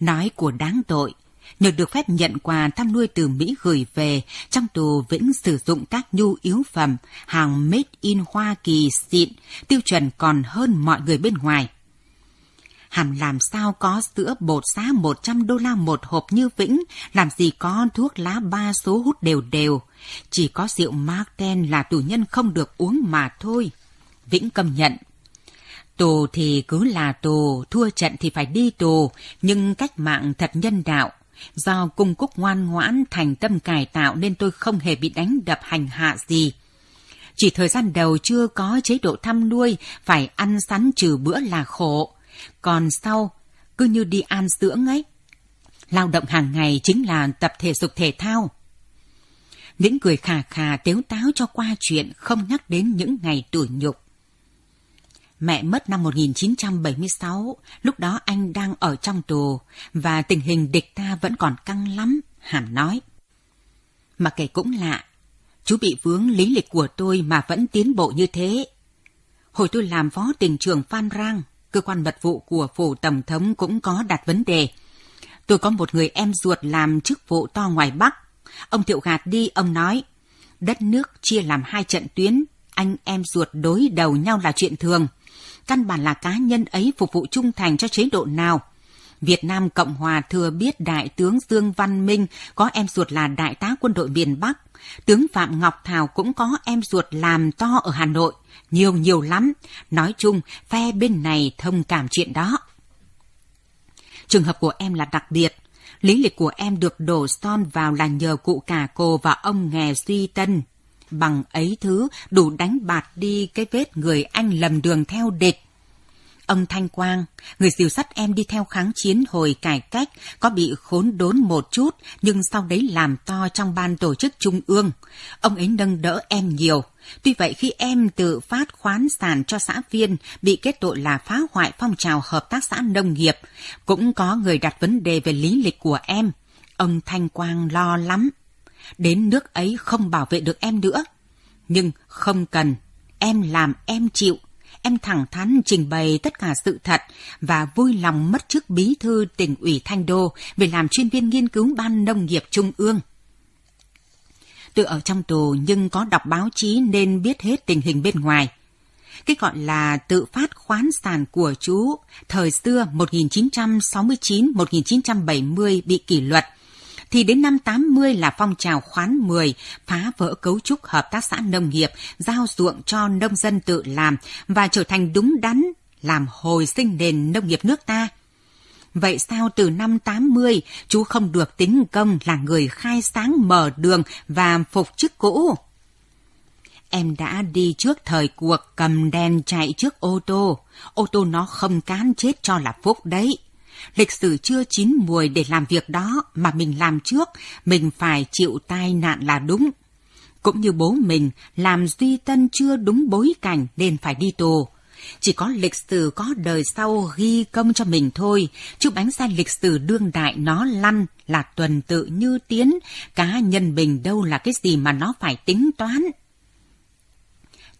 Nói của đáng tội, nhờ được phép nhận quà thăm nuôi từ Mỹ gửi về, trong tù vẫn sử dụng các nhu yếu phẩm, hàng made in Hoa Kỳ xịn, tiêu chuẩn còn hơn mọi người bên ngoài. Hàm làm sao có sữa bột giá 100 đô la một hộp như Vĩnh, làm gì có thuốc lá ba số hút đều đều. Chỉ có rượu Marten là tù nhân không được uống mà thôi. Vĩnh cầm nhận. Tù thì cứ là tù, thua trận thì phải đi tù, nhưng cách mạng thật nhân đạo. Do cung cúc ngoan ngoãn thành tâm cải tạo nên tôi không hề bị đánh đập hành hạ gì. Chỉ thời gian đầu chưa có chế độ thăm nuôi, phải ăn sắn trừ bữa là khổ. Còn sau, cứ như đi ăn dưỡng ấy. Lao động hàng ngày chính là tập thể dục thể thao. Những cười khà khà tếu táo cho qua chuyện không nhắc đến những ngày tủi nhục. Mẹ mất năm 1976, lúc đó anh đang ở trong tù và tình hình địch ta vẫn còn căng lắm, Hàn nói. Mà kể cũng lạ, chú bị vướng lý lịch của tôi mà vẫn tiến bộ như thế. Hồi tôi làm phó tỉnh trường Phan Rang, cơ quan mật vụ của phủ tổng thống cũng có đặt vấn đề. Tôi có một người em ruột làm chức vụ to ngoài Bắc. Ông Thiệu gạt đi, ông nói, đất nước chia làm hai trận tuyến, anh em ruột đối đầu nhau là chuyện thường – căn bản là cá nhân ấy phục vụ trung thành cho chế độ nào. Việt Nam Cộng Hòa thừa biết Đại tướng Dương Văn Minh có em ruột là Đại tá quân đội miền Bắc. Tướng Phạm Ngọc Thảo cũng có em ruột làm to ở Hà Nội. Nhiều nhiều lắm. Nói chung, phe bên này thông cảm chuyện đó. Trường hợp của em là đặc biệt. Lý lịch của em được đổ son vào là nhờ cụ cả cô và ông nghè Duy Tân bằng ấy thứ đủ đánh bạt đi cái vết người anh lầm đường theo địch. Ông Thanh Quang, người diều sắt em đi theo kháng chiến hồi cải cách, có bị khốn đốn một chút, nhưng sau đấy làm to trong ban tổ chức trung ương. Ông ấy nâng đỡ em nhiều. Tuy vậy khi em tự phát khoán sản cho xã viên, bị kết tội là phá hoại phong trào hợp tác xã nông nghiệp, cũng có người đặt vấn đề về lý lịch của em. Ông Thanh Quang lo lắm. Đến nước ấy không bảo vệ được em nữa. Nhưng không cần, em làm em chịu. Em thẳng thắn trình bày tất cả sự thật và vui lòng mất chức bí thư tỉnh ủy Thanh Đô về làm chuyên viên nghiên cứu ban nông nghiệp trung ương. Tôi ở trong tù nhưng có đọc báo chí nên biết hết tình hình bên ngoài. Cái gọi là tự phát khoán sản của chú, thời xưa 1969-1970 bị kỷ luật – thì đến năm 80 là phong trào khoán 10 phá vỡ cấu trúc hợp tác xã nông nghiệp, giao ruộng cho nông dân tự làm và trở thành đúng đắn làm hồi sinh nền nông nghiệp nước ta. Vậy sao từ năm 80 chú không được tính công là người khai sáng mở đường và phục chức cũ? Em đã đi trước thời cuộc cầm đèn chạy trước ô tô. Ô tô nó không cán chết cho là phúc đấy lịch sử chưa chín mùi để làm việc đó mà mình làm trước, mình phải chịu tai nạn là đúng. Cũng như bố mình làm duy tân chưa đúng bối cảnh nên phải đi tù. Chỉ có lịch sử có đời sau ghi công cho mình thôi, chứ bánh ra lịch sử đương đại nó lăn là tuần tự như tiến, cá nhân mình đâu là cái gì mà nó phải tính toán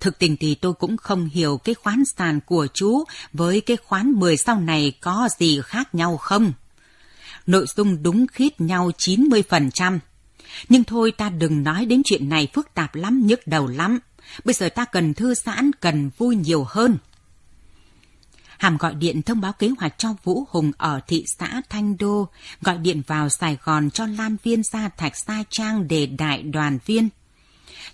Thực tình thì tôi cũng không hiểu cái khoán sàn của chú với cái khoán 10 sau này có gì khác nhau không. Nội dung đúng khít nhau 90%. Nhưng thôi ta đừng nói đến chuyện này phức tạp lắm, nhức đầu lắm. Bây giờ ta cần thư giãn, cần vui nhiều hơn. Hàm gọi điện thông báo kế hoạch cho Vũ Hùng ở thị xã Thanh Đô, gọi điện vào Sài Gòn cho Lan Viên ra Thạch Sa Trang để đại đoàn viên.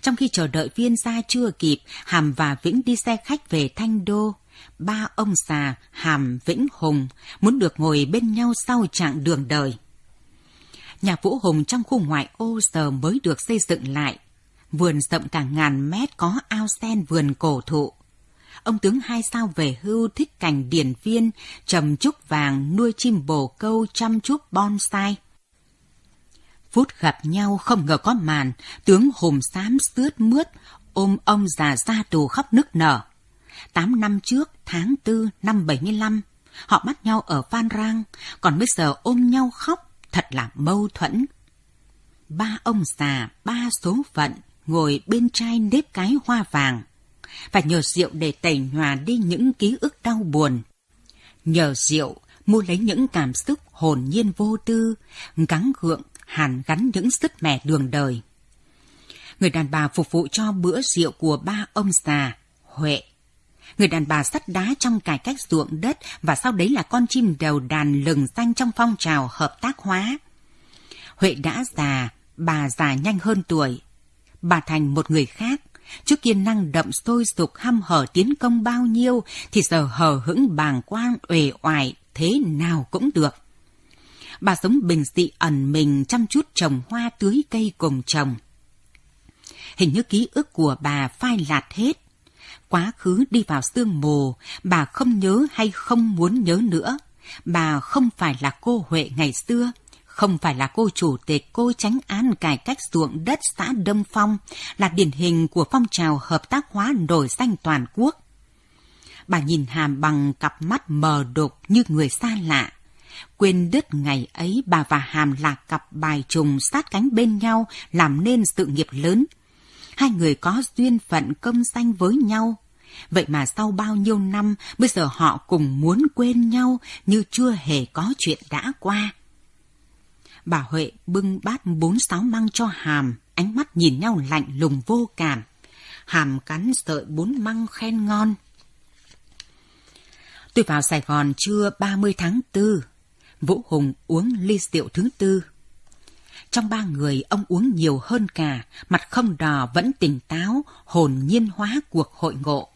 Trong khi chờ đợi viên gia chưa kịp, Hàm và Vĩnh đi xe khách về Thanh Đô. Ba ông già Hàm Vĩnh Hùng muốn được ngồi bên nhau sau chặng đường đời. Nhà Vũ Hùng trong khu ngoại ô giờ mới được xây dựng lại. Vườn rộng cả ngàn mét có ao sen vườn cổ thụ. Ông tướng hai sao về hưu thích cảnh điển viên, trầm trúc vàng, nuôi chim bồ câu, chăm chút bonsai. Phút gặp nhau không ngờ có màn, tướng hùm xám sướt mướt, ôm ông già ra tù khóc nức nở. Tám năm trước, tháng tư năm 75, họ bắt nhau ở Phan Rang, còn bây giờ ôm nhau khóc, thật là mâu thuẫn. Ba ông già, ba số phận, ngồi bên trai nếp cái hoa vàng. Và nhờ rượu để tẩy nhòa đi những ký ức đau buồn. Nhờ rượu, mua lấy những cảm xúc hồn nhiên vô tư, gắng gượng hàn gắn những sứt mẻ đường đời. Người đàn bà phục vụ cho bữa rượu của ba ông già, Huệ. Người đàn bà sắt đá trong cải cách ruộng đất và sau đấy là con chim đầu đàn lừng danh trong phong trào hợp tác hóa. Huệ đã già, bà già nhanh hơn tuổi. Bà thành một người khác, trước kia năng đậm sôi sục hăm hở tiến công bao nhiêu thì giờ hờ hững bàng quang uể oải thế nào cũng được bà sống bình dị ẩn mình chăm chút trồng hoa tưới cây cùng chồng. Hình như ký ức của bà phai lạt hết. Quá khứ đi vào sương mù, bà không nhớ hay không muốn nhớ nữa. Bà không phải là cô Huệ ngày xưa, không phải là cô chủ tịch cô tránh án cải cách ruộng đất xã Đông Phong, là điển hình của phong trào hợp tác hóa nổi danh toàn quốc. Bà nhìn Hàm bằng cặp mắt mờ đục như người xa lạ, Quên đứt ngày ấy bà và Hàm là cặp bài trùng sát cánh bên nhau làm nên sự nghiệp lớn. Hai người có duyên phận công danh với nhau. Vậy mà sau bao nhiêu năm, bây giờ họ cùng muốn quên nhau như chưa hề có chuyện đã qua. Bà Huệ bưng bát bốn sáu măng cho Hàm, ánh mắt nhìn nhau lạnh lùng vô cảm. Hàm cắn sợi bốn măng khen ngon. Tôi vào Sài Gòn trưa 30 tháng 4, Vũ Hùng uống ly rượu thứ tư. Trong ba người, ông uống nhiều hơn cả, mặt không đỏ vẫn tỉnh táo, hồn nhiên hóa cuộc hội ngộ.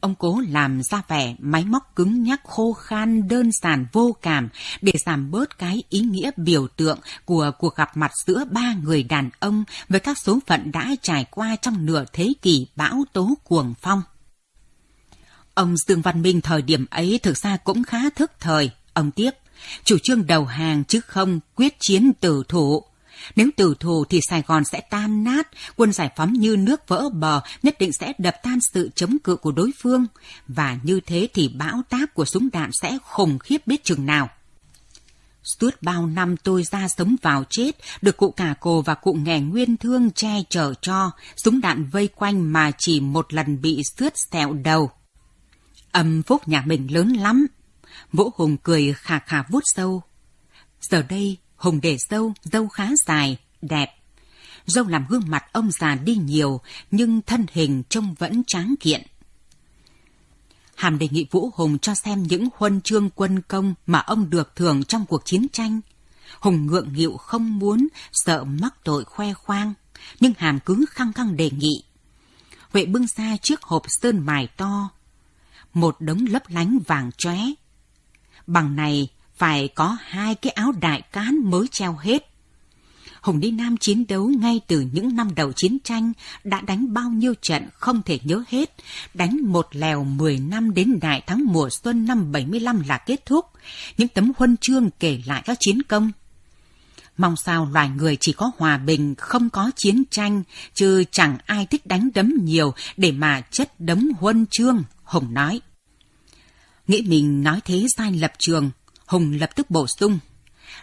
Ông cố làm ra vẻ máy móc cứng nhắc khô khan đơn giản vô cảm để giảm bớt cái ý nghĩa biểu tượng của cuộc gặp mặt giữa ba người đàn ông với các số phận đã trải qua trong nửa thế kỷ bão tố cuồng phong. Ông Dương Văn Minh thời điểm ấy thực ra cũng khá thức thời. Ông tiếp. Chủ trương đầu hàng chứ không quyết chiến tử thủ. Nếu tử thủ thì Sài Gòn sẽ tan nát, quân giải phóng như nước vỡ bờ nhất định sẽ đập tan sự chống cự của đối phương. Và như thế thì bão táp của súng đạn sẽ khủng khiếp biết chừng nào. Suốt bao năm tôi ra sống vào chết, được cụ cả cô và cụ nghè nguyên thương che chở cho, súng đạn vây quanh mà chỉ một lần bị xước sẹo đầu. Âm phúc nhà mình lớn lắm, Vũ Hùng cười khà khà vuốt sâu. Giờ đây, Hùng để sâu, dâu khá dài, đẹp. Dâu làm gương mặt ông già đi nhiều, nhưng thân hình trông vẫn tráng kiện. Hàm đề nghị Vũ Hùng cho xem những huân chương quân công mà ông được thưởng trong cuộc chiến tranh. Hùng ngượng nghịu không muốn, sợ mắc tội khoe khoang, nhưng Hàm cứ khăng khăng đề nghị. Huệ bưng ra chiếc hộp sơn mài to, một đống lấp lánh vàng chóe, Bằng này phải có hai cái áo đại cán mới treo hết. Hùng đi Nam chiến đấu ngay từ những năm đầu chiến tranh, đã đánh bao nhiêu trận không thể nhớ hết. Đánh một lèo 10 năm đến đại thắng mùa xuân năm 75 là kết thúc. Những tấm huân chương kể lại các chiến công. Mong sao loài người chỉ có hòa bình, không có chiến tranh, chứ chẳng ai thích đánh đấm nhiều để mà chất đấm huân chương, Hùng nói. Nghĩ mình nói thế sai lập trường, Hùng lập tức bổ sung.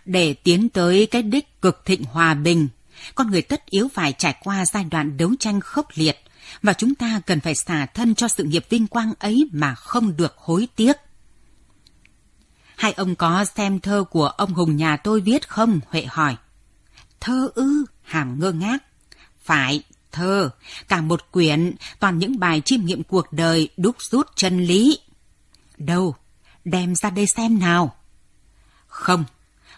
Để tiến tới cái đích cực thịnh hòa bình, con người tất yếu phải trải qua giai đoạn đấu tranh khốc liệt, và chúng ta cần phải xả thân cho sự nghiệp vinh quang ấy mà không được hối tiếc. Hai ông có xem thơ của ông Hùng nhà tôi viết không? Huệ hỏi. Thơ ư, hàm ngơ ngác. Phải, thơ, cả một quyển, toàn những bài chiêm nghiệm cuộc đời đúc rút chân lý. Đâu, đem ra đây xem nào. Không,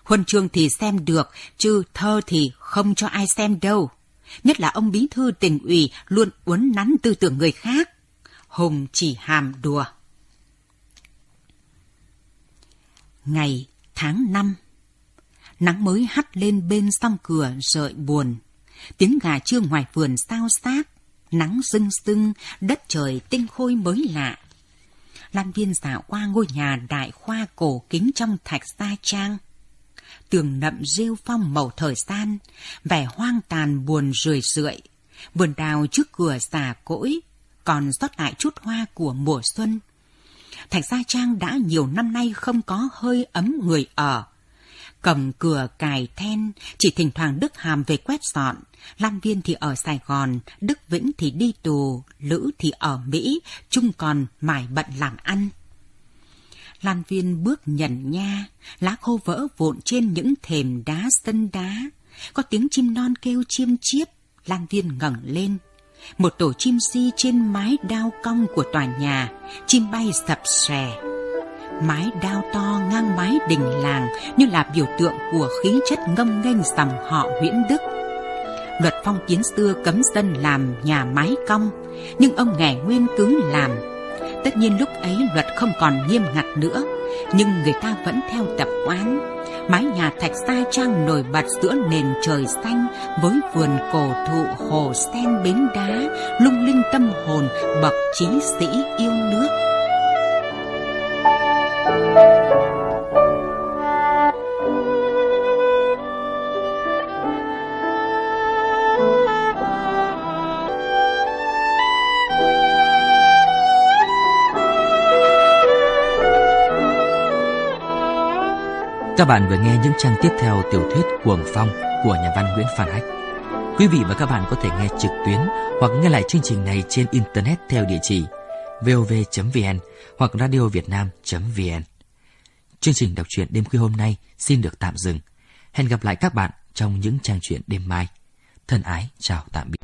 huân chương thì xem được, chứ thơ thì không cho ai xem đâu. Nhất là ông bí thư tỉnh ủy luôn uốn nắn tư tưởng người khác. Hùng chỉ hàm đùa. Ngày tháng năm Nắng mới hắt lên bên song cửa rợi buồn. Tiếng gà trưa ngoài vườn sao xác nắng rưng rưng, đất trời tinh khôi mới lạ. Lan Viên dạo qua ngôi nhà đại khoa cổ kính trong thạch gia trang. Tường nậm rêu phong màu thời gian, vẻ hoang tàn buồn rười rượi. Vườn đào trước cửa xà cỗi, còn sót lại chút hoa của mùa xuân. Thạch gia trang đã nhiều năm nay không có hơi ấm người ở cầm cửa cài then, chỉ thỉnh thoảng Đức Hàm về quét dọn. Lan Viên thì ở Sài Gòn, Đức Vĩnh thì đi tù, Lữ thì ở Mỹ, Trung còn mải bận làm ăn. Lan Viên bước nhận nha, lá khô vỡ vụn trên những thềm đá sân đá. Có tiếng chim non kêu chiêm chiếp, Lan Viên ngẩng lên. Một tổ chim si trên mái đao cong của tòa nhà, chim bay sập xòe mái đao to ngang mái đình làng như là biểu tượng của khí chất ngông nghênh dòng họ Nguyễn Đức. Luật phong kiến xưa cấm dân làm nhà mái cong, nhưng ông nghè nguyên cứ làm. Tất nhiên lúc ấy luật không còn nghiêm ngặt nữa, nhưng người ta vẫn theo tập quán. Mái nhà thạch sa trang nổi bật giữa nền trời xanh với vườn cổ thụ hồ sen bến đá, lung linh tâm hồn bậc chí sĩ yêu nước. Các bạn vừa nghe những trang tiếp theo tiểu thuyết Cuồng Phong của nhà văn Nguyễn Phan Hách. Quý vị và các bạn có thể nghe trực tuyến hoặc nghe lại chương trình này trên Internet theo địa chỉ vov.vn hoặc radiovietnam.vn. Chương trình đọc truyện đêm khuya hôm nay xin được tạm dừng. Hẹn gặp lại các bạn trong những trang truyện đêm mai. Thân ái chào tạm biệt.